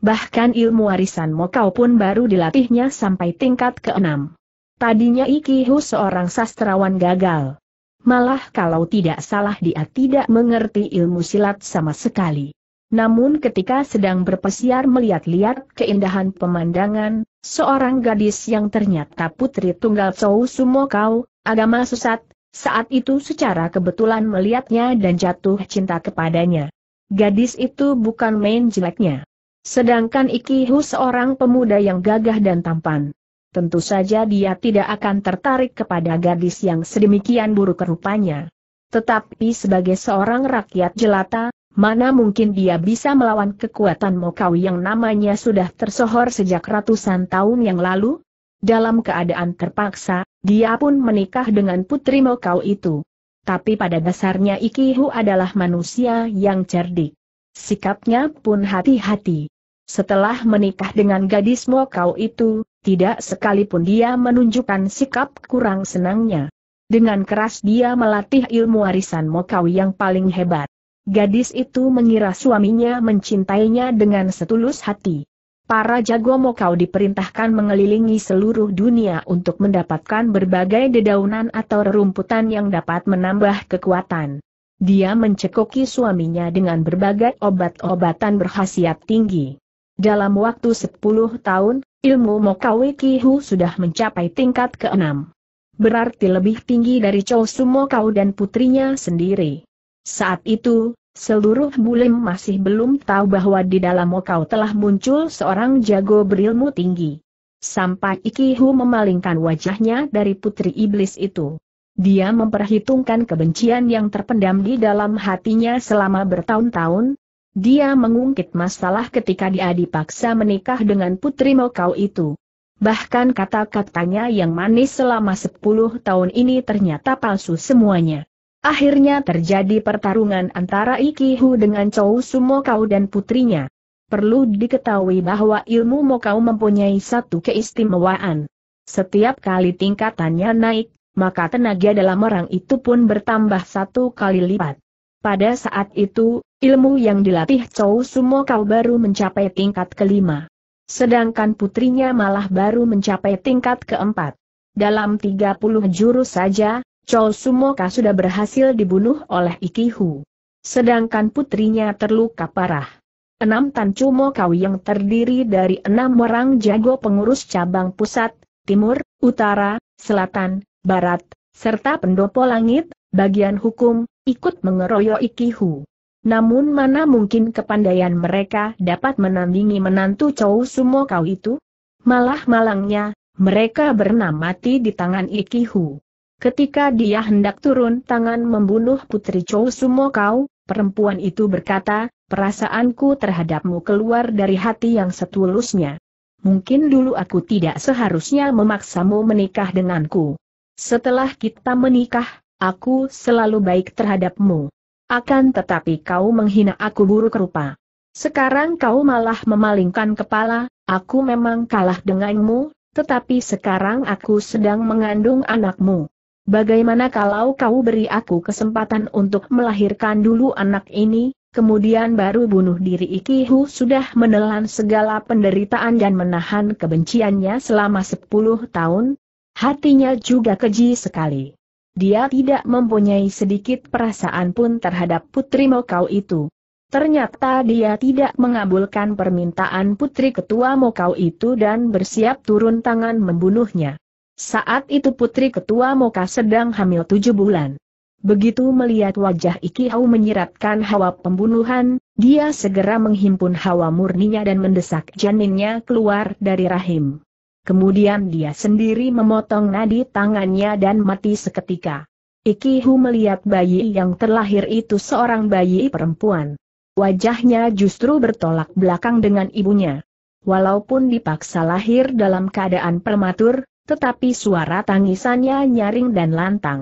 Bahkan ilmu warisan Mokau pun baru dilatihnya sampai tingkat keenam. Tadinya Iki Hu seorang sastrawan gagal. Malah kalau tidak salah dia tidak mengerti ilmu silat sama sekali. Namun ketika sedang berpesiar melihat-lihat keindahan pemandangan, seorang gadis yang ternyata putri tunggal Chou Sumo Kau, agama susat, saat itu secara kebetulan melihatnya dan jatuh cinta kepadanya. Gadis itu bukan main jeleknya. Sedangkan Ikihu seorang pemuda yang gagah dan tampan. Tentu saja dia tidak akan tertarik kepada gadis yang sedemikian buruk rupanya. Tetapi sebagai seorang rakyat jelata, Mana mungkin dia bisa melawan kekuatan Mokau yang namanya sudah tersohor sejak ratusan tahun yang lalu? Dalam keadaan terpaksa, dia pun menikah dengan putri Mokau itu. Tapi pada dasarnya Ikihu adalah manusia yang cerdik. Sikapnya pun hati-hati. Setelah menikah dengan gadis Mokau itu, tidak sekalipun dia menunjukkan sikap kurang senangnya. Dengan keras dia melatih ilmu warisan Mokau yang paling hebat. Gadis itu mengira suaminya mencintainya dengan setulus hati. Para jago mokau diperintahkan mengelilingi seluruh dunia untuk mendapatkan berbagai dedaunan atau rerumputan yang dapat menambah kekuatan. Dia mencekoki suaminya dengan berbagai obat-obatan berkhasiat tinggi. Dalam waktu 10 tahun, ilmu mokau Kihu sudah mencapai tingkat keenam, Berarti lebih tinggi dari Chou Sumo Kau dan putrinya sendiri. Saat itu, seluruh Bulim masih belum tahu bahwa di dalam Mokau telah muncul seorang jago berilmu tinggi. Sampai Ikihu memalingkan wajahnya dari putri iblis itu. Dia memperhitungkan kebencian yang terpendam di dalam hatinya selama bertahun-tahun. Dia mengungkit masalah ketika dia dipaksa menikah dengan putri Mokau itu. Bahkan kata-katanya yang manis selama 10 tahun ini ternyata palsu semuanya. Akhirnya terjadi pertarungan antara Ikihu dengan Chou Sumo Kau dan putrinya. Perlu diketahui bahwa ilmu Mokau mempunyai satu keistimewaan. Setiap kali tingkatannya naik, maka tenaga dalam orang itu pun bertambah satu kali lipat. Pada saat itu, ilmu yang dilatih Chou Sumo Kau baru mencapai tingkat kelima. Sedangkan putrinya malah baru mencapai tingkat keempat. Dalam 30 jurus saja, Chol Sumoka sudah berhasil dibunuh oleh Ikihu. Sedangkan putrinya terluka parah. Enam Tancu kau yang terdiri dari enam orang jago pengurus cabang pusat, timur, utara, selatan, barat, serta pendopo langit, bagian hukum, ikut mengeroyok Ikihu. Namun mana mungkin kepandaian mereka dapat menandingi menantu Chou Sumo Kau itu? Malah malangnya, mereka bernamati di tangan Ikihu. Ketika dia hendak turun tangan membunuh Putri Chou Sumo Kau, perempuan itu berkata, perasaanku terhadapmu keluar dari hati yang setulusnya. Mungkin dulu aku tidak seharusnya memaksamu menikah denganku. Setelah kita menikah, aku selalu baik terhadapmu. Akan tetapi kau menghina aku buruk rupa. Sekarang kau malah memalingkan kepala, aku memang kalah denganmu, tetapi sekarang aku sedang mengandung anakmu. Bagaimana kalau kau beri aku kesempatan untuk melahirkan dulu anak ini, kemudian baru bunuh diri Ikihu sudah menelan segala penderitaan dan menahan kebenciannya selama 10 tahun? Hatinya juga keji sekali. Dia tidak mempunyai sedikit perasaan pun terhadap putri Mokau itu. Ternyata dia tidak mengabulkan permintaan putri ketua Mokau itu dan bersiap turun tangan membunuhnya. Saat itu putri ketua Moka sedang hamil tujuh bulan. Begitu melihat wajah Iki Hau menyiratkan hawa pembunuhan, dia segera menghimpun hawa murninya dan mendesak janinnya keluar dari rahim. Kemudian dia sendiri memotong nadi tangannya dan mati seketika. Iki Hu melihat bayi yang terlahir itu seorang bayi perempuan. Wajahnya justru bertolak belakang dengan ibunya. Walaupun dipaksa lahir dalam keadaan prematur, tetapi suara tangisannya nyaring dan lantang.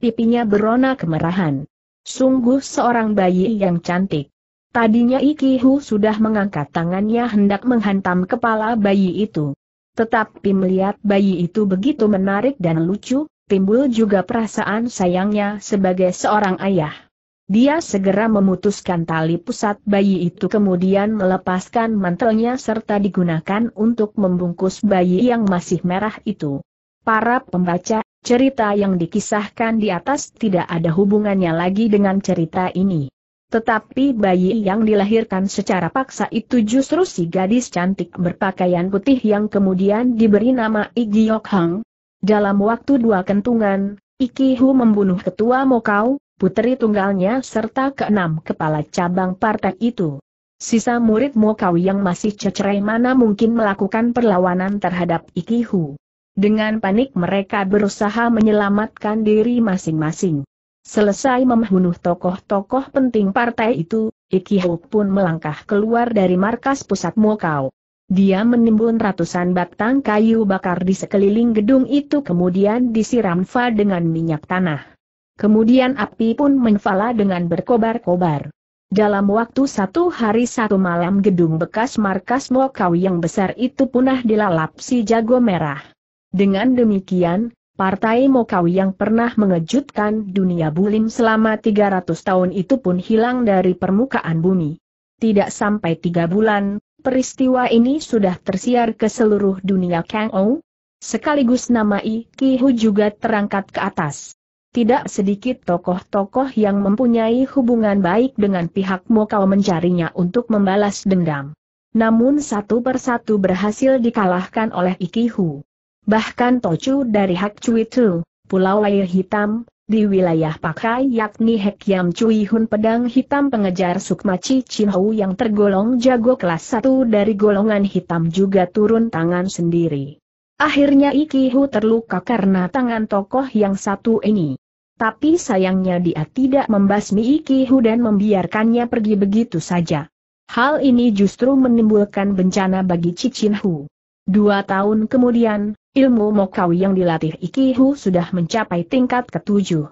Pipinya berona kemerahan. Sungguh seorang bayi yang cantik. Tadinya Ikihu sudah mengangkat tangannya hendak menghantam kepala bayi itu. Tetapi melihat bayi itu begitu menarik dan lucu, timbul juga perasaan sayangnya sebagai seorang ayah. Dia segera memutuskan tali pusat bayi itu kemudian melepaskan mantelnya serta digunakan untuk membungkus bayi yang masih merah itu. Para pembaca, cerita yang dikisahkan di atas tidak ada hubungannya lagi dengan cerita ini. Tetapi bayi yang dilahirkan secara paksa itu justru si gadis cantik berpakaian putih yang kemudian diberi nama Iki Yok Hang. Dalam waktu dua kentungan, Iki membunuh ketua Mokau, Putri tunggalnya serta keenam kepala cabang partai itu. Sisa murid Mokau yang masih cecerai mana mungkin melakukan perlawanan terhadap Ikihu. Dengan panik mereka berusaha menyelamatkan diri masing-masing. Selesai membunuh tokoh-tokoh penting partai itu, Ikihu pun melangkah keluar dari markas pusat Mokau. Dia menimbun ratusan batang kayu bakar di sekeliling gedung itu kemudian disiram Fa dengan minyak tanah. Kemudian api pun menfala dengan berkobar-kobar. Dalam waktu satu hari satu malam gedung bekas markas Mokawi yang besar itu punah dilalap si jago merah. Dengan demikian, Partai Mokawi yang pernah mengejutkan dunia bulim selama 300 tahun itu pun hilang dari permukaan bumi. Tidak sampai tiga bulan, peristiwa ini sudah tersiar ke seluruh dunia Kang Ou. Sekaligus nama Iki Hu juga terangkat ke atas tidak sedikit tokoh-tokoh yang mempunyai hubungan baik dengan pihakmu kau mencarinya untuk membalas dendam. Namun satu persatu berhasil dikalahkan oleh Ikihu. Bahkan Tochu dari Hak Cui Tu, Pulau Air Hitam, di wilayah Pakai yakni Yam Cui Hun Pedang Hitam pengejar Sukma Chi Chin Hou yang tergolong jago kelas satu dari golongan hitam juga turun tangan sendiri. Akhirnya Ikihu terluka karena tangan tokoh yang satu ini. Tapi sayangnya dia tidak membasmi Ikihu dan membiarkannya pergi begitu saja. Hal ini justru menimbulkan bencana bagi Cicin Hu. Dua tahun kemudian, ilmu Mokau yang dilatih Ikihu sudah mencapai tingkat ketujuh.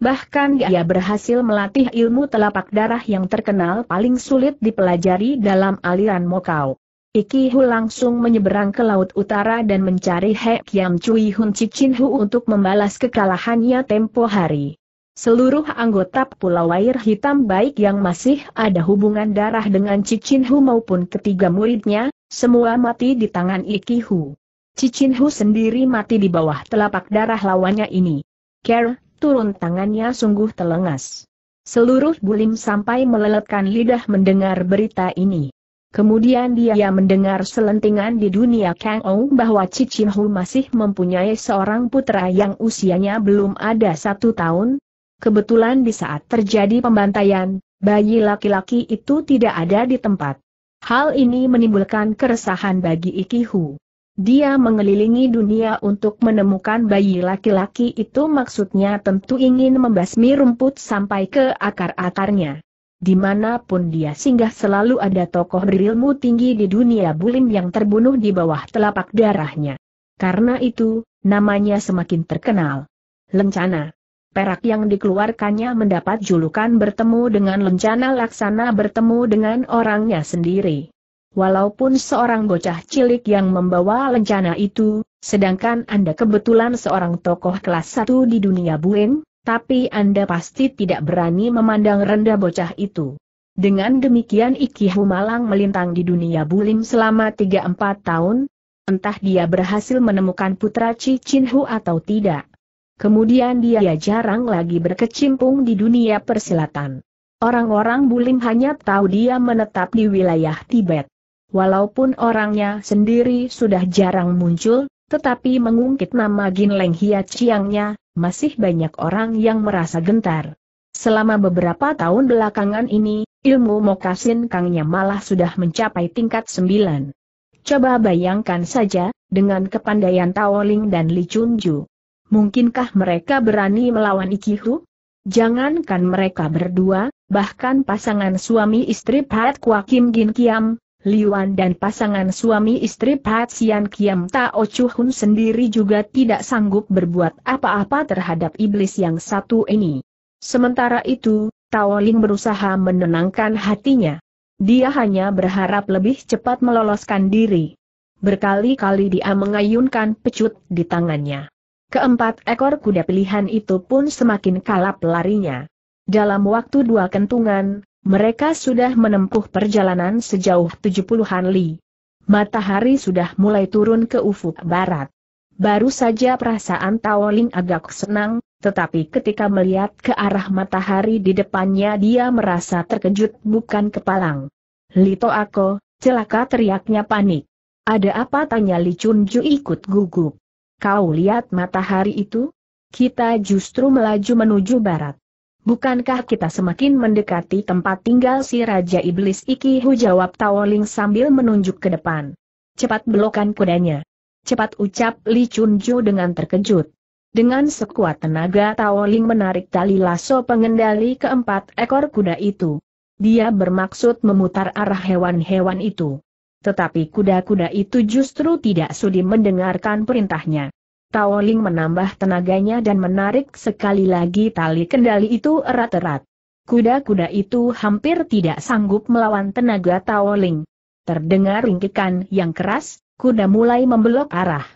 Bahkan dia berhasil melatih ilmu telapak darah yang terkenal paling sulit dipelajari dalam aliran Mokau. Iki Hu langsung menyeberang ke Laut Utara dan mencari He Kiam Cui Hun Cicin Hu untuk membalas kekalahannya tempo hari. Seluruh anggota Pulau Air Hitam baik yang masih ada hubungan darah dengan Cicin Hu maupun ketiga muridnya, semua mati di tangan Iki Hu. Cicin Hu sendiri mati di bawah telapak darah lawannya ini. Ker, turun tangannya sungguh telengas. Seluruh bulim sampai meleletkan lidah mendengar berita ini. Kemudian dia mendengar selentingan di dunia Kang Ou bahwa Cicin Hu masih mempunyai seorang putra yang usianya belum ada satu tahun. Kebetulan di saat terjadi pembantaian, bayi laki-laki itu tidak ada di tempat. Hal ini menimbulkan keresahan bagi Hu. Dia mengelilingi dunia untuk menemukan bayi laki-laki itu maksudnya tentu ingin membasmi rumput sampai ke akar-akarnya. Dimanapun dia singgah selalu ada tokoh berilmu tinggi di dunia bulim yang terbunuh di bawah telapak darahnya. Karena itu, namanya semakin terkenal. Lencana perak yang dikeluarkannya mendapat julukan bertemu dengan lencana laksana bertemu dengan orangnya sendiri. Walaupun seorang bocah cilik yang membawa lencana itu, sedangkan Anda kebetulan seorang tokoh kelas 1 di dunia buin, tapi Anda pasti tidak berani memandang rendah bocah itu. Dengan demikian Iki Humalang melintang di dunia bulim selama 3-4 tahun, entah dia berhasil menemukan putra Cicin Hu atau tidak. Kemudian dia ya jarang lagi berkecimpung di dunia persilatan. Orang-orang bulim hanya tahu dia menetap di wilayah Tibet. Walaupun orangnya sendiri sudah jarang muncul, tetapi mengungkit nama Ginleng Hia Chiangnya, masih banyak orang yang merasa gentar. Selama beberapa tahun belakangan ini, ilmu Mokasin Kangnya malah sudah mencapai tingkat sembilan. Coba bayangkan saja, dengan kepandaian Taoling dan Li Chunju. Mungkinkah mereka berani melawan Ikihu? Jangankan mereka berdua, bahkan pasangan suami istri Pat Kwa Kim Gin Kiam, Liuan dan pasangan suami istri Sian Kiam Tao Chuhun sendiri juga tidak sanggup berbuat apa-apa terhadap iblis yang satu ini. Sementara itu, Tao Ling berusaha menenangkan hatinya. Dia hanya berharap lebih cepat meloloskan diri. Berkali-kali dia mengayunkan pecut di tangannya. Keempat ekor kuda pilihan itu pun semakin kalap larinya. Dalam waktu dua kentungan, mereka sudah menempuh perjalanan sejauh 70-an li. Matahari sudah mulai turun ke ufuk barat. Baru saja perasaan Tawoling agak senang, tetapi ketika melihat ke arah matahari di depannya dia merasa terkejut bukan kepalang. Lito Ako, celaka teriaknya panik. Ada apa tanya Li Chunju ikut gugup. Kau lihat matahari itu? Kita justru melaju menuju barat. Bukankah kita semakin mendekati tempat tinggal si Raja Iblis Iki, Hu jawab Taoling sambil menunjuk ke depan. Cepat belokan kudanya. Cepat ucap Li Chunjo dengan terkejut. Dengan sekuat tenaga Taoling menarik tali lasso pengendali keempat ekor kuda itu. Dia bermaksud memutar arah hewan-hewan itu. Tetapi kuda-kuda itu justru tidak sudi mendengarkan perintahnya. Tao menambah tenaganya dan menarik sekali lagi tali kendali itu erat-erat. Kuda-kuda itu hampir tidak sanggup melawan tenaga Tao Terdengar ringkikan yang keras, kuda mulai membelok arah.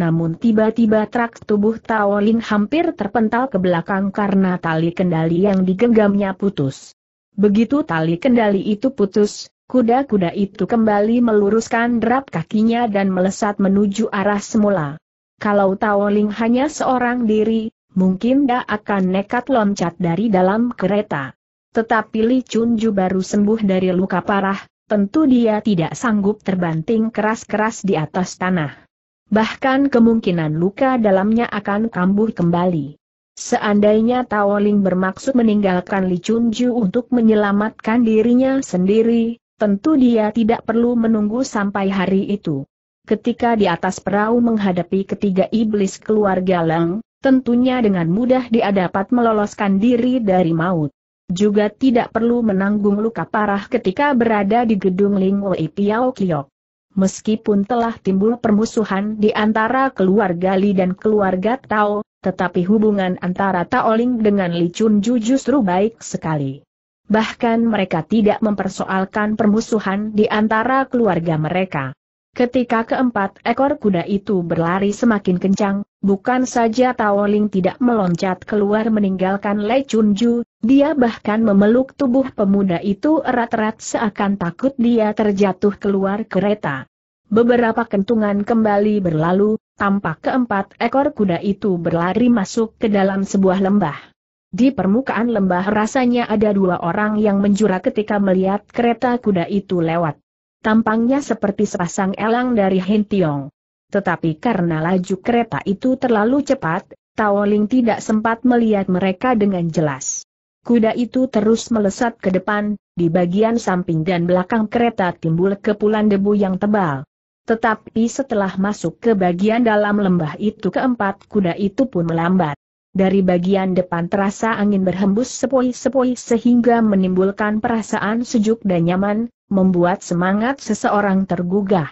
Namun tiba-tiba trak tubuh Tao hampir terpental ke belakang karena tali kendali yang digenggamnya putus. Begitu tali kendali itu putus, kuda-kuda itu kembali meluruskan derap kakinya dan melesat menuju arah semula. Kalau Tao hanya seorang diri, mungkin dia akan nekat loncat dari dalam kereta. Tetapi Li Chunju baru sembuh dari luka parah, tentu dia tidak sanggup terbanting keras-keras di atas tanah. Bahkan kemungkinan luka dalamnya akan kambuh kembali. Seandainya Tao bermaksud meninggalkan Li Chunju untuk menyelamatkan dirinya sendiri, tentu dia tidak perlu menunggu sampai hari itu ketika di atas perahu menghadapi ketiga iblis keluarga Lang, tentunya dengan mudah dia dapat meloloskan diri dari maut. Juga tidak perlu menanggung luka parah ketika berada di gedung Ling Wei Piao Kiok. Meskipun telah timbul permusuhan di antara keluarga Li dan keluarga Tao, tetapi hubungan antara Tao Ling dengan Li Chunju justru baik sekali. Bahkan mereka tidak mempersoalkan permusuhan di antara keluarga mereka. Ketika keempat ekor kuda itu berlari semakin kencang, bukan saja Taoling tidak meloncat keluar meninggalkan Lei Chunju, dia bahkan memeluk tubuh pemuda itu erat-erat seakan takut dia terjatuh keluar kereta. Beberapa kentungan kembali berlalu, tampak keempat ekor kuda itu berlari masuk ke dalam sebuah lembah. Di permukaan lembah rasanya ada dua orang yang menjura ketika melihat kereta kuda itu lewat. Tampangnya seperti sepasang elang dari Hintiong. Tetapi karena laju kereta itu terlalu cepat, Tao Ling tidak sempat melihat mereka dengan jelas. Kuda itu terus melesat ke depan, di bagian samping dan belakang kereta timbul kepulan debu yang tebal. Tetapi setelah masuk ke bagian dalam lembah itu keempat kuda itu pun melambat. Dari bagian depan terasa angin berhembus sepoi-sepoi sehingga menimbulkan perasaan sejuk dan nyaman, membuat semangat seseorang tergugah.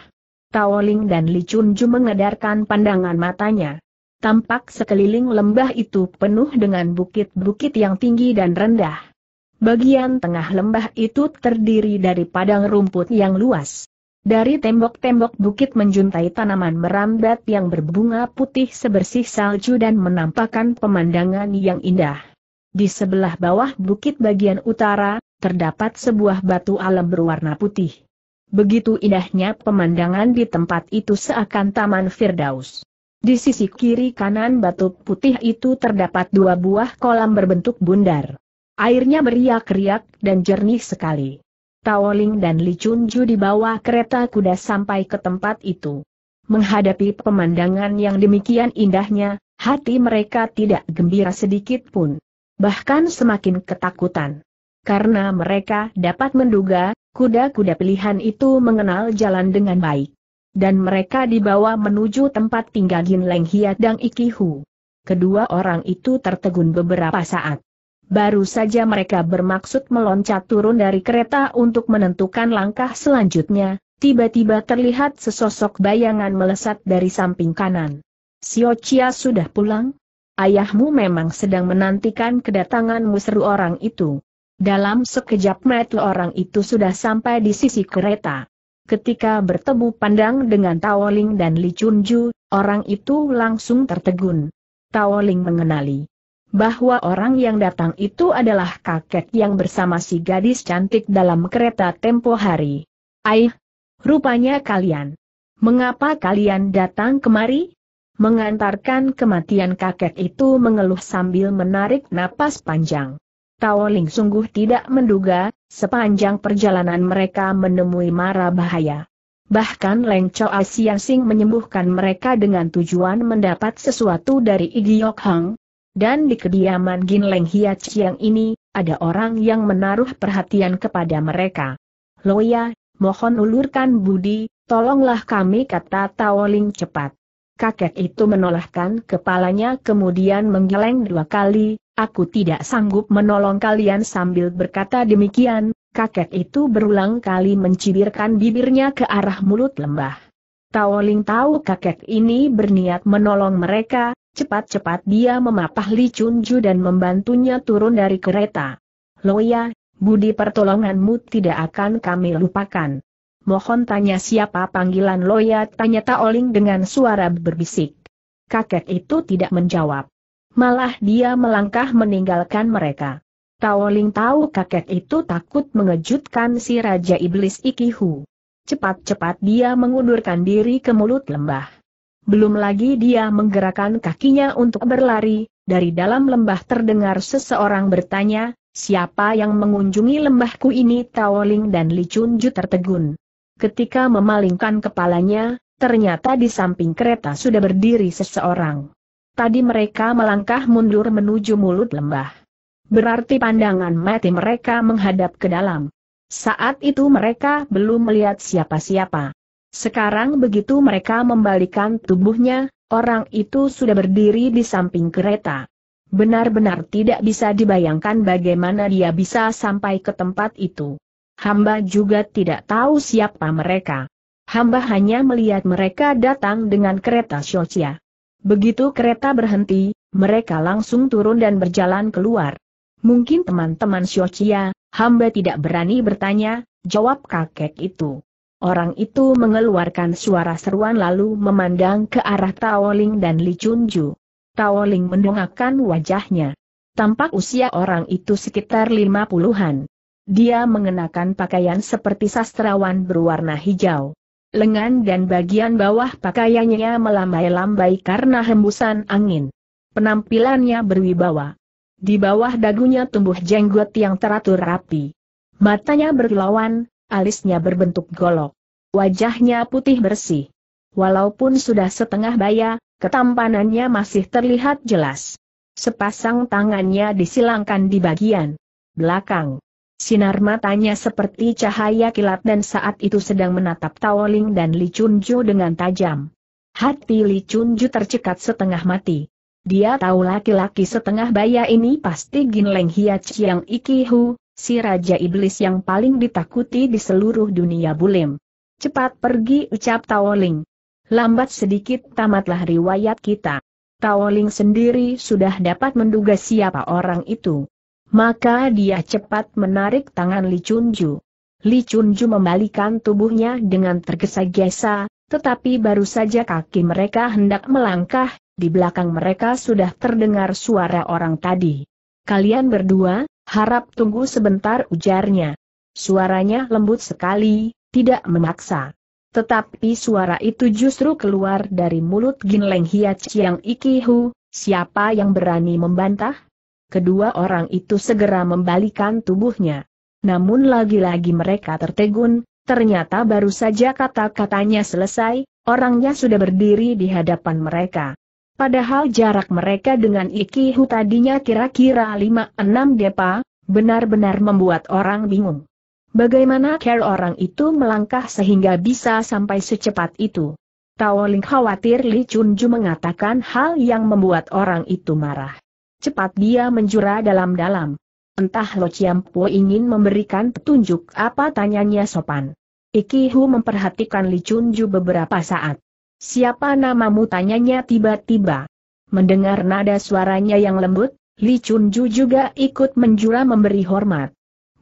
Taoling dan Li Chunju mengedarkan pandangan matanya. Tampak sekeliling lembah itu penuh dengan bukit-bukit yang tinggi dan rendah. Bagian tengah lembah itu terdiri dari padang rumput yang luas. Dari tembok-tembok bukit menjuntai tanaman merambat yang berbunga putih sebersih salju dan menampakkan pemandangan yang indah. Di sebelah bawah bukit bagian utara, terdapat sebuah batu alam berwarna putih. Begitu indahnya pemandangan di tempat itu seakan Taman Firdaus. Di sisi kiri kanan batu putih itu terdapat dua buah kolam berbentuk bundar. Airnya beriak-riak dan jernih sekali. Taoling dan Li Chunju dibawa kereta kuda sampai ke tempat itu. Menghadapi pemandangan yang demikian indahnya, hati mereka tidak gembira sedikit pun. Bahkan semakin ketakutan karena mereka dapat menduga, kuda-kuda pilihan itu mengenal jalan dengan baik. Dan mereka dibawa menuju tempat tinggal Yin Leng Hiat dan Hu. Kedua orang itu tertegun beberapa saat. Baru saja mereka bermaksud meloncat turun dari kereta untuk menentukan langkah selanjutnya, tiba-tiba terlihat sesosok bayangan melesat dari samping kanan. Sio Chia sudah pulang? Ayahmu memang sedang menantikan kedatanganmu seru orang itu. Dalam sekejap mata orang itu sudah sampai di sisi kereta. Ketika bertemu pandang dengan Tao Ling dan Li Chunju, orang itu langsung tertegun. Tao Ling mengenali bahwa orang yang datang itu adalah kakek yang bersama si gadis cantik dalam kereta tempo hari. Aih, rupanya kalian. Mengapa kalian datang kemari? Mengantarkan kematian kakek itu mengeluh sambil menarik napas panjang. Tao Ling sungguh tidak menduga, sepanjang perjalanan mereka menemui mara bahaya. Bahkan Leng Chao Asiang Sing menyembuhkan mereka dengan tujuan mendapat sesuatu dari Igi Yok Hang. Dan di kediaman Gin Leng Hiat Chiang ini, ada orang yang menaruh perhatian kepada mereka. Loya, mohon ulurkan budi, tolonglah kami kata Tao Ling cepat kakek itu menolakkan kepalanya kemudian menggeleng dua kali, aku tidak sanggup menolong kalian sambil berkata demikian, kakek itu berulang kali mencibirkan bibirnya ke arah mulut lembah. Taoling tahu kakek ini berniat menolong mereka, cepat-cepat dia memapah Li Chunju dan membantunya turun dari kereta. Loya, budi pertolonganmu tidak akan kami lupakan mohon tanya siapa panggilan Loya tanya Taoling dengan suara berbisik. Kakek itu tidak menjawab. Malah dia melangkah meninggalkan mereka. Taoling tahu kakek itu takut mengejutkan si Raja Iblis Ikihu. Cepat-cepat dia mengundurkan diri ke mulut lembah. Belum lagi dia menggerakkan kakinya untuk berlari, dari dalam lembah terdengar seseorang bertanya, siapa yang mengunjungi lembahku ini Taoling dan Licunju tertegun. Ketika memalingkan kepalanya, ternyata di samping kereta sudah berdiri seseorang. Tadi mereka melangkah mundur menuju mulut lembah. Berarti pandangan mati mereka menghadap ke dalam. Saat itu mereka belum melihat siapa-siapa. Sekarang begitu mereka membalikan tubuhnya, orang itu sudah berdiri di samping kereta. Benar-benar tidak bisa dibayangkan bagaimana dia bisa sampai ke tempat itu hamba juga tidak tahu siapa mereka. Hamba hanya melihat mereka datang dengan kereta Shochia. Begitu kereta berhenti, mereka langsung turun dan berjalan keluar. Mungkin teman-teman Shochia, hamba tidak berani bertanya, jawab kakek itu. Orang itu mengeluarkan suara seruan lalu memandang ke arah Taoling dan Li Chunju. Taoling mendongakkan wajahnya. Tampak usia orang itu sekitar lima puluhan. Dia mengenakan pakaian seperti sastrawan berwarna hijau. Lengan dan bagian bawah pakaiannya melambai-lambai karena hembusan angin. Penampilannya berwibawa. Di bawah dagunya tumbuh jenggot yang teratur rapi. Matanya berkilauan, alisnya berbentuk golok. Wajahnya putih bersih. Walaupun sudah setengah baya, ketampanannya masih terlihat jelas. Sepasang tangannya disilangkan di bagian belakang. Sinar matanya seperti cahaya kilat dan saat itu sedang menatap Taoling dan Li Chunju dengan tajam. Hati Li Chunju tercekat setengah mati. Dia tahu laki-laki setengah baya ini pasti Gin Hia Hiach Iki Ikihu, si Raja Iblis yang paling ditakuti di seluruh dunia bulim. Cepat pergi ucap Taoling. Lambat sedikit tamatlah riwayat kita. Taoling sendiri sudah dapat menduga siapa orang itu. Maka dia cepat menarik tangan Li Chunju. Li Chunju membalikan tubuhnya dengan tergesa-gesa, tetapi baru saja kaki mereka hendak melangkah, di belakang mereka sudah terdengar suara orang tadi. Kalian berdua, harap tunggu sebentar ujarnya. Suaranya lembut sekali, tidak memaksa. Tetapi suara itu justru keluar dari mulut Gin Leng Hiat Chiang Ikihu, siapa yang berani membantah? kedua orang itu segera membalikan tubuhnya. Namun lagi-lagi mereka tertegun, ternyata baru saja kata-katanya selesai, orangnya sudah berdiri di hadapan mereka. Padahal jarak mereka dengan Ikihu tadinya kira-kira 5-6 depa, benar-benar membuat orang bingung. Bagaimana care orang itu melangkah sehingga bisa sampai secepat itu? Tao Ling khawatir Li Chunju mengatakan hal yang membuat orang itu marah cepat dia menjura dalam-dalam. Entah Lo Chiampo ingin memberikan petunjuk apa tanyanya sopan. Ikihu memperhatikan Li Chunju beberapa saat. Siapa namamu tanyanya tiba-tiba. Mendengar nada suaranya yang lembut, Li Chunju juga ikut menjura memberi hormat.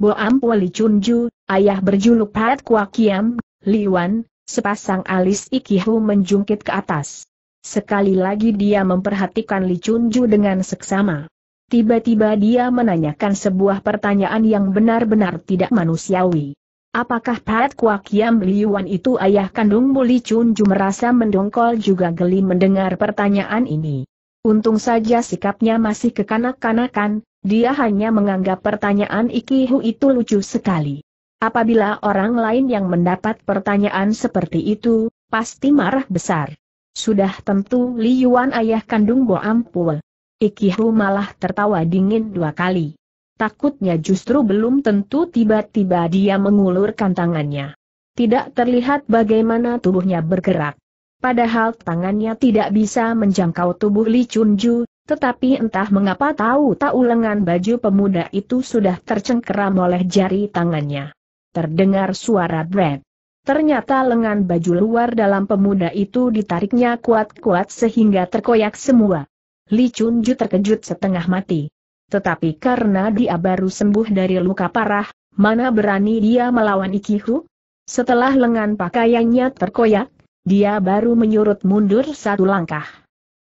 Bo Ampo Li Chunju, ayah berjuluk Pat Kwa Kiam, Li Wan, sepasang alis Ikihu menjungkit ke atas. Sekali lagi dia memperhatikan Li Chunju dengan seksama. Tiba-tiba dia menanyakan sebuah pertanyaan yang benar-benar tidak manusiawi. Apakah Pat Kwak Yam Liuan itu ayah kandungmu Li Chunju merasa mendongkol juga geli mendengar pertanyaan ini. Untung saja sikapnya masih kekanak-kanakan, dia hanya menganggap pertanyaan Ikihu itu lucu sekali. Apabila orang lain yang mendapat pertanyaan seperti itu, pasti marah besar. Sudah tentu Li Yuan ayah kandung Bo Ampul. Hu malah tertawa dingin dua kali. Takutnya justru belum tentu tiba-tiba dia mengulurkan tangannya. Tidak terlihat bagaimana tubuhnya bergerak. Padahal tangannya tidak bisa menjangkau tubuh Li Chunju, tetapi entah mengapa tahu-tahu lengan baju pemuda itu sudah tercengkeram oleh jari tangannya. Terdengar suara Brad. Ternyata lengan baju luar dalam pemuda itu ditariknya kuat-kuat sehingga terkoyak semua. Li Chunju terkejut setengah mati. Tetapi karena dia baru sembuh dari luka parah, mana berani dia melawan Ikihu? Setelah lengan pakaiannya terkoyak, dia baru menyurut mundur satu langkah.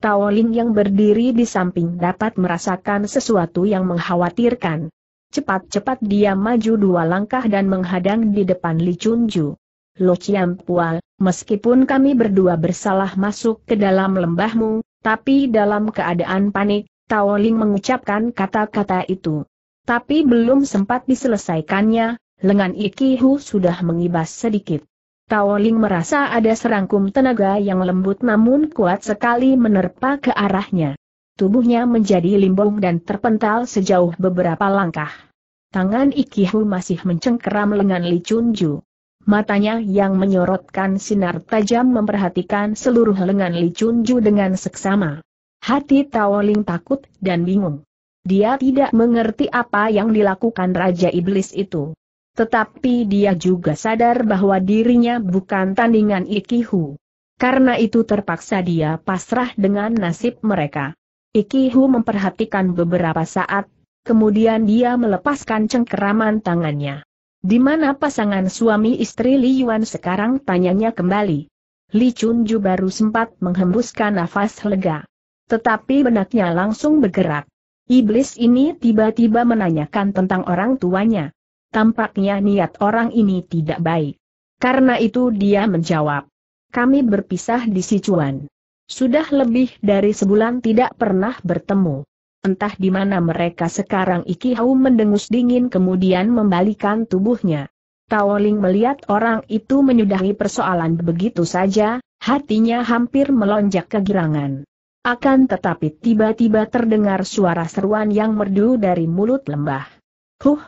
Ling yang berdiri di samping dapat merasakan sesuatu yang mengkhawatirkan. Cepat-cepat dia maju dua langkah dan menghadang di depan Li Chunju. Lo Pua, meskipun kami berdua bersalah masuk ke dalam lembahmu, tapi dalam keadaan panik, Tao Ling mengucapkan kata-kata itu. Tapi belum sempat diselesaikannya, lengan Ikihu sudah mengibas sedikit. Tao Ling merasa ada serangkum tenaga yang lembut namun kuat sekali menerpa ke arahnya. Tubuhnya menjadi limbung dan terpental sejauh beberapa langkah. Tangan Ikihu masih mencengkeram lengan Li Ju. Matanya yang menyorotkan sinar tajam memperhatikan seluruh lengan Li Chunju dengan seksama. Hati Taoling takut dan bingung. Dia tidak mengerti apa yang dilakukan Raja Iblis itu. Tetapi dia juga sadar bahwa dirinya bukan tandingan Ikihu. Karena itu terpaksa dia pasrah dengan nasib mereka. Ikihu memperhatikan beberapa saat, kemudian dia melepaskan cengkeraman tangannya. Di mana pasangan suami istri Li Yuan sekarang tanyanya kembali. Li Chunju baru sempat menghembuskan nafas lega. Tetapi benaknya langsung bergerak. Iblis ini tiba-tiba menanyakan tentang orang tuanya. Tampaknya niat orang ini tidak baik. Karena itu dia menjawab. Kami berpisah di Sichuan. Sudah lebih dari sebulan tidak pernah bertemu. Entah di mana mereka sekarang Iki Hau mendengus dingin kemudian membalikan tubuhnya. Taoling melihat orang itu menyudahi persoalan begitu saja, hatinya hampir melonjak kegirangan. Akan tetapi tiba-tiba terdengar suara seruan yang merdu dari mulut lembah. Huh,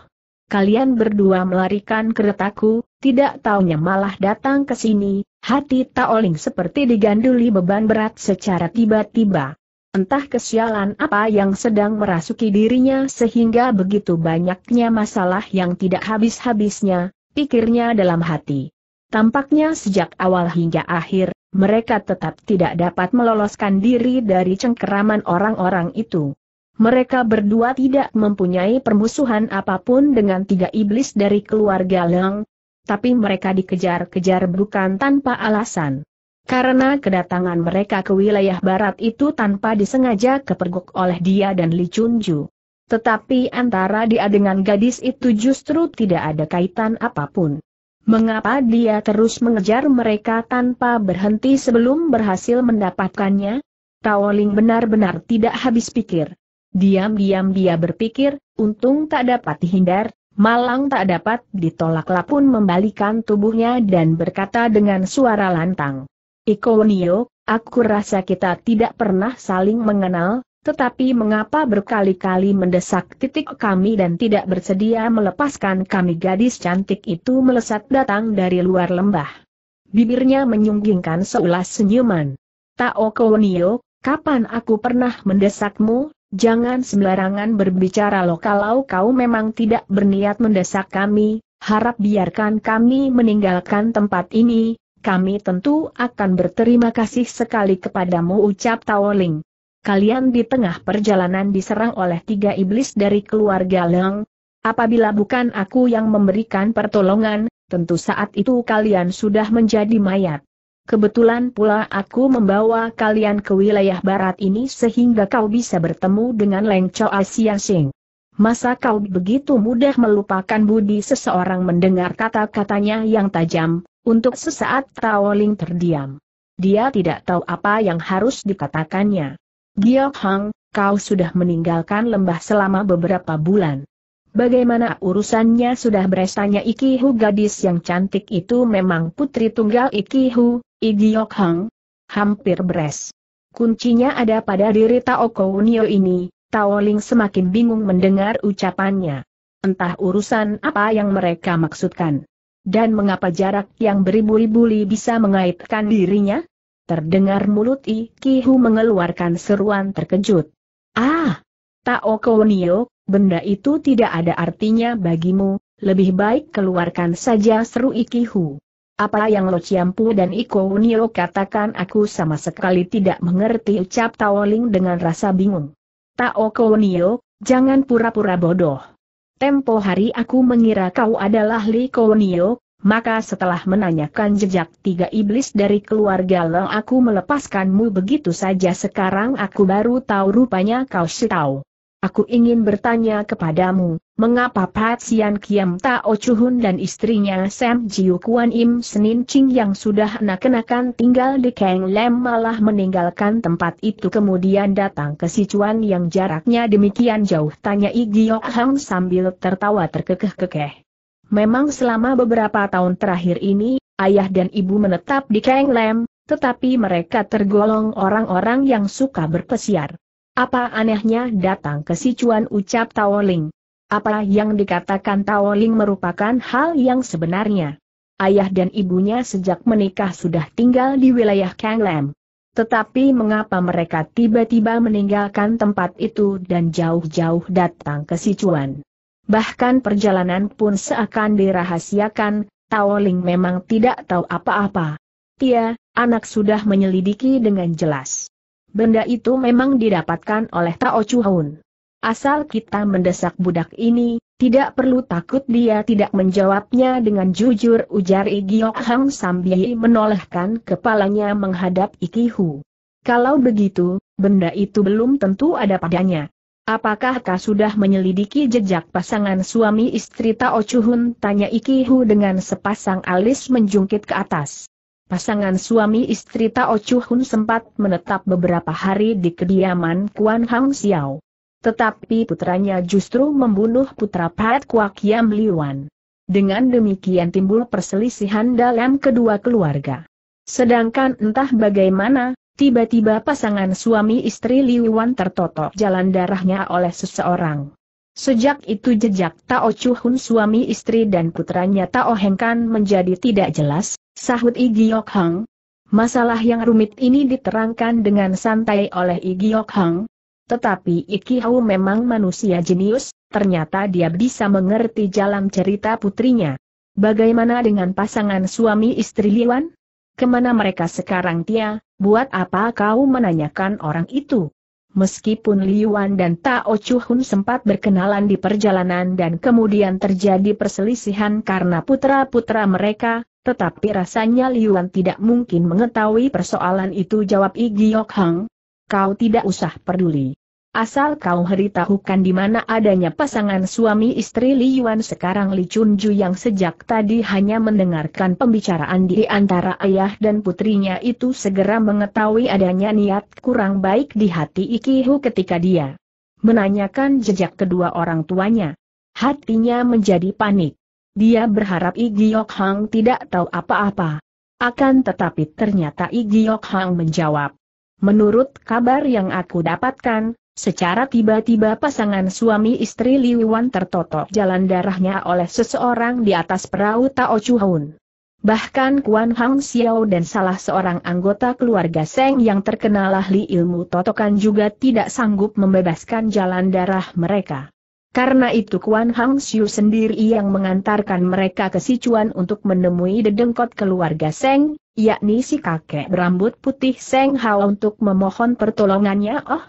kalian berdua melarikan keretaku, tidak taunya malah datang ke sini, hati Taoling seperti diganduli beban berat secara tiba-tiba. Entah kesialan apa yang sedang merasuki dirinya sehingga begitu banyaknya masalah yang tidak habis-habisnya, pikirnya dalam hati. Tampaknya sejak awal hingga akhir, mereka tetap tidak dapat meloloskan diri dari cengkeraman orang-orang itu. Mereka berdua tidak mempunyai permusuhan apapun dengan tiga iblis dari keluarga Lang, tapi mereka dikejar-kejar bukan tanpa alasan. Karena kedatangan mereka ke wilayah barat itu tanpa disengaja kepergok oleh dia dan Li Chunju. Tetapi antara dia dengan gadis itu justru tidak ada kaitan apapun. Mengapa dia terus mengejar mereka tanpa berhenti sebelum berhasil mendapatkannya? Taoling benar-benar tidak habis pikir. Diam-diam dia berpikir, untung tak dapat dihindar, malang tak dapat ditolak lapun membalikan tubuhnya dan berkata dengan suara lantang. Ikonio, aku rasa kita tidak pernah saling mengenal, tetapi mengapa berkali-kali mendesak titik kami dan tidak bersedia melepaskan kami gadis cantik itu melesat datang dari luar lembah. Bibirnya menyunggingkan seulas senyuman. Tak Nio, kapan aku pernah mendesakmu, jangan sembarangan berbicara lo kalau kau memang tidak berniat mendesak kami, harap biarkan kami meninggalkan tempat ini, kami tentu akan berterima kasih sekali kepadamu ucap Taoling. Kalian di tengah perjalanan diserang oleh tiga iblis dari keluarga Leng. Apabila bukan aku yang memberikan pertolongan, tentu saat itu kalian sudah menjadi mayat. Kebetulan pula aku membawa kalian ke wilayah barat ini sehingga kau bisa bertemu dengan Leng Choa Asian Sing. Masa kau begitu mudah melupakan budi seseorang mendengar kata-katanya yang tajam, untuk sesaat Taoling terdiam. Dia tidak tahu apa yang harus dikatakannya. Giok Hang, kau sudah meninggalkan lembah selama beberapa bulan. Bagaimana urusannya sudah beres? Iki Hu gadis yang cantik itu memang putri tunggal Ikihu. Hu, Hang. Hampir beres. Kuncinya ada pada diri Tao Kounio ini, Taoling semakin bingung mendengar ucapannya. Entah urusan apa yang mereka maksudkan. Dan mengapa jarak yang beribu-ribu li bisa mengaitkan dirinya? Terdengar mulut I Kihu mengeluarkan seruan terkejut. Ah! Taoko Nio, benda itu tidak ada artinya bagimu, lebih baik keluarkan saja seru I Kihu. Apa yang Lo Chiampu dan Iko Nio katakan aku sama sekali tidak mengerti ucap Taoling dengan rasa bingung. Taoko Nio, jangan pura-pura bodoh. Tempo hari aku mengira kau adalah Li Kownio, maka setelah menanyakan jejak tiga iblis dari keluarga Leng aku melepaskanmu begitu saja sekarang aku baru tahu rupanya kau si aku ingin bertanya kepadamu, mengapa Sian Kiam Tao Chuhun dan istrinya Sam Jiu Kuan Im Senin Ching yang sudah enak kenakan tinggal di Kang Lem malah meninggalkan tempat itu kemudian datang ke Sichuan yang jaraknya demikian jauh tanya Igiok Hang sambil tertawa terkekeh-kekeh. Memang selama beberapa tahun terakhir ini, ayah dan ibu menetap di Kang Lem, tetapi mereka tergolong orang-orang yang suka berpesiar. Apa anehnya datang ke Sichuan ucap Taoling. Apa yang dikatakan Taoling merupakan hal yang sebenarnya. Ayah dan ibunya sejak menikah sudah tinggal di wilayah Kanglem. Tetapi mengapa mereka tiba-tiba meninggalkan tempat itu dan jauh-jauh datang ke Sichuan? Bahkan perjalanan pun seakan dirahasiakan, Taoling memang tidak tahu apa-apa. Tia, anak sudah menyelidiki dengan jelas benda itu memang didapatkan oleh Tao Chuhun. Asal kita mendesak budak ini, tidak perlu takut dia tidak menjawabnya dengan jujur ujar Igiok Hang sambil menolehkan kepalanya menghadap Ikihu. Kalau begitu, benda itu belum tentu ada padanya. Apakah kau sudah menyelidiki jejak pasangan suami istri Tao Chuhun? Tanya Ikihu dengan sepasang alis menjungkit ke atas. Pasangan suami istri Tao Hun sempat menetap beberapa hari di kediaman Kuan Hang Xiao. Tetapi putranya justru membunuh putra Pat Kuak Yam Liwan. Dengan demikian timbul perselisihan dalam kedua keluarga. Sedangkan entah bagaimana, tiba-tiba pasangan suami istri Liwan tertotok jalan darahnya oleh seseorang. Sejak itu jejak Tao Hun suami istri dan putranya Tao Kan menjadi tidak jelas, Sahut Yok Hang. Masalah yang rumit ini diterangkan dengan santai oleh Yok Hang. Tetapi Iki Hau memang manusia jenius, ternyata dia bisa mengerti jalan cerita putrinya. Bagaimana dengan pasangan suami istri Liwan? Kemana mereka sekarang Tia, buat apa kau menanyakan orang itu? Meskipun Yuan dan Tao Chuhun sempat berkenalan di perjalanan dan kemudian terjadi perselisihan karena putra-putra mereka, tetapi rasanya Yuan tidak mungkin mengetahui persoalan itu jawab Igiok Hang. Kau tidak usah peduli. Asal kau hari di mana adanya pasangan suami istri Li Yuan sekarang Li Chunju yang sejak tadi hanya mendengarkan pembicaraan di antara ayah dan putrinya itu segera mengetahui adanya niat kurang baik di hati Iki Hu ketika dia menanyakan jejak kedua orang tuanya. Hatinya menjadi panik. Dia berharap Igiyok Hang tidak tahu apa-apa. Akan tetapi ternyata Igiyok Hang menjawab. Menurut kabar yang aku dapatkan, Secara tiba-tiba pasangan suami istri Wan tertotok jalan darahnya oleh seseorang di atas perahu Tao Chuhun. Bahkan Kuan Hang Xiao dan salah seorang anggota keluarga Seng yang terkenal ahli ilmu totokan juga tidak sanggup membebaskan jalan darah mereka. Karena itu Kuan Hang Xiu sendiri yang mengantarkan mereka ke Sichuan untuk menemui dedengkot keluarga Seng, yakni si kakek berambut putih Seng Hao untuk memohon pertolongannya. Oh,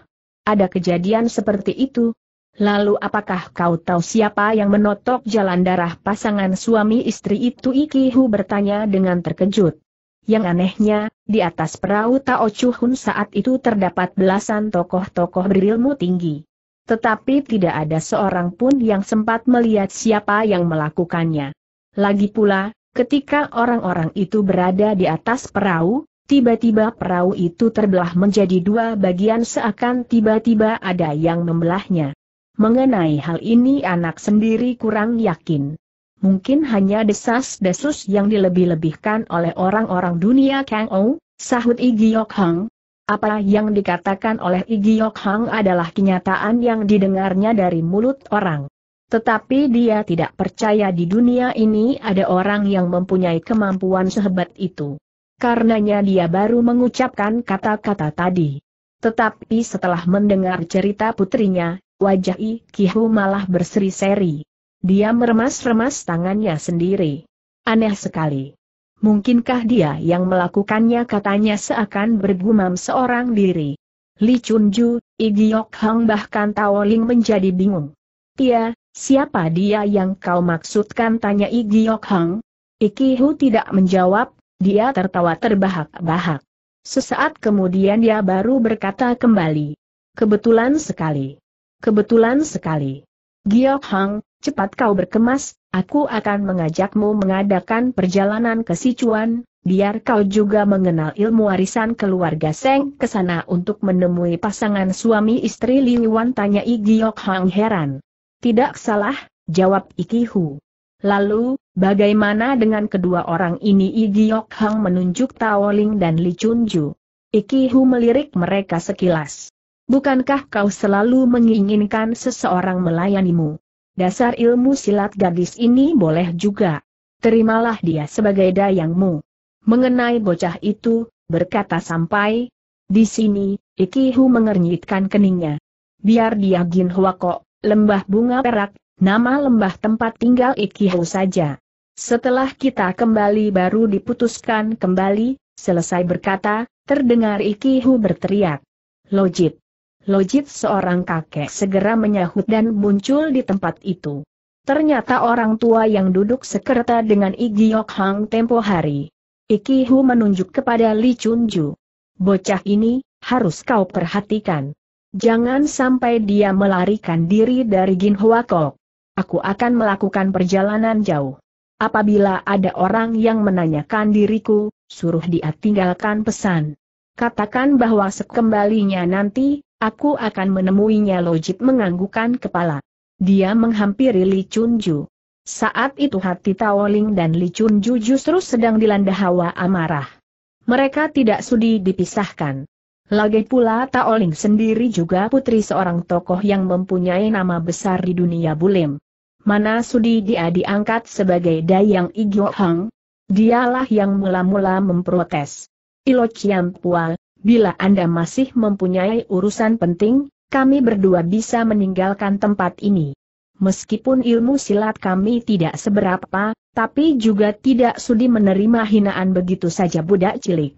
ada kejadian seperti itu? Lalu apakah kau tahu siapa yang menotok jalan darah pasangan suami istri itu? Ikihu bertanya dengan terkejut. Yang anehnya, di atas perahu Tao Chuhun saat itu terdapat belasan tokoh-tokoh berilmu tinggi. Tetapi tidak ada seorang pun yang sempat melihat siapa yang melakukannya. Lagi pula, ketika orang-orang itu berada di atas perahu, Tiba-tiba perahu itu terbelah menjadi dua bagian seakan tiba-tiba ada yang membelahnya. Mengenai hal ini anak sendiri kurang yakin. Mungkin hanya desas-desus yang dilebih-lebihkan oleh orang-orang dunia Kang Ou, sahut Yok Hang, apa yang dikatakan oleh Igi Yok Hang adalah kenyataan yang didengarnya dari mulut orang. Tetapi dia tidak percaya di dunia ini ada orang yang mempunyai kemampuan sehebat itu karenanya dia baru mengucapkan kata-kata tadi. Tetapi setelah mendengar cerita putrinya, wajah I Kihu malah berseri-seri. Dia meremas-remas tangannya sendiri. Aneh sekali. Mungkinkah dia yang melakukannya katanya seakan bergumam seorang diri. Li Chunju, I Hang bahkan Taoling menjadi bingung. Tia, siapa dia yang kau maksudkan tanya I Giok Hang? Ikihu tidak menjawab, dia tertawa terbahak-bahak. Sesaat kemudian dia baru berkata kembali. Kebetulan sekali. Kebetulan sekali. Giok Hang, cepat kau berkemas, aku akan mengajakmu mengadakan perjalanan ke Sichuan, biar kau juga mengenal ilmu warisan keluarga Seng ke sana untuk menemui pasangan suami istri Liu Wan tanya I Giok Hang heran. Tidak salah, jawab Iki Hu. Lalu, Bagaimana dengan kedua orang ini I Giok Hang menunjuk Tao dan Li Chun Ju. Iki Hu melirik mereka sekilas. Bukankah kau selalu menginginkan seseorang melayanimu? Dasar ilmu silat gadis ini boleh juga. Terimalah dia sebagai dayangmu. Mengenai bocah itu, berkata sampai, di sini, Iki Hu mengernyitkan keningnya. Biar dia Gin Kok, lembah bunga perak, nama lembah tempat tinggal Iki Hu saja. Setelah kita kembali baru diputuskan kembali, selesai berkata, terdengar Ikihu berteriak. Lojit. Lojit seorang kakek segera menyahut dan muncul di tempat itu. Ternyata orang tua yang duduk sekerta dengan Igiok Hang tempo hari. Ikihu menunjuk kepada Li Chunju. Bocah ini, harus kau perhatikan. Jangan sampai dia melarikan diri dari Gin Kok. Aku akan melakukan perjalanan jauh. Apabila ada orang yang menanyakan diriku, suruh dia tinggalkan pesan. Katakan bahwa sekembalinya nanti, aku akan menemuinya Lojit menganggukan kepala. Dia menghampiri Li Chunju. Saat itu hati Taoling dan Li Chunju justru sedang dilanda hawa amarah. Mereka tidak sudi dipisahkan. Lagi pula Taoling sendiri juga putri seorang tokoh yang mempunyai nama besar di dunia bulim mana sudi dia diangkat sebagai Dayang Igyo Hang? Dialah yang mula-mula memprotes. Ilo Pual, bila Anda masih mempunyai urusan penting, kami berdua bisa meninggalkan tempat ini. Meskipun ilmu silat kami tidak seberapa, tapi juga tidak sudi menerima hinaan begitu saja budak cilik.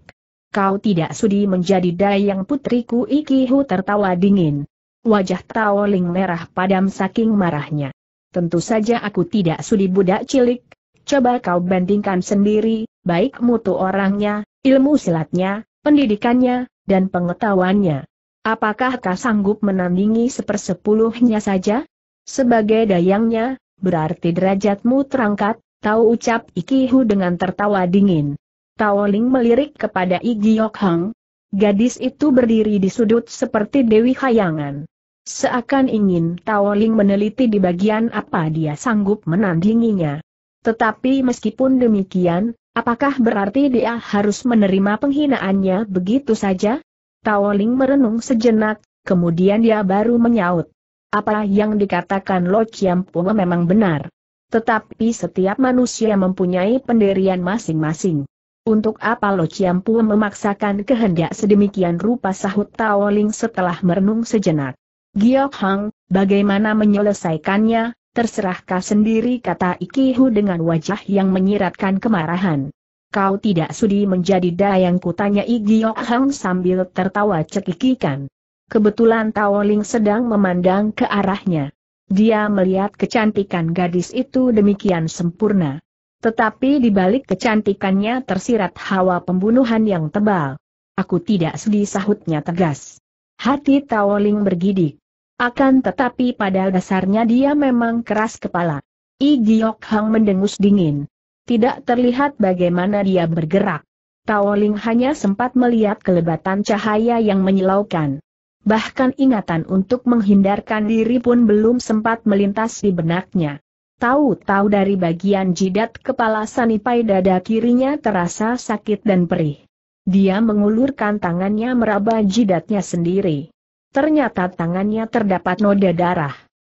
Kau tidak sudi menjadi Dayang putriku Ikihu tertawa dingin. Wajah Tao Ling merah padam saking marahnya tentu saja aku tidak sudi budak cilik. Coba kau bandingkan sendiri, baik mutu orangnya, ilmu silatnya, pendidikannya, dan pengetahuannya. Apakah kau sanggup menandingi sepersepuluhnya saja? Sebagai dayangnya, berarti derajatmu terangkat, tahu ucap Ikihu dengan tertawa dingin. Taoling melirik kepada Igi Hang. Gadis itu berdiri di sudut seperti Dewi Hayangan. Seakan ingin Taoling meneliti di bagian apa dia sanggup menandinginya. Tetapi meskipun demikian, apakah berarti dia harus menerima penghinaannya begitu saja? Taoling merenung sejenak, kemudian dia baru menyaut. Apa yang dikatakan Lo Pu memang benar. Tetapi setiap manusia mempunyai pendirian masing-masing. Untuk apa Lo Pu memaksakan kehendak sedemikian rupa sahut Taoling setelah merenung sejenak. Giok Hang, bagaimana menyelesaikannya, terserah kau sendiri kata Ikihu dengan wajah yang menyiratkan kemarahan. Kau tidak sudi menjadi kutanya I Giok Hang sambil tertawa cekikikan. Kebetulan Tawoling sedang memandang ke arahnya. Dia melihat kecantikan gadis itu demikian sempurna. Tetapi di balik kecantikannya tersirat hawa pembunuhan yang tebal. Aku tidak sedih sahutnya tegas. Hati Tawoling bergidik. Akan tetapi pada dasarnya dia memang keras kepala. I Giok Hang mendengus dingin. Tidak terlihat bagaimana dia bergerak. Taoling hanya sempat melihat kelebatan cahaya yang menyilaukan. Bahkan ingatan untuk menghindarkan diri pun belum sempat melintas di benaknya. Tahu-tahu dari bagian jidat kepala Sanipai dada kirinya terasa sakit dan perih. Dia mengulurkan tangannya meraba jidatnya sendiri. Ternyata tangannya terdapat noda darah.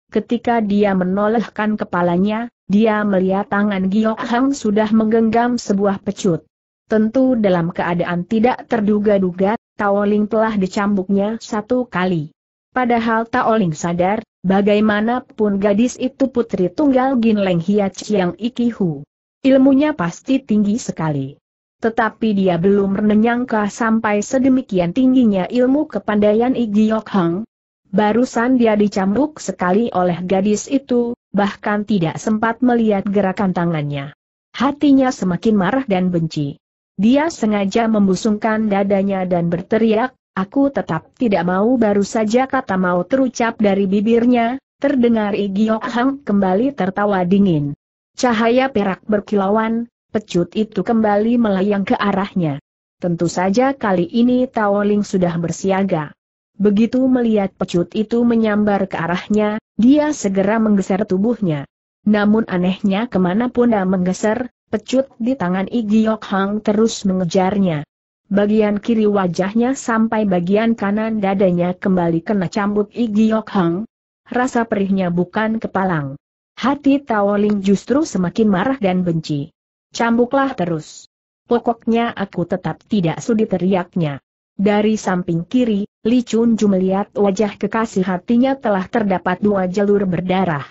Ketika dia menolehkan kepalanya, dia melihat tangan Giok Hang sudah menggenggam sebuah pecut. Tentu dalam keadaan tidak terduga-duga, Taoling telah dicambuknya satu kali. Padahal Taoling sadar, bagaimanapun gadis itu putri tunggal Gin Ginleng Hiach yang Ikihu. Ilmunya pasti tinggi sekali. Tetapi dia belum menyangka sampai sedemikian tingginya ilmu kepandaian Yok Hang. Barusan dia dicambuk sekali oleh gadis itu, bahkan tidak sempat melihat gerakan tangannya. Hatinya semakin marah dan benci. Dia sengaja membusungkan dadanya dan berteriak, aku tetap tidak mau baru saja kata mau terucap dari bibirnya, terdengar Yok Hang kembali tertawa dingin. Cahaya perak berkilauan, pecut itu kembali melayang ke arahnya. Tentu saja kali ini Tao sudah bersiaga. Begitu melihat pecut itu menyambar ke arahnya, dia segera menggeser tubuhnya. Namun anehnya kemanapun dia menggeser, pecut di tangan Igiok Hang terus mengejarnya. Bagian kiri wajahnya sampai bagian kanan dadanya kembali kena cambuk Igiok Hang. Rasa perihnya bukan kepalang. Hati Tao justru semakin marah dan benci. Cambuklah terus. Pokoknya aku tetap tidak sudi teriaknya. Dari samping kiri, Li Chun Ju melihat wajah kekasih hatinya telah terdapat dua jalur berdarah.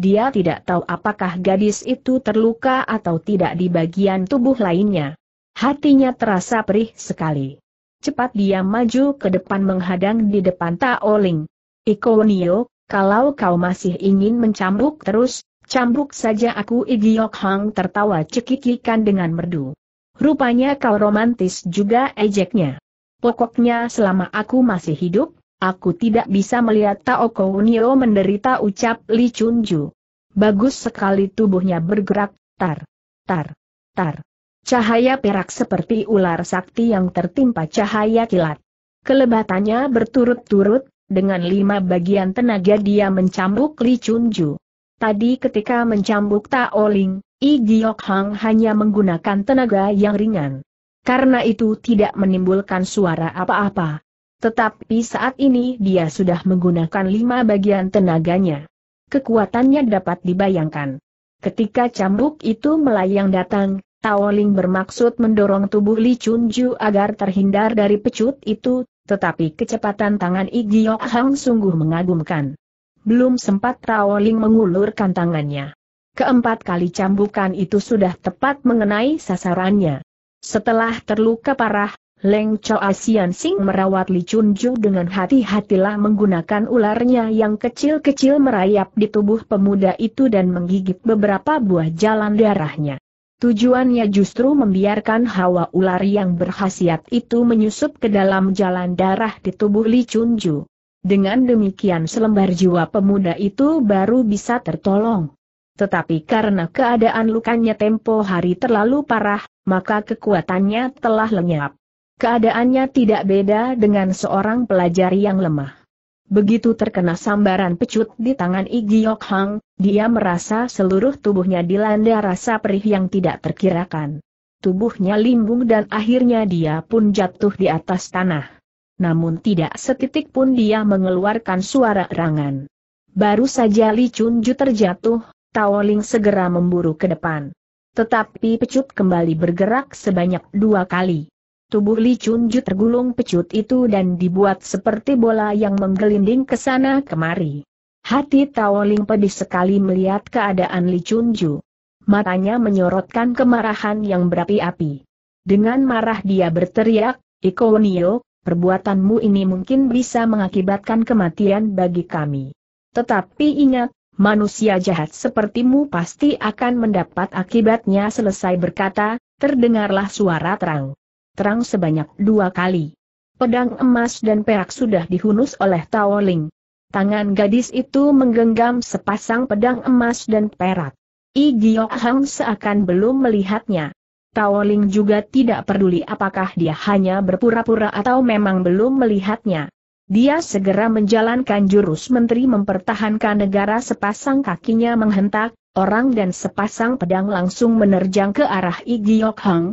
Dia tidak tahu apakah gadis itu terluka atau tidak di bagian tubuh lainnya. Hatinya terasa perih sekali. Cepat dia maju ke depan menghadang di depan Taoling. Iko Nio, kalau kau masih ingin mencambuk terus, Cambuk saja aku Igiok Hang tertawa cekikikan dengan merdu. Rupanya kau romantis juga ejeknya. Pokoknya selama aku masih hidup, aku tidak bisa melihat Tao Kounio menderita ucap Li Chunju. Bagus sekali tubuhnya bergerak, tar, tar, tar. Cahaya perak seperti ular sakti yang tertimpa cahaya kilat. Kelebatannya berturut-turut, dengan lima bagian tenaga dia mencambuk Li Chunju. Tadi ketika mencambuk Taoling, I Giok Hang hanya menggunakan tenaga yang ringan. Karena itu tidak menimbulkan suara apa-apa. Tetapi saat ini dia sudah menggunakan lima bagian tenaganya. Kekuatannya dapat dibayangkan. Ketika cambuk itu melayang datang, Taoling bermaksud mendorong tubuh Li Chunju agar terhindar dari pecut itu, tetapi kecepatan tangan I Giok Hang sungguh mengagumkan. Belum sempat Raoling mengulurkan tangannya. Keempat kali cambukan itu sudah tepat mengenai sasarannya. Setelah terluka parah, Leng Cho Asian Sing merawat Li Ju dengan hati-hatilah menggunakan ularnya yang kecil-kecil merayap di tubuh pemuda itu dan menggigit beberapa buah jalan darahnya. Tujuannya justru membiarkan hawa ular yang berkhasiat itu menyusup ke dalam jalan darah di tubuh Li Ju. Dengan demikian selembar jiwa pemuda itu baru bisa tertolong. Tetapi karena keadaan lukanya tempo hari terlalu parah, maka kekuatannya telah lenyap. Keadaannya tidak beda dengan seorang pelajar yang lemah. Begitu terkena sambaran pecut di tangan Igi Yok Hang, dia merasa seluruh tubuhnya dilanda rasa perih yang tidak terkirakan. Tubuhnya limbung dan akhirnya dia pun jatuh di atas tanah namun tidak setitik pun dia mengeluarkan suara erangan. Baru saja Li Chunju terjatuh, Tao segera memburu ke depan. Tetapi pecut kembali bergerak sebanyak dua kali. Tubuh Li Chunju tergulung pecut itu dan dibuat seperti bola yang menggelinding ke sana kemari. Hati Tao pedih sekali melihat keadaan Li Chunju. Matanya menyorotkan kemarahan yang berapi-api. Dengan marah dia berteriak, Iko Nio, perbuatanmu ini mungkin bisa mengakibatkan kematian bagi kami. Tetapi ingat, manusia jahat sepertimu pasti akan mendapat akibatnya selesai berkata, terdengarlah suara terang. Terang sebanyak dua kali. Pedang emas dan perak sudah dihunus oleh Taoling. Tangan gadis itu menggenggam sepasang pedang emas dan perak. I Giok Hang seakan belum melihatnya. Taoling juga tidak peduli apakah dia hanya berpura-pura atau memang belum melihatnya. Dia segera menjalankan jurus menteri mempertahankan negara sepasang kakinya menghentak, orang dan sepasang pedang langsung menerjang ke arah Igiok Hang.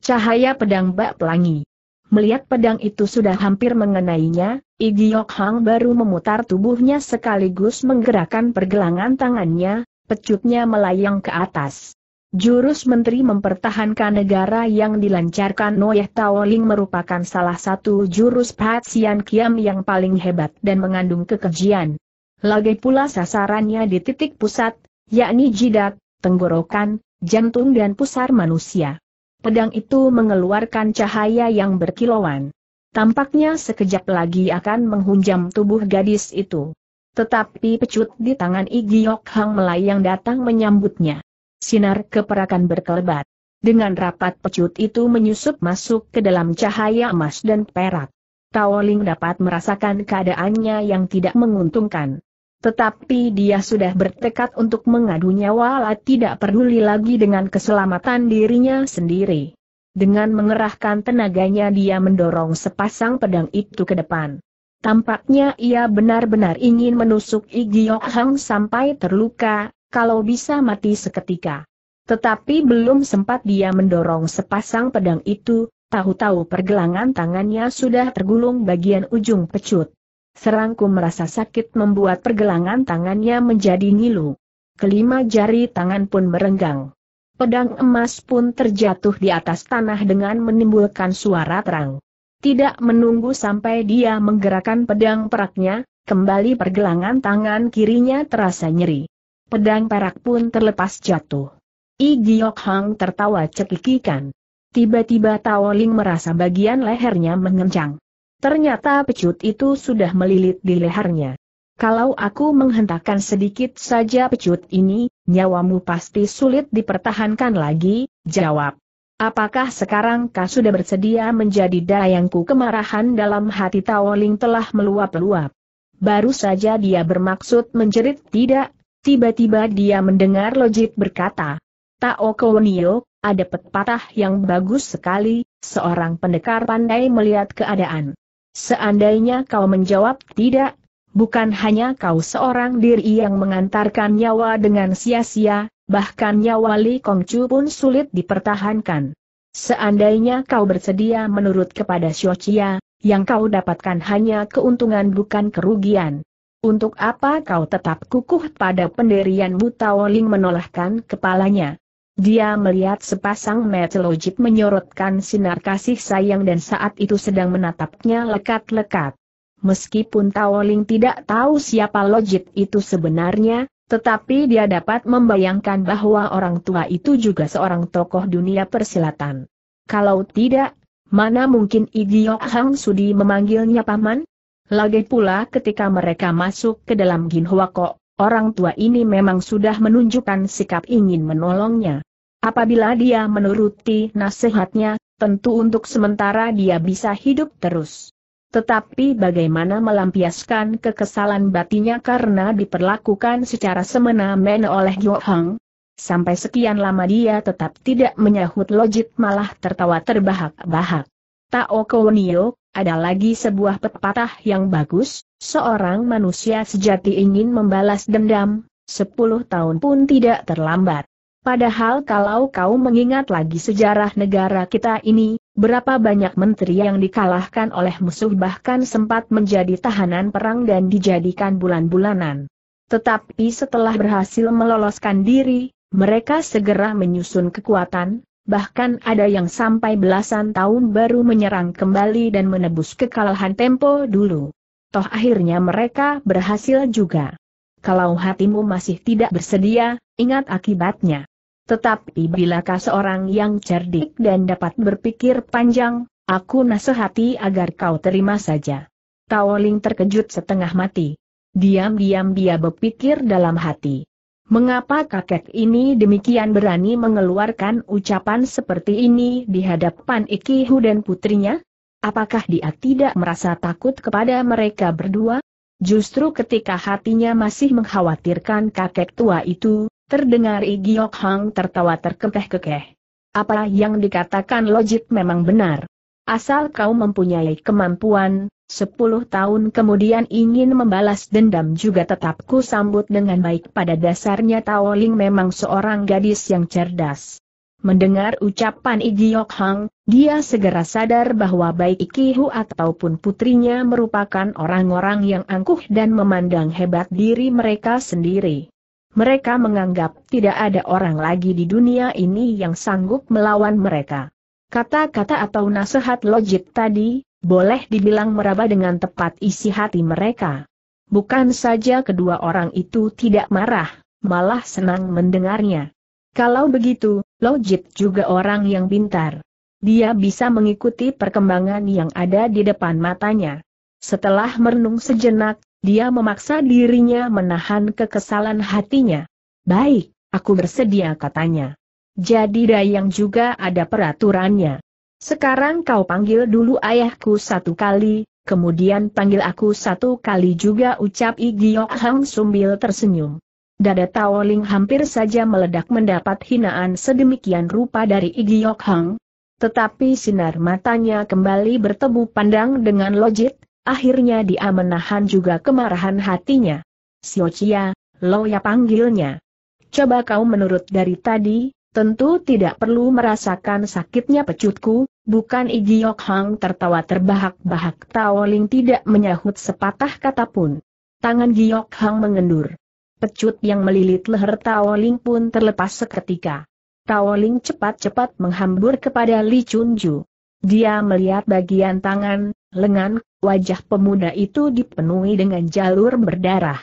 Cahaya pedang bak pelangi. Melihat pedang itu sudah hampir mengenainya, Igiok Hang baru memutar tubuhnya sekaligus menggerakkan pergelangan tangannya, pecutnya melayang ke atas. Jurus Menteri Mempertahankan Negara yang dilancarkan Noyeh Taoling merupakan salah satu jurus Patsian Kiam yang paling hebat dan mengandung kekejian. Lagi pula sasarannya di titik pusat, yakni jidat, tenggorokan, jantung dan pusar manusia. Pedang itu mengeluarkan cahaya yang berkilauan. Tampaknya sekejap lagi akan menghunjam tubuh gadis itu. Tetapi pecut di tangan Igiok Hang melayang datang menyambutnya. Sinar keperakan berkelebat. Dengan rapat pecut itu menyusup masuk ke dalam cahaya emas dan perak. Taoling dapat merasakan keadaannya yang tidak menguntungkan. Tetapi dia sudah bertekad untuk mengadu nyawa tidak peduli lagi dengan keselamatan dirinya sendiri. Dengan mengerahkan tenaganya dia mendorong sepasang pedang itu ke depan. Tampaknya ia benar-benar ingin menusuk Igiyok Hang sampai terluka, kalau bisa mati seketika. Tetapi belum sempat dia mendorong sepasang pedang itu, tahu-tahu pergelangan tangannya sudah tergulung bagian ujung pecut. Serangku merasa sakit membuat pergelangan tangannya menjadi ngilu. Kelima jari tangan pun merenggang. Pedang emas pun terjatuh di atas tanah dengan menimbulkan suara terang. Tidak menunggu sampai dia menggerakkan pedang peraknya, kembali pergelangan tangan kirinya terasa nyeri. Pedang perak pun terlepas jatuh. I Giok Hang tertawa cekikikan. Tiba-tiba Tao Ling merasa bagian lehernya mengencang. Ternyata pecut itu sudah melilit di lehernya. Kalau aku menghentakkan sedikit saja pecut ini, nyawamu pasti sulit dipertahankan lagi, jawab. Apakah sekarang kau sudah bersedia menjadi dayangku kemarahan dalam hati Tao Ling telah meluap-luap. Baru saja dia bermaksud menjerit tidak, Tiba-tiba dia mendengar Lojit berkata, Tao Kowenio, ada pepatah yang bagus sekali, seorang pendekar pandai melihat keadaan. Seandainya kau menjawab tidak, bukan hanya kau seorang diri yang mengantarkan nyawa dengan sia-sia, bahkan nyawa Li Kongcu pun sulit dipertahankan. Seandainya kau bersedia menurut kepada Xiochia, yang kau dapatkan hanya keuntungan bukan kerugian, untuk apa kau tetap kukuh pada pendirianmu Taoling menolakkan kepalanya. Dia melihat sepasang mata menyorotkan sinar kasih sayang dan saat itu sedang menatapnya lekat-lekat. Meskipun Tawoling tidak tahu siapa logik itu sebenarnya, tetapi dia dapat membayangkan bahwa orang tua itu juga seorang tokoh dunia persilatan. Kalau tidak, mana mungkin idiot Hang Sudi memanggilnya paman? Lagi pula ketika mereka masuk ke dalam Ginhuako, orang tua ini memang sudah menunjukkan sikap ingin menolongnya. Apabila dia menuruti nasihatnya, tentu untuk sementara dia bisa hidup terus. Tetapi bagaimana melampiaskan kekesalan batinya karena diperlakukan secara semena-mena oleh Yo Hang? Sampai sekian lama dia tetap tidak menyahut logik malah tertawa terbahak-bahak. Tao Nio ada lagi sebuah pepatah yang bagus, seorang manusia sejati ingin membalas dendam, sepuluh tahun pun tidak terlambat. Padahal kalau kau mengingat lagi sejarah negara kita ini, berapa banyak menteri yang dikalahkan oleh musuh bahkan sempat menjadi tahanan perang dan dijadikan bulan-bulanan. Tetapi setelah berhasil meloloskan diri, mereka segera menyusun kekuatan, bahkan ada yang sampai belasan tahun baru menyerang kembali dan menebus kekalahan tempo dulu. Toh akhirnya mereka berhasil juga. Kalau hatimu masih tidak bersedia, ingat akibatnya. Tetapi bilakah seorang yang cerdik dan dapat berpikir panjang, aku nasihati agar kau terima saja. Taoling terkejut setengah mati. Diam-diam dia berpikir dalam hati. Mengapa kakek ini demikian berani mengeluarkan ucapan seperti ini di hadapan Ikihu dan putrinya? Apakah dia tidak merasa takut kepada mereka berdua? Justru ketika hatinya masih mengkhawatirkan kakek tua itu, terdengar Igiok Hang tertawa terkekeh-kekeh. Apa yang dikatakan logik memang benar. Asal kau mempunyai kemampuan, Sepuluh tahun kemudian ingin membalas dendam juga tetap ku sambut dengan baik pada dasarnya Tao memang seorang gadis yang cerdas. Mendengar ucapan Igiok Hang, dia segera sadar bahwa baik Hu ataupun putrinya merupakan orang-orang yang angkuh dan memandang hebat diri mereka sendiri. Mereka menganggap tidak ada orang lagi di dunia ini yang sanggup melawan mereka. Kata-kata atau nasihat logik tadi, boleh dibilang meraba dengan tepat isi hati mereka. Bukan saja kedua orang itu tidak marah, malah senang mendengarnya. Kalau begitu, Lojit juga orang yang pintar. Dia bisa mengikuti perkembangan yang ada di depan matanya. Setelah merenung sejenak, dia memaksa dirinya menahan kekesalan hatinya. Baik, aku bersedia katanya. Jadi Dayang juga ada peraturannya. Sekarang kau panggil dulu ayahku satu kali, kemudian panggil aku satu kali juga ucap Igio Hang Sumbil tersenyum. Dada Taoling hampir saja meledak mendapat hinaan sedemikian rupa dari Igiok Hang. Tetapi sinar matanya kembali bertemu pandang dengan Lojit, akhirnya dia menahan juga kemarahan hatinya. Siocia, lo ya panggilnya. Coba kau menurut dari tadi, Tentu tidak perlu merasakan sakitnya pecutku, bukan Yok Hang tertawa terbahak-bahak Taoling tidak menyahut sepatah kata pun. Tangan Giok Hang mengendur. Pecut yang melilit leher Taoling pun terlepas seketika. Taoling cepat-cepat menghambur kepada Li Chunju. Dia melihat bagian tangan, lengan, wajah pemuda itu dipenuhi dengan jalur berdarah.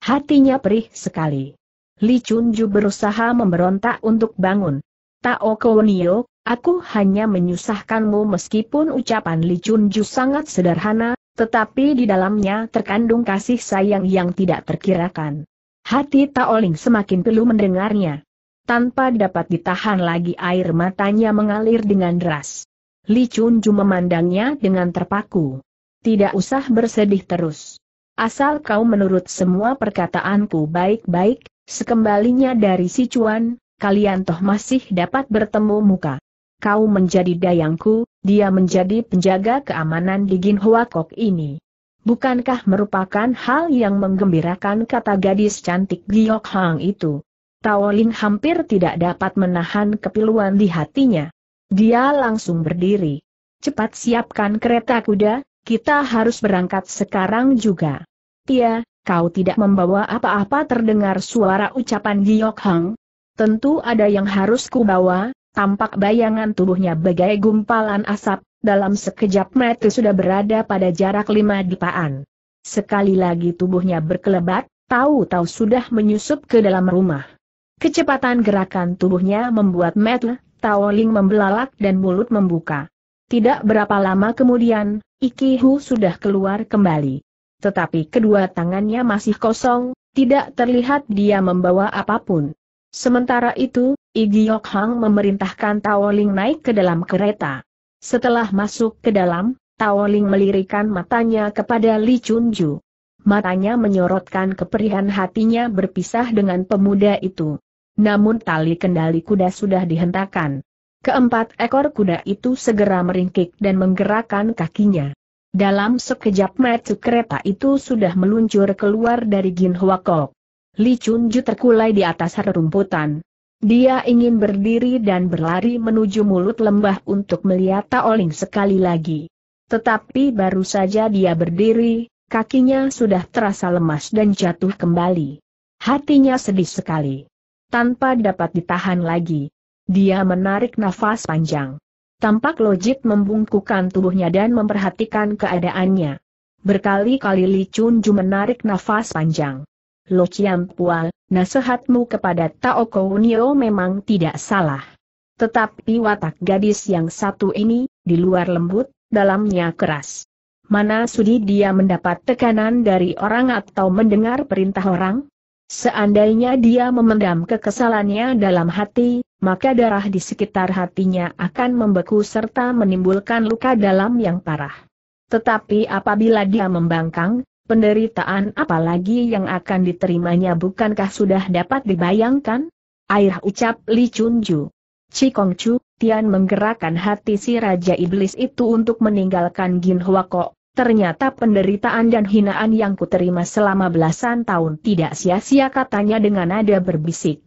Hatinya perih sekali. Li Chunju berusaha memberontak untuk bangun. Tao Kounio, aku hanya menyusahkanmu meskipun ucapan Li Chunju sangat sederhana, tetapi di dalamnya terkandung kasih sayang yang tidak terkirakan. Hati Taoling semakin perlu mendengarnya. Tanpa dapat ditahan lagi air matanya mengalir dengan deras. Li Chunju memandangnya dengan terpaku. Tidak usah bersedih terus. Asal kau menurut semua perkataanku baik-baik, sekembalinya dari Sichuan, kalian toh masih dapat bertemu muka. Kau menjadi dayangku, dia menjadi penjaga keamanan di Kok ini. Bukankah merupakan hal yang menggembirakan kata gadis cantik Giok Hang itu? Tao Ling hampir tidak dapat menahan kepiluan di hatinya. Dia langsung berdiri. Cepat siapkan kereta kuda, kita harus berangkat sekarang juga. Tia. kau tidak membawa apa-apa terdengar suara ucapan Giok Hang. Tentu ada yang harus kubawa, tampak bayangan tubuhnya bagai gumpalan asap, dalam sekejap mata sudah berada pada jarak lima dipaan. Sekali lagi tubuhnya berkelebat, tahu-tahu sudah menyusup ke dalam rumah. Kecepatan gerakan tubuhnya membuat Matt Tawoling membelalak dan mulut membuka. Tidak berapa lama kemudian, Ikihu sudah keluar kembali. Tetapi kedua tangannya masih kosong, tidak terlihat dia membawa apapun. Sementara itu, Yok Hang memerintahkan Taoling naik ke dalam kereta. Setelah masuk ke dalam, Taoling melirikan matanya kepada Li Ju. Matanya menyorotkan keperihan hatinya berpisah dengan pemuda itu. Namun tali kendali kuda sudah dihentakkan. Keempat ekor kuda itu segera meringkik dan menggerakkan kakinya. Dalam sekejap mata kereta itu sudah meluncur keluar dari Gin Li Chun Ju terkulai di atas rerumputan. Dia ingin berdiri dan berlari menuju mulut lembah untuk melihat Taoling sekali lagi. Tetapi baru saja dia berdiri, kakinya sudah terasa lemas dan jatuh kembali. Hatinya sedih sekali. Tanpa dapat ditahan lagi, dia menarik nafas panjang. Tampak logik membungkukan tubuhnya dan memperhatikan keadaannya. Berkali-kali Li Chunju menarik nafas panjang. Lo Chiam Pual, nasihatmu kepada Tao Kounio memang tidak salah. Tetapi watak gadis yang satu ini, di luar lembut, dalamnya keras. Mana sudi dia mendapat tekanan dari orang atau mendengar perintah orang? Seandainya dia memendam kekesalannya dalam hati, maka darah di sekitar hatinya akan membeku serta menimbulkan luka dalam yang parah. Tetapi apabila dia membangkang, penderitaan apalagi yang akan diterimanya bukankah sudah dapat dibayangkan? Air ucap Li Chunju. Cikong Chu, Tian menggerakkan hati si Raja Iblis itu untuk meninggalkan Gin Huako. Ternyata penderitaan dan hinaan yang kuterima selama belasan tahun tidak sia-sia katanya dengan nada berbisik.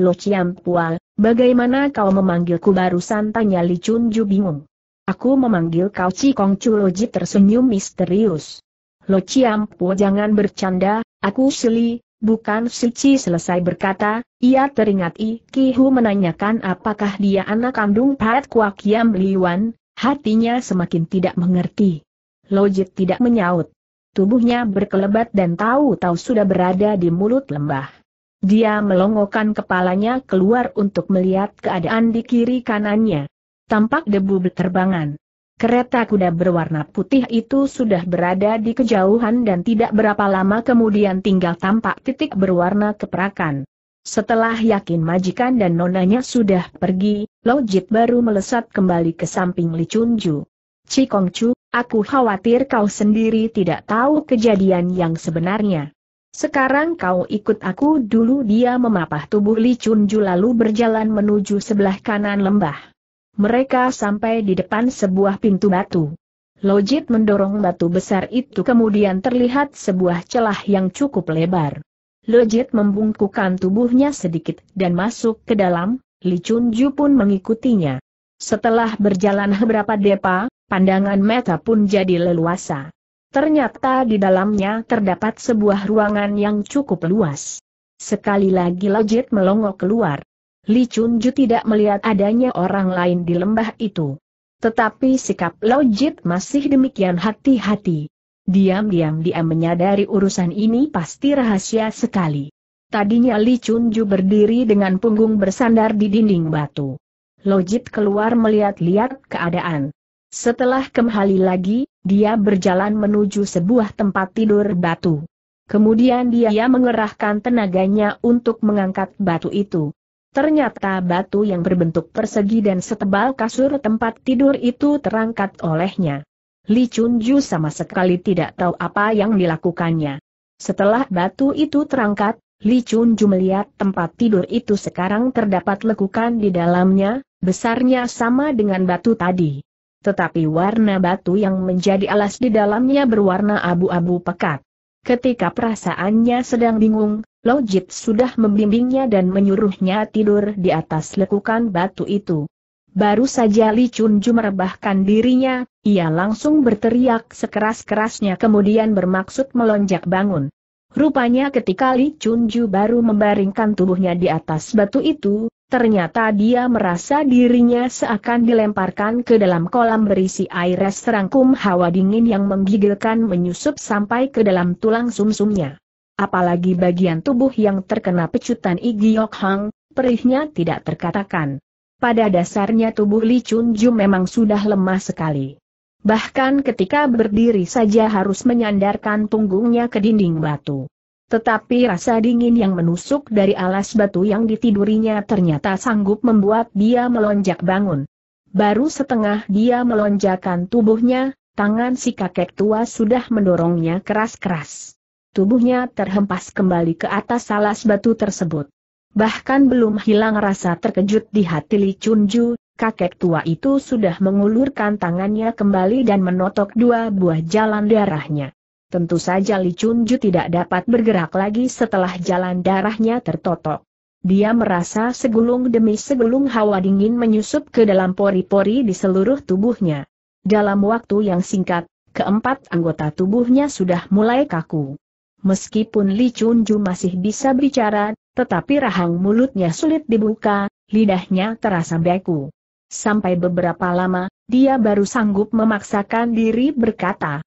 Lo Chiam Pual, Bagaimana kau memanggilku barusan tanya Li Chunju bingung. Aku memanggil kau Cikong Chuloji tersenyum misterius. Lo Ciampu jangan bercanda, aku Sili, bukan Chi selesai berkata, ia teringat i. Ki Hu menanyakan apakah dia anak kandung Pat Kuak Yam Liwan, hatinya semakin tidak mengerti. Loji tidak menyaut. Tubuhnya berkelebat dan tahu-tahu sudah berada di mulut lembah. Dia melongokkan kepalanya keluar untuk melihat keadaan di kiri kanannya. Tampak debu berterbangan. Kereta kuda berwarna putih itu sudah berada di kejauhan dan tidak berapa lama kemudian tinggal tampak titik berwarna keperakan. Setelah yakin majikan dan nonanya sudah pergi, Lojit baru melesat kembali ke samping Li Chunju. Cikongcu, aku khawatir kau sendiri tidak tahu kejadian yang sebenarnya. Sekarang kau ikut aku dulu dia memapah tubuh Li Chunju lalu berjalan menuju sebelah kanan lembah. Mereka sampai di depan sebuah pintu batu. Lojit mendorong batu besar itu kemudian terlihat sebuah celah yang cukup lebar. Lojit membungkukan tubuhnya sedikit dan masuk ke dalam, Li Chunju pun mengikutinya. Setelah berjalan beberapa depa, pandangan meta pun jadi leluasa. Ternyata di dalamnya terdapat sebuah ruangan yang cukup luas. Sekali lagi Lajit melongo keluar. Li Chunju tidak melihat adanya orang lain di lembah itu. Tetapi sikap Lojit masih demikian hati-hati. Diam-diam dia menyadari urusan ini pasti rahasia sekali. Tadinya Li Chunju berdiri dengan punggung bersandar di dinding batu. Lojit keluar melihat-lihat keadaan. Setelah kembali lagi, dia berjalan menuju sebuah tempat tidur batu. Kemudian dia mengerahkan tenaganya untuk mengangkat batu itu. Ternyata batu yang berbentuk persegi dan setebal kasur tempat tidur itu terangkat olehnya. Li Chunju sama sekali tidak tahu apa yang dilakukannya. Setelah batu itu terangkat, Li Chunju melihat tempat tidur itu sekarang terdapat lekukan di dalamnya, besarnya sama dengan batu tadi tetapi warna batu yang menjadi alas di dalamnya berwarna abu-abu pekat. Ketika perasaannya sedang bingung, Lojit sudah membimbingnya dan menyuruhnya tidur di atas lekukan batu itu. Baru saja Li Chunju merebahkan dirinya, ia langsung berteriak sekeras-kerasnya kemudian bermaksud melonjak bangun. Rupanya ketika Li Chunju baru membaringkan tubuhnya di atas batu itu, Ternyata dia merasa dirinya seakan dilemparkan ke dalam kolam berisi air es terangkum hawa dingin yang menggigilkan menyusup sampai ke dalam tulang sumsumnya. Apalagi bagian tubuh yang terkena pecutan Igiok Hang, perihnya tidak terkatakan. Pada dasarnya tubuh Li Chun Ju memang sudah lemah sekali. Bahkan ketika berdiri saja harus menyandarkan punggungnya ke dinding batu. Tetapi rasa dingin yang menusuk dari alas batu yang ditidurinya ternyata sanggup membuat dia melonjak bangun. Baru setengah dia melonjakan tubuhnya, tangan si kakek tua sudah mendorongnya keras-keras. Tubuhnya terhempas kembali ke atas alas batu tersebut. Bahkan belum hilang rasa terkejut di hati Li Chunju, kakek tua itu sudah mengulurkan tangannya kembali dan menotok dua buah jalan darahnya. Tentu saja Li Chunju tidak dapat bergerak lagi setelah jalan darahnya tertotok. Dia merasa segulung demi segulung hawa dingin menyusup ke dalam pori-pori di seluruh tubuhnya. Dalam waktu yang singkat, keempat anggota tubuhnya sudah mulai kaku. Meskipun Li Chunju masih bisa bicara, tetapi rahang mulutnya sulit dibuka, lidahnya terasa beku. Sampai beberapa lama, dia baru sanggup memaksakan diri berkata,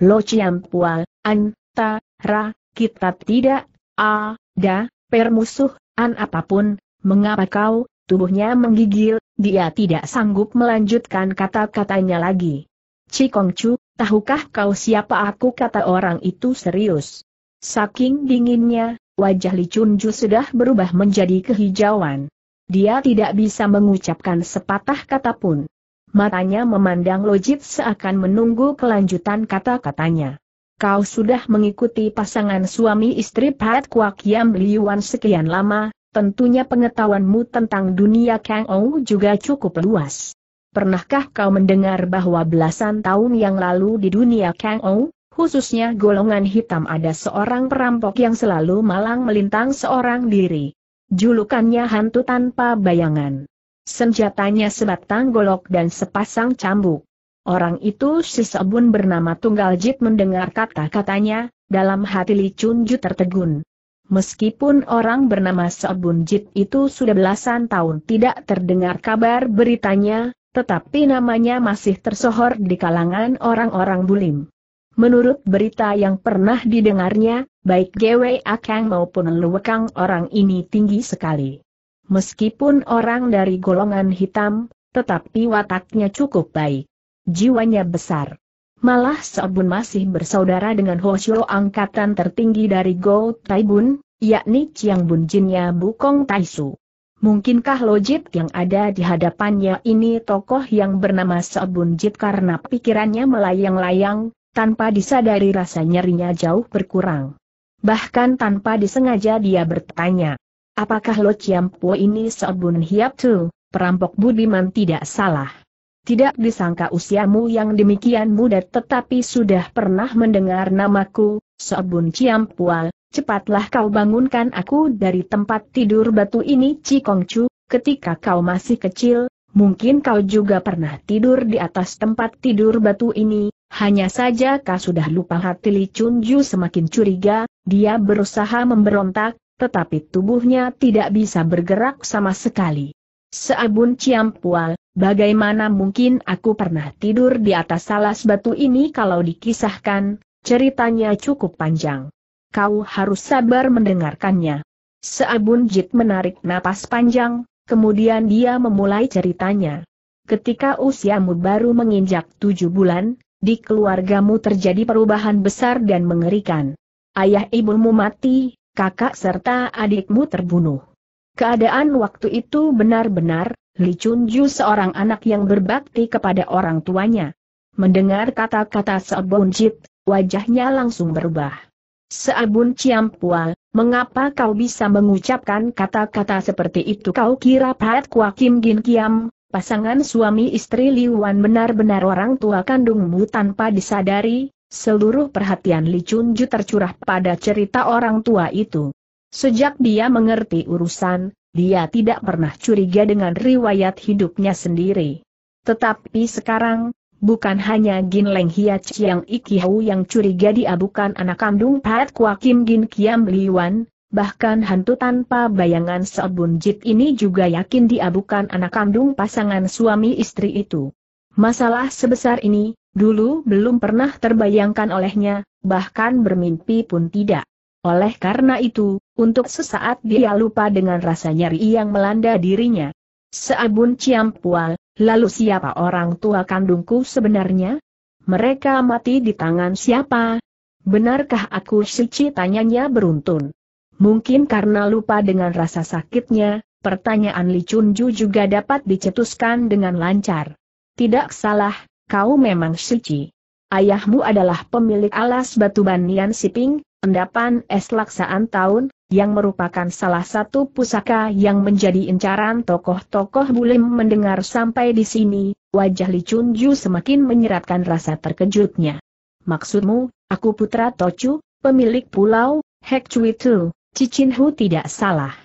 Lo Chiam Pual, An, Ta, Ra, kita tidak, A, Da, musuh, An apapun, mengapa kau, tubuhnya menggigil, dia tidak sanggup melanjutkan kata-katanya lagi. Cikong Chu, tahukah kau siapa aku kata orang itu serius. Saking dinginnya, wajah Li Chunju sudah berubah menjadi kehijauan. Dia tidak bisa mengucapkan sepatah kata pun matanya memandang Lojit seakan menunggu kelanjutan kata-katanya. Kau sudah mengikuti pasangan suami istri Pat Kuak Yam Liuan sekian lama, tentunya pengetahuanmu tentang dunia Kang Ou juga cukup luas. Pernahkah kau mendengar bahwa belasan tahun yang lalu di dunia Kang Ou, khususnya golongan hitam ada seorang perampok yang selalu malang melintang seorang diri. Julukannya hantu tanpa bayangan. Senjatanya sebatang golok dan sepasang cambuk. Orang itu si Sebun bernama Jit mendengar kata-katanya, dalam hati Li Chunju tertegun. Meskipun orang bernama Sebun Jit itu sudah belasan tahun tidak terdengar kabar beritanya, tetapi namanya masih tersohor di kalangan orang-orang bulim. Menurut berita yang pernah didengarnya, baik Gwe Akang maupun Luwekang orang ini tinggi sekali meskipun orang dari golongan hitam, tetapi wataknya cukup baik. Jiwanya besar. Malah Sobun masih bersaudara dengan Hoshio angkatan tertinggi dari Go Taibun, yakni Chiang Bun Jinnya Bukong Taisu. Mungkinkah lojit yang ada di hadapannya ini tokoh yang bernama Sobun Jit karena pikirannya melayang-layang, tanpa disadari rasa nyerinya jauh berkurang. Bahkan tanpa disengaja dia bertanya, Apakah Lo Po ini Sabun Hiap Tu, perampok budiman tidak salah? Tidak disangka usiamu yang demikian muda tetapi sudah pernah mendengar namaku, Seobun Pua, cepatlah kau bangunkan aku dari tempat tidur batu ini Cikongcu, ketika kau masih kecil, mungkin kau juga pernah tidur di atas tempat tidur batu ini, hanya saja kau sudah lupa hati Li Chun Ju semakin curiga, dia berusaha memberontak, tetapi tubuhnya tidak bisa bergerak sama sekali. Seabun Ciampual, bagaimana mungkin aku pernah tidur di atas salas batu ini kalau dikisahkan, ceritanya cukup panjang. Kau harus sabar mendengarkannya. Seabun Jit menarik napas panjang, kemudian dia memulai ceritanya. Ketika usiamu baru menginjak tujuh bulan, di keluargamu terjadi perubahan besar dan mengerikan. Ayah ibumu mati, kakak serta adikmu terbunuh. Keadaan waktu itu benar-benar, Li Chunju seorang anak yang berbakti kepada orang tuanya. Mendengar kata-kata Jit, wajahnya langsung berubah. Seabun Ciampua, mengapa kau bisa mengucapkan kata-kata seperti itu kau kira Pat Kwa Kim Gin Kiam, pasangan suami istri Wan benar-benar orang tua kandungmu tanpa disadari, Seluruh perhatian Li Chunju tercurah pada cerita orang tua itu. Sejak dia mengerti urusan, dia tidak pernah curiga dengan riwayat hidupnya sendiri. Tetapi sekarang, bukan hanya Gin Leng Hia Chiang Ikihau yang curiga dia bukan anak kandung Pat Kwa Kim Gin Kiam Liwan, bahkan hantu tanpa bayangan Seobun Jit ini juga yakin dia bukan anak kandung pasangan suami istri itu. Masalah sebesar ini, Dulu belum pernah terbayangkan olehnya, bahkan bermimpi pun tidak. Oleh karena itu, untuk sesaat dia lupa dengan rasa nyeri yang melanda dirinya. Seabun Ciampual, lalu siapa orang tua kandungku sebenarnya? Mereka mati di tangan siapa? Benarkah aku suci tanyanya beruntun? Mungkin karena lupa dengan rasa sakitnya, pertanyaan Li Chunju juga dapat dicetuskan dengan lancar. Tidak salah, kau memang suci. Ayahmu adalah pemilik alas batu Banian Siping, endapan es laksaan tahun, yang merupakan salah satu pusaka yang menjadi incaran tokoh-tokoh bulim mendengar sampai di sini, wajah Li Chunju semakin menyeratkan rasa terkejutnya. Maksudmu, aku putra Tochu, pemilik pulau, Hek Chui Tu, Cicin Hu tidak salah.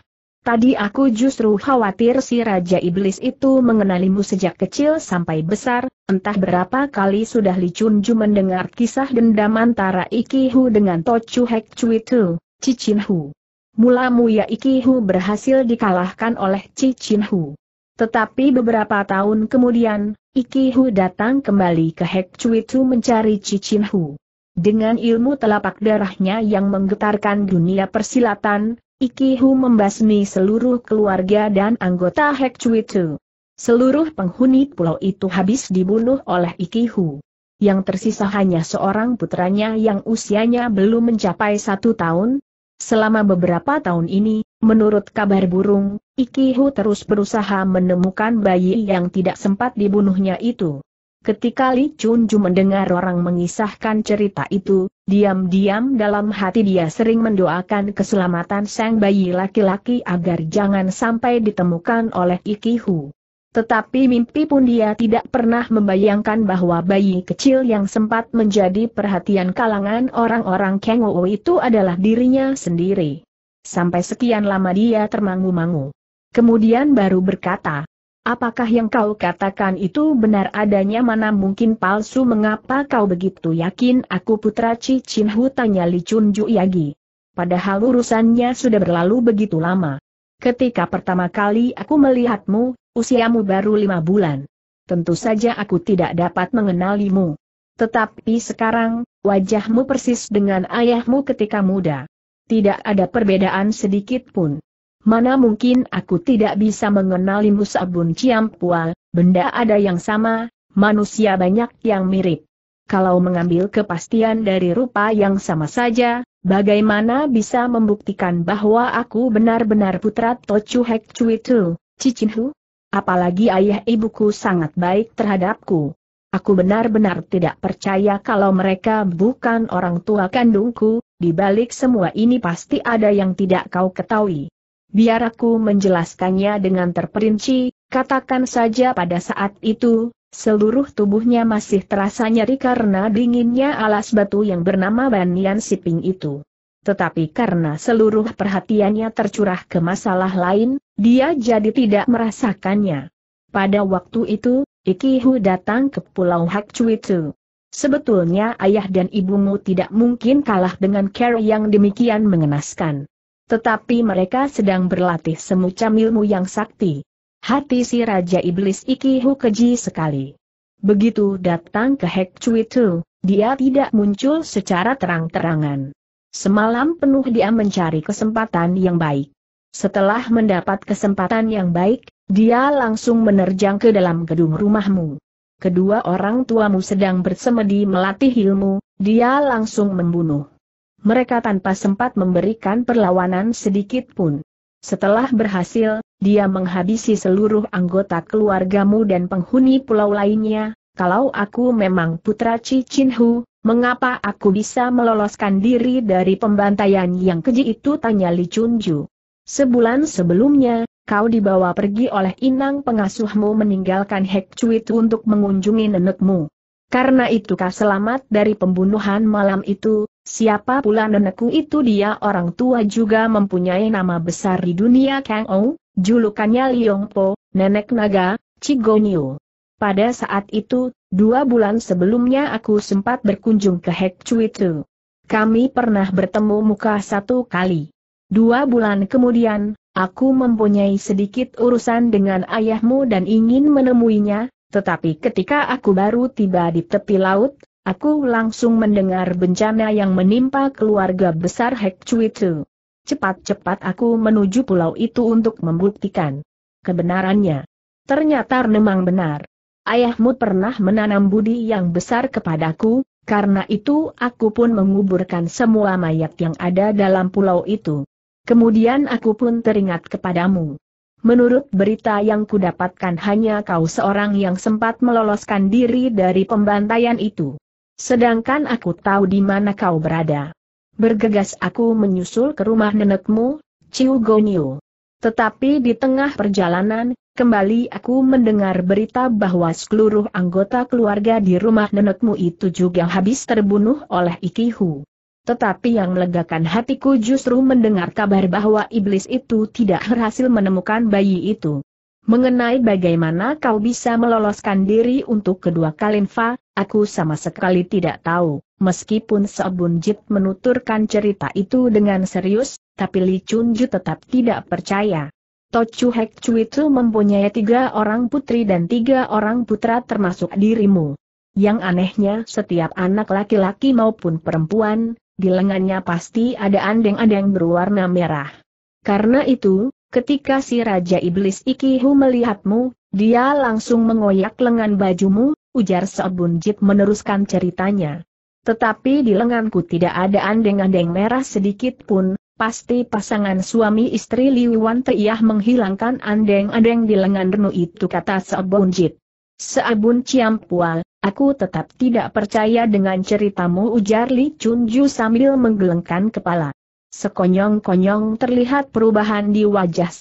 Tadi aku justru khawatir si Raja Iblis itu mengenalimu sejak kecil sampai besar, entah berapa kali sudah Li Ju mendengar kisah dendam antara Iki Hu dengan Chu Hek Chui Tu, Cicin Hu. Mula Muya Hu berhasil dikalahkan oleh Cicin Hu. Tetapi beberapa tahun kemudian, Iki Hu datang kembali ke Hek Chui Tu mencari Cicin Hu. Dengan ilmu telapak darahnya yang menggetarkan dunia persilatan, Ikihu membasmi seluruh keluarga dan anggota Hek Cui Tu. Seluruh penghuni pulau itu habis dibunuh oleh Ikihu. Yang tersisa hanya seorang putranya yang usianya belum mencapai satu tahun. Selama beberapa tahun ini, menurut kabar burung, Ikihu terus berusaha menemukan bayi yang tidak sempat dibunuhnya itu. Ketika Li Chunju mendengar orang mengisahkan cerita itu, diam-diam dalam hati dia sering mendoakan keselamatan sang bayi laki-laki agar jangan sampai ditemukan oleh Ikihu. Tetapi mimpi pun dia tidak pernah membayangkan bahwa bayi kecil yang sempat menjadi perhatian kalangan orang-orang Kengowo itu adalah dirinya sendiri. Sampai sekian lama dia termangu-mangu. Kemudian baru berkata, Apakah yang kau katakan itu benar adanya mana mungkin palsu mengapa kau begitu yakin aku putra Cicin Hu tanya Li Chun Ju Yagi. Padahal urusannya sudah berlalu begitu lama. Ketika pertama kali aku melihatmu, usiamu baru lima bulan. Tentu saja aku tidak dapat mengenalimu. Tetapi sekarang, wajahmu persis dengan ayahmu ketika muda. Tidak ada perbedaan sedikit pun. Mana mungkin aku tidak bisa mengenalimu sabun ciampual, benda ada yang sama, manusia banyak yang mirip. Kalau mengambil kepastian dari rupa yang sama saja, bagaimana bisa membuktikan bahwa aku benar-benar putra Tochu Hek Chui Tu, Cicinhu? Apalagi ayah ibuku sangat baik terhadapku. Aku benar-benar tidak percaya kalau mereka bukan orang tua kandungku, di balik semua ini pasti ada yang tidak kau ketahui. Biar aku menjelaskannya dengan terperinci, katakan saja pada saat itu, seluruh tubuhnya masih terasa nyeri karena dinginnya alas batu yang bernama Banian Siping itu. Tetapi karena seluruh perhatiannya tercurah ke masalah lain, dia jadi tidak merasakannya. Pada waktu itu, Ikihu datang ke Pulau Hakcuitu. Sebetulnya ayah dan ibumu tidak mungkin kalah dengan Carrie yang demikian mengenaskan. Tetapi mereka sedang berlatih semacam ilmu yang sakti. Hati si Raja Iblis iki Hu keji sekali. Begitu datang ke Hek Cui Tu, dia tidak muncul secara terang-terangan. Semalam penuh dia mencari kesempatan yang baik. Setelah mendapat kesempatan yang baik, dia langsung menerjang ke dalam gedung rumahmu. Kedua orang tuamu sedang bersemedi melatih ilmu, dia langsung membunuh mereka tanpa sempat memberikan perlawanan sedikit pun. Setelah berhasil, dia menghabisi seluruh anggota keluargamu dan penghuni pulau lainnya, kalau aku memang putra Cicin Hu, mengapa aku bisa meloloskan diri dari pembantaian yang keji itu tanya Li Chunju. Sebulan sebelumnya, kau dibawa pergi oleh inang pengasuhmu meninggalkan Hek Cuit untuk mengunjungi nenekmu. Karena itu kau selamat dari pembunuhan malam itu, Siapa pula nenekku itu dia orang tua juga mempunyai nama besar di dunia Kang Ong, julukannya Liong Po, Nenek Naga, Cigonyo. Pada saat itu, dua bulan sebelumnya aku sempat berkunjung ke Hek Chui Tu. Kami pernah bertemu muka satu kali. Dua bulan kemudian, aku mempunyai sedikit urusan dengan ayahmu dan ingin menemuinya, tetapi ketika aku baru tiba di tepi laut, Aku langsung mendengar bencana yang menimpa keluarga besar Hek Cui Tu. Cepat-cepat aku menuju pulau itu untuk membuktikan kebenarannya. Ternyata memang benar. Ayahmu pernah menanam budi yang besar kepadaku, karena itu aku pun menguburkan semua mayat yang ada dalam pulau itu. Kemudian aku pun teringat kepadamu. Menurut berita yang kudapatkan hanya kau seorang yang sempat meloloskan diri dari pembantaian itu. Sedangkan aku tahu di mana kau berada. Bergegas aku menyusul ke rumah nenekmu, Ciu Gonyu. Tetapi di tengah perjalanan, kembali aku mendengar berita bahwa seluruh anggota keluarga di rumah nenekmu itu juga habis terbunuh oleh Ikihu. Tetapi yang melegakan hatiku justru mendengar kabar bahwa iblis itu tidak berhasil menemukan bayi itu. Mengenai bagaimana kau bisa meloloskan diri untuk kedua kalinfa, Aku sama sekali tidak tahu, meskipun Sobun Jit menuturkan cerita itu dengan serius, tapi Li Ju tetap tidak percaya. Tochu Hek Chu itu mempunyai tiga orang putri dan tiga orang putra termasuk dirimu. Yang anehnya setiap anak laki-laki maupun perempuan, di lengannya pasti ada andeng-andeng berwarna merah. Karena itu, ketika si Raja Iblis Ikihu melihatmu, dia langsung mengoyak lengan bajumu, ujar Sobun Jip meneruskan ceritanya. Tetapi di lenganku tidak ada andeng-andeng merah sedikit pun, pasti pasangan suami istri Liwan Triah menghilangkan andeng-andeng di lengan Renu itu kata Sobun Jip. Seabun Ciampual, aku tetap tidak percaya dengan ceritamu ujar Li Chunju sambil menggelengkan kepala. Sekonyong-konyong terlihat perubahan di wajah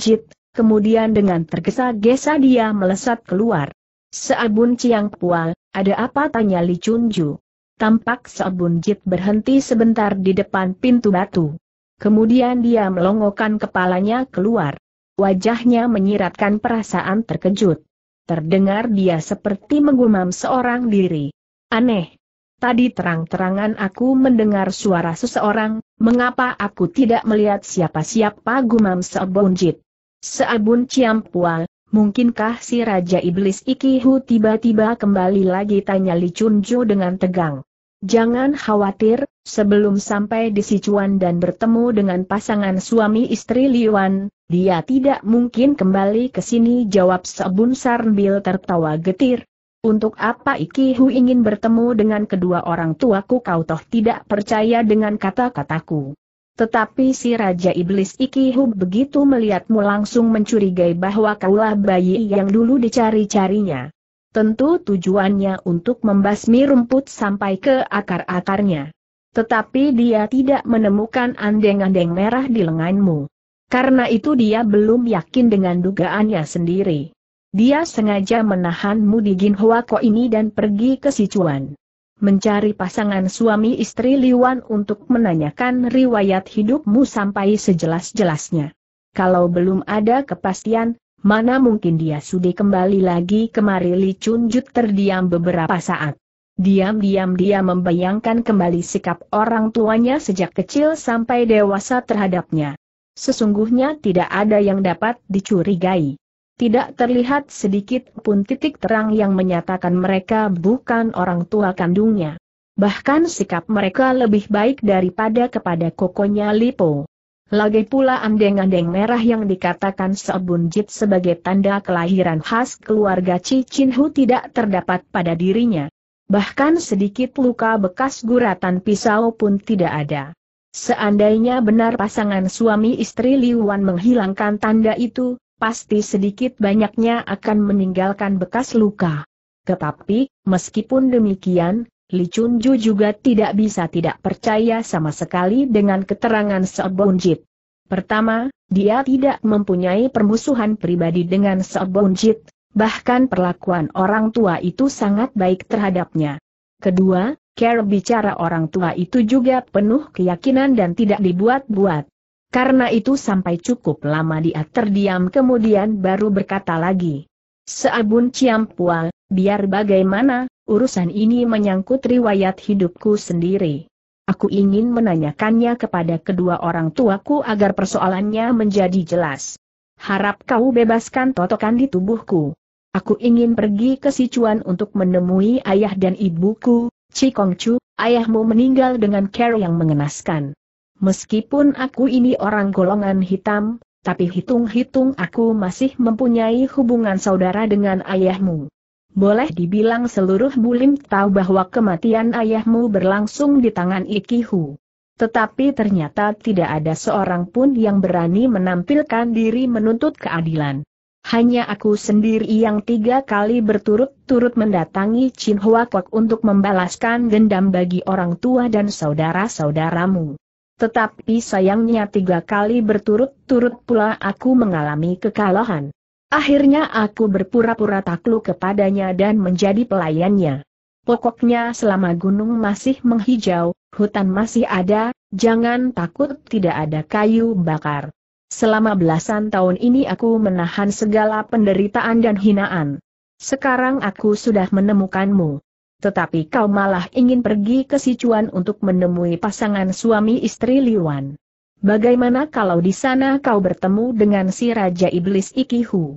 Jip, kemudian dengan tergesa-gesa dia melesat keluar. Seabun Ciang Pual, ada apa tanya Li Chunju? Tampak Seabun Jit berhenti sebentar di depan pintu batu. Kemudian dia melongokkan kepalanya keluar. Wajahnya menyiratkan perasaan terkejut. Terdengar dia seperti menggumam seorang diri. Aneh. Tadi terang-terangan aku mendengar suara seseorang, mengapa aku tidak melihat siapa-siapa gumam Seabunjit. Seabun Ciampua, mungkinkah si Raja Iblis Ikihu tiba-tiba kembali lagi tanya Li Chunjo dengan tegang. Jangan khawatir, sebelum sampai di Sichuan dan bertemu dengan pasangan suami istri Liwan, dia tidak mungkin kembali ke sini jawab Seabun Sarnbil tertawa getir. Untuk apa Ikihu ingin bertemu dengan kedua orang tuaku kau toh tidak percaya dengan kata-kataku. Tetapi si Raja Iblis Ikihub begitu melihatmu langsung mencurigai bahwa kaulah bayi yang dulu dicari-carinya. Tentu tujuannya untuk membasmi rumput sampai ke akar-akarnya. Tetapi dia tidak menemukan andeng-andeng merah di lenganmu. Karena itu dia belum yakin dengan dugaannya sendiri. Dia sengaja menahanmu di Ginhuako ini dan pergi ke Sichuan mencari pasangan suami istri Liwan untuk menanyakan riwayat hidupmu sampai sejelas-jelasnya. Kalau belum ada kepastian, mana mungkin dia sudi kembali lagi kemari Li Chunjut terdiam beberapa saat. Diam-diam dia membayangkan kembali sikap orang tuanya sejak kecil sampai dewasa terhadapnya. Sesungguhnya tidak ada yang dapat dicurigai. Tidak terlihat sedikit pun titik terang yang menyatakan mereka bukan orang tua kandungnya. Bahkan sikap mereka lebih baik daripada kepada kokonya Lipo. Lagi pula andeng-andeng merah yang dikatakan Seobun Jit sebagai tanda kelahiran khas keluarga Cicin Hu tidak terdapat pada dirinya. Bahkan sedikit luka bekas guratan pisau pun tidak ada. Seandainya benar pasangan suami istri Wan menghilangkan tanda itu, pasti sedikit banyaknya akan meninggalkan bekas luka. Tetapi, meskipun demikian, Li Chunju juga tidak bisa tidak percaya sama sekali dengan keterangan Seobonjit. Pertama, dia tidak mempunyai permusuhan pribadi dengan Seobonjit, bahkan perlakuan orang tua itu sangat baik terhadapnya. Kedua, cara bicara orang tua itu juga penuh keyakinan dan tidak dibuat-buat. Karena itu sampai cukup lama dia terdiam kemudian baru berkata lagi. Seabun Ciampual, biar bagaimana, urusan ini menyangkut riwayat hidupku sendiri. Aku ingin menanyakannya kepada kedua orang tuaku agar persoalannya menjadi jelas. Harap kau bebaskan totokan di tubuhku. Aku ingin pergi ke Sichuan untuk menemui ayah dan ibuku, Cikongcu, ayahmu meninggal dengan care yang mengenaskan. Meskipun aku ini orang golongan hitam, tapi hitung-hitung aku masih mempunyai hubungan saudara dengan ayahmu. Boleh dibilang seluruh bulim tahu bahwa kematian ayahmu berlangsung di tangan Ikihu. Tetapi ternyata tidak ada seorang pun yang berani menampilkan diri menuntut keadilan. Hanya aku sendiri yang tiga kali berturut-turut mendatangi Chin Hua Kok untuk membalaskan dendam bagi orang tua dan saudara-saudaramu. Tetapi sayangnya tiga kali berturut-turut pula aku mengalami kekalahan. Akhirnya aku berpura-pura takluk kepadanya dan menjadi pelayannya. Pokoknya selama gunung masih menghijau, hutan masih ada, jangan takut tidak ada kayu bakar. Selama belasan tahun ini aku menahan segala penderitaan dan hinaan. Sekarang aku sudah menemukanmu tetapi kau malah ingin pergi ke Sichuan untuk menemui pasangan suami istri Liwan. Bagaimana kalau di sana kau bertemu dengan si Raja Iblis Ikihu?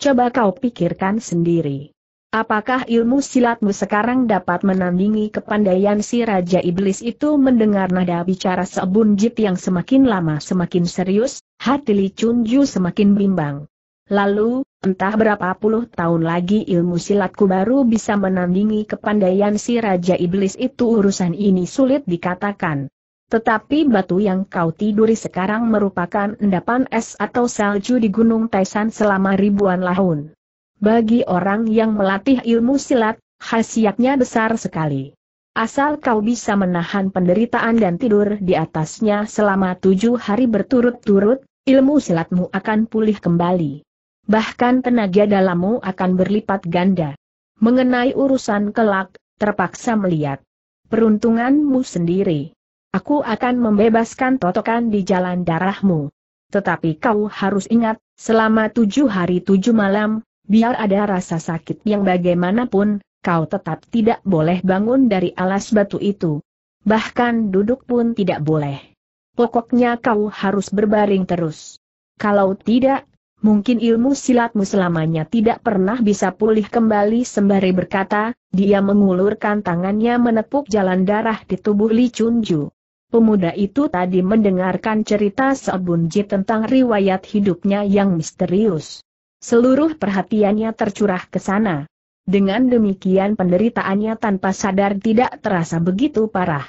Coba kau pikirkan sendiri. Apakah ilmu silatmu sekarang dapat menandingi kepandaian si Raja Iblis itu mendengar nada bicara Sebun Jit yang semakin lama semakin serius, hati Li Chun Ju semakin bimbang. Lalu, entah berapa puluh tahun lagi ilmu silatku baru bisa menandingi kepandaian si Raja Iblis itu urusan ini sulit dikatakan. Tetapi batu yang kau tiduri sekarang merupakan endapan es atau salju di Gunung Taisan selama ribuan tahun. Bagi orang yang melatih ilmu silat, khasiatnya besar sekali. Asal kau bisa menahan penderitaan dan tidur di atasnya selama tujuh hari berturut-turut, ilmu silatmu akan pulih kembali bahkan tenaga dalammu akan berlipat ganda. Mengenai urusan kelak, terpaksa melihat peruntunganmu sendiri. Aku akan membebaskan totokan di jalan darahmu. Tetapi kau harus ingat, selama tujuh hari tujuh malam, biar ada rasa sakit yang bagaimanapun, kau tetap tidak boleh bangun dari alas batu itu. Bahkan duduk pun tidak boleh. Pokoknya kau harus berbaring terus. Kalau tidak, mungkin ilmu silatmu selamanya tidak pernah bisa pulih kembali sembari berkata, dia mengulurkan tangannya menepuk jalan darah di tubuh Li Chunju. Pemuda itu tadi mendengarkan cerita Seobunji tentang riwayat hidupnya yang misterius. Seluruh perhatiannya tercurah ke sana. Dengan demikian penderitaannya tanpa sadar tidak terasa begitu parah.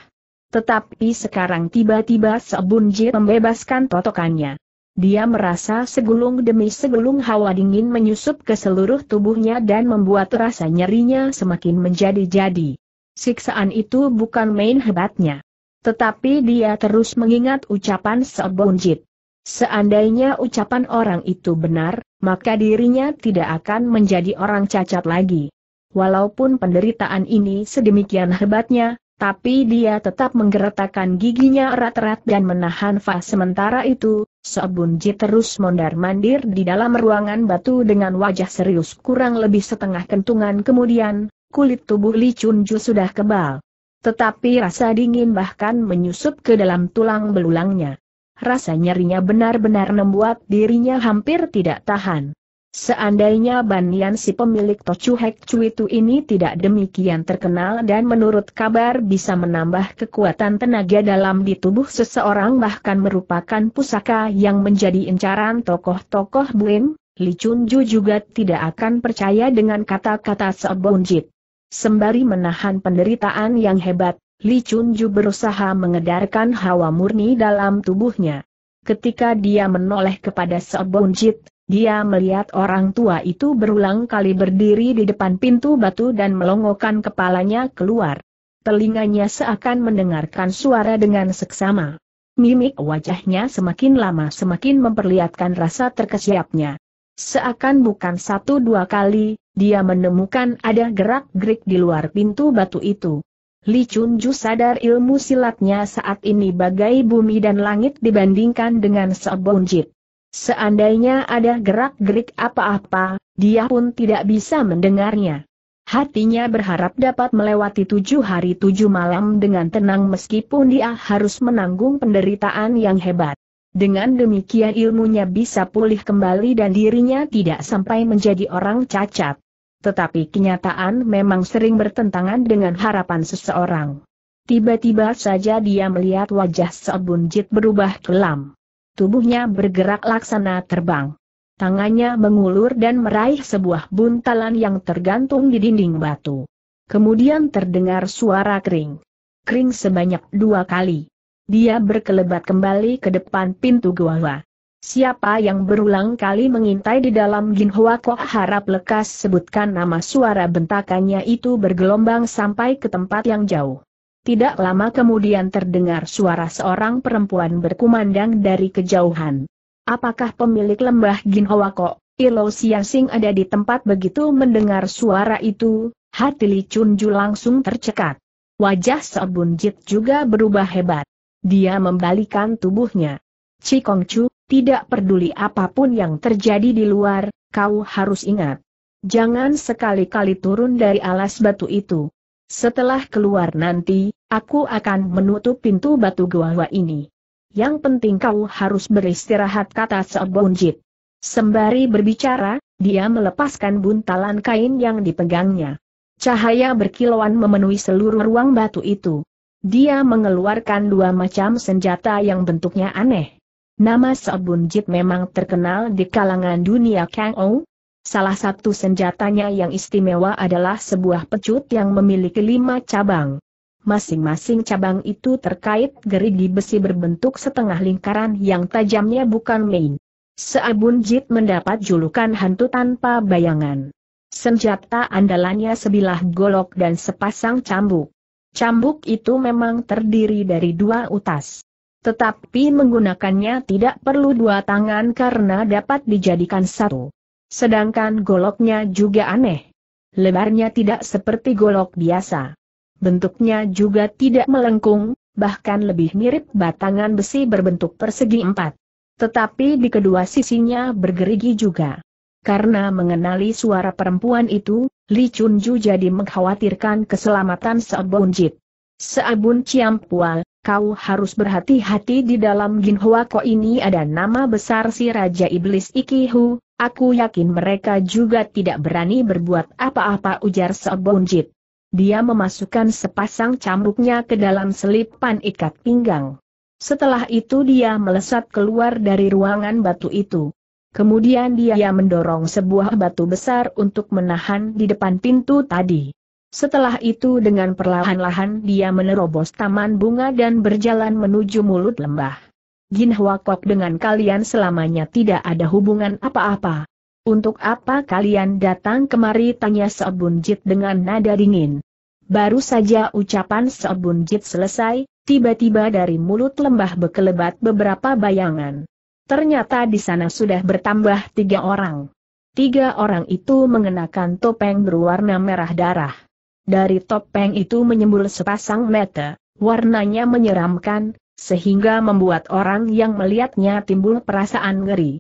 Tetapi sekarang tiba-tiba Seobunji membebaskan totokannya. Dia merasa segulung demi segulung hawa dingin menyusup ke seluruh tubuhnya dan membuat rasa nyerinya semakin menjadi-jadi. Siksaan itu bukan main hebatnya. Tetapi dia terus mengingat ucapan Sobonjit. Seandainya ucapan orang itu benar, maka dirinya tidak akan menjadi orang cacat lagi. Walaupun penderitaan ini sedemikian hebatnya, tapi dia tetap menggeretakkan giginya erat-erat dan menahan fa sementara itu, Seobunji terus mondar-mandir di dalam ruangan batu dengan wajah serius kurang lebih setengah kentungan kemudian, kulit tubuh Li Chunju sudah kebal. Tetapi rasa dingin bahkan menyusup ke dalam tulang belulangnya. Rasa nyerinya benar-benar membuat dirinya hampir tidak tahan. Seandainya Banian si pemilik Tocu Hek Cuitu ini tidak demikian terkenal dan menurut kabar bisa menambah kekuatan tenaga dalam di tubuh seseorang bahkan merupakan pusaka yang menjadi incaran tokoh-tokoh Buim, Li Chunju juga tidak akan percaya dengan kata-kata Sebonjit. Sembari menahan penderitaan yang hebat, Li Chunju berusaha mengedarkan hawa murni dalam tubuhnya. Ketika dia menoleh kepada Sebonjit, dia melihat orang tua itu berulang kali berdiri di depan pintu batu dan melongokkan kepalanya keluar. Telinganya seakan mendengarkan suara dengan seksama. Mimik wajahnya semakin lama semakin memperlihatkan rasa terkesiapnya. Seakan bukan satu dua kali, dia menemukan ada gerak-gerik di luar pintu batu itu. Li Chunju sadar ilmu silatnya saat ini bagai bumi dan langit dibandingkan dengan sebonjit. Seandainya ada gerak-gerik apa-apa, dia pun tidak bisa mendengarnya. Hatinya berharap dapat melewati tujuh hari tujuh malam dengan tenang meskipun dia harus menanggung penderitaan yang hebat. Dengan demikian ilmunya bisa pulih kembali dan dirinya tidak sampai menjadi orang cacat. Tetapi kenyataan memang sering bertentangan dengan harapan seseorang. Tiba-tiba saja dia melihat wajah Sobunjit berubah kelam. Tubuhnya bergerak laksana terbang. Tangannya mengulur dan meraih sebuah buntalan yang tergantung di dinding batu. Kemudian terdengar suara kering. Kering sebanyak dua kali. Dia berkelebat kembali ke depan pintu gua. Siapa yang berulang kali mengintai di dalam Jin Hua Kok harap lekas sebutkan nama suara bentakannya itu bergelombang sampai ke tempat yang jauh. Tidak lama kemudian terdengar suara seorang perempuan berkumandang dari kejauhan. Apakah pemilik lembah Ginhowako, Ilo Siasing ada di tempat begitu mendengar suara itu, hati Li Chunju langsung tercekat. Wajah Seobun Jit juga berubah hebat. Dia membalikan tubuhnya. Cikong Chu, tidak peduli apapun yang terjadi di luar, kau harus ingat. Jangan sekali-kali turun dari alas batu itu. Setelah keluar nanti, aku akan menutup pintu batu gua ini. Yang penting kau harus beristirahat kata Sebonjit. Sembari berbicara, dia melepaskan buntalan kain yang dipegangnya. Cahaya berkilauan memenuhi seluruh ruang batu itu. Dia mengeluarkan dua macam senjata yang bentuknya aneh. Nama Sebonjit memang terkenal di kalangan dunia Kang Ong, Salah satu senjatanya yang istimewa adalah sebuah pecut yang memiliki lima cabang. Masing-masing cabang itu terkait gerigi besi berbentuk setengah lingkaran yang tajamnya bukan main. Seabun Jit mendapat julukan hantu tanpa bayangan. Senjata andalannya sebilah golok dan sepasang cambuk. Cambuk itu memang terdiri dari dua utas. Tetapi menggunakannya tidak perlu dua tangan karena dapat dijadikan satu. Sedangkan goloknya juga aneh. Lebarnya tidak seperti golok biasa. Bentuknya juga tidak melengkung, bahkan lebih mirip batangan besi berbentuk persegi empat. Tetapi di kedua sisinya bergerigi juga. Karena mengenali suara perempuan itu, Li Chunju jadi mengkhawatirkan keselamatan Seabun Jit. Seabun Ciampual, kau harus berhati-hati di dalam Ginhua Ko ini ada nama besar si Raja Iblis Ikihu, Aku yakin mereka juga tidak berani berbuat apa-apa ujar Seobonjit. Dia memasukkan sepasang cambuknya ke dalam selipan ikat pinggang. Setelah itu dia melesat keluar dari ruangan batu itu. Kemudian dia mendorong sebuah batu besar untuk menahan di depan pintu tadi. Setelah itu dengan perlahan-lahan dia menerobos taman bunga dan berjalan menuju mulut lembah. Jin kok dengan kalian selamanya tidak ada hubungan apa-apa. Untuk apa kalian datang kemari tanya Seobun Jit dengan nada dingin. Baru saja ucapan Seobun Jit selesai, tiba-tiba dari mulut lembah berkelebat beberapa bayangan. Ternyata di sana sudah bertambah tiga orang. Tiga orang itu mengenakan topeng berwarna merah darah. Dari topeng itu menyembul sepasang mata, warnanya menyeramkan, sehingga membuat orang yang melihatnya timbul perasaan ngeri.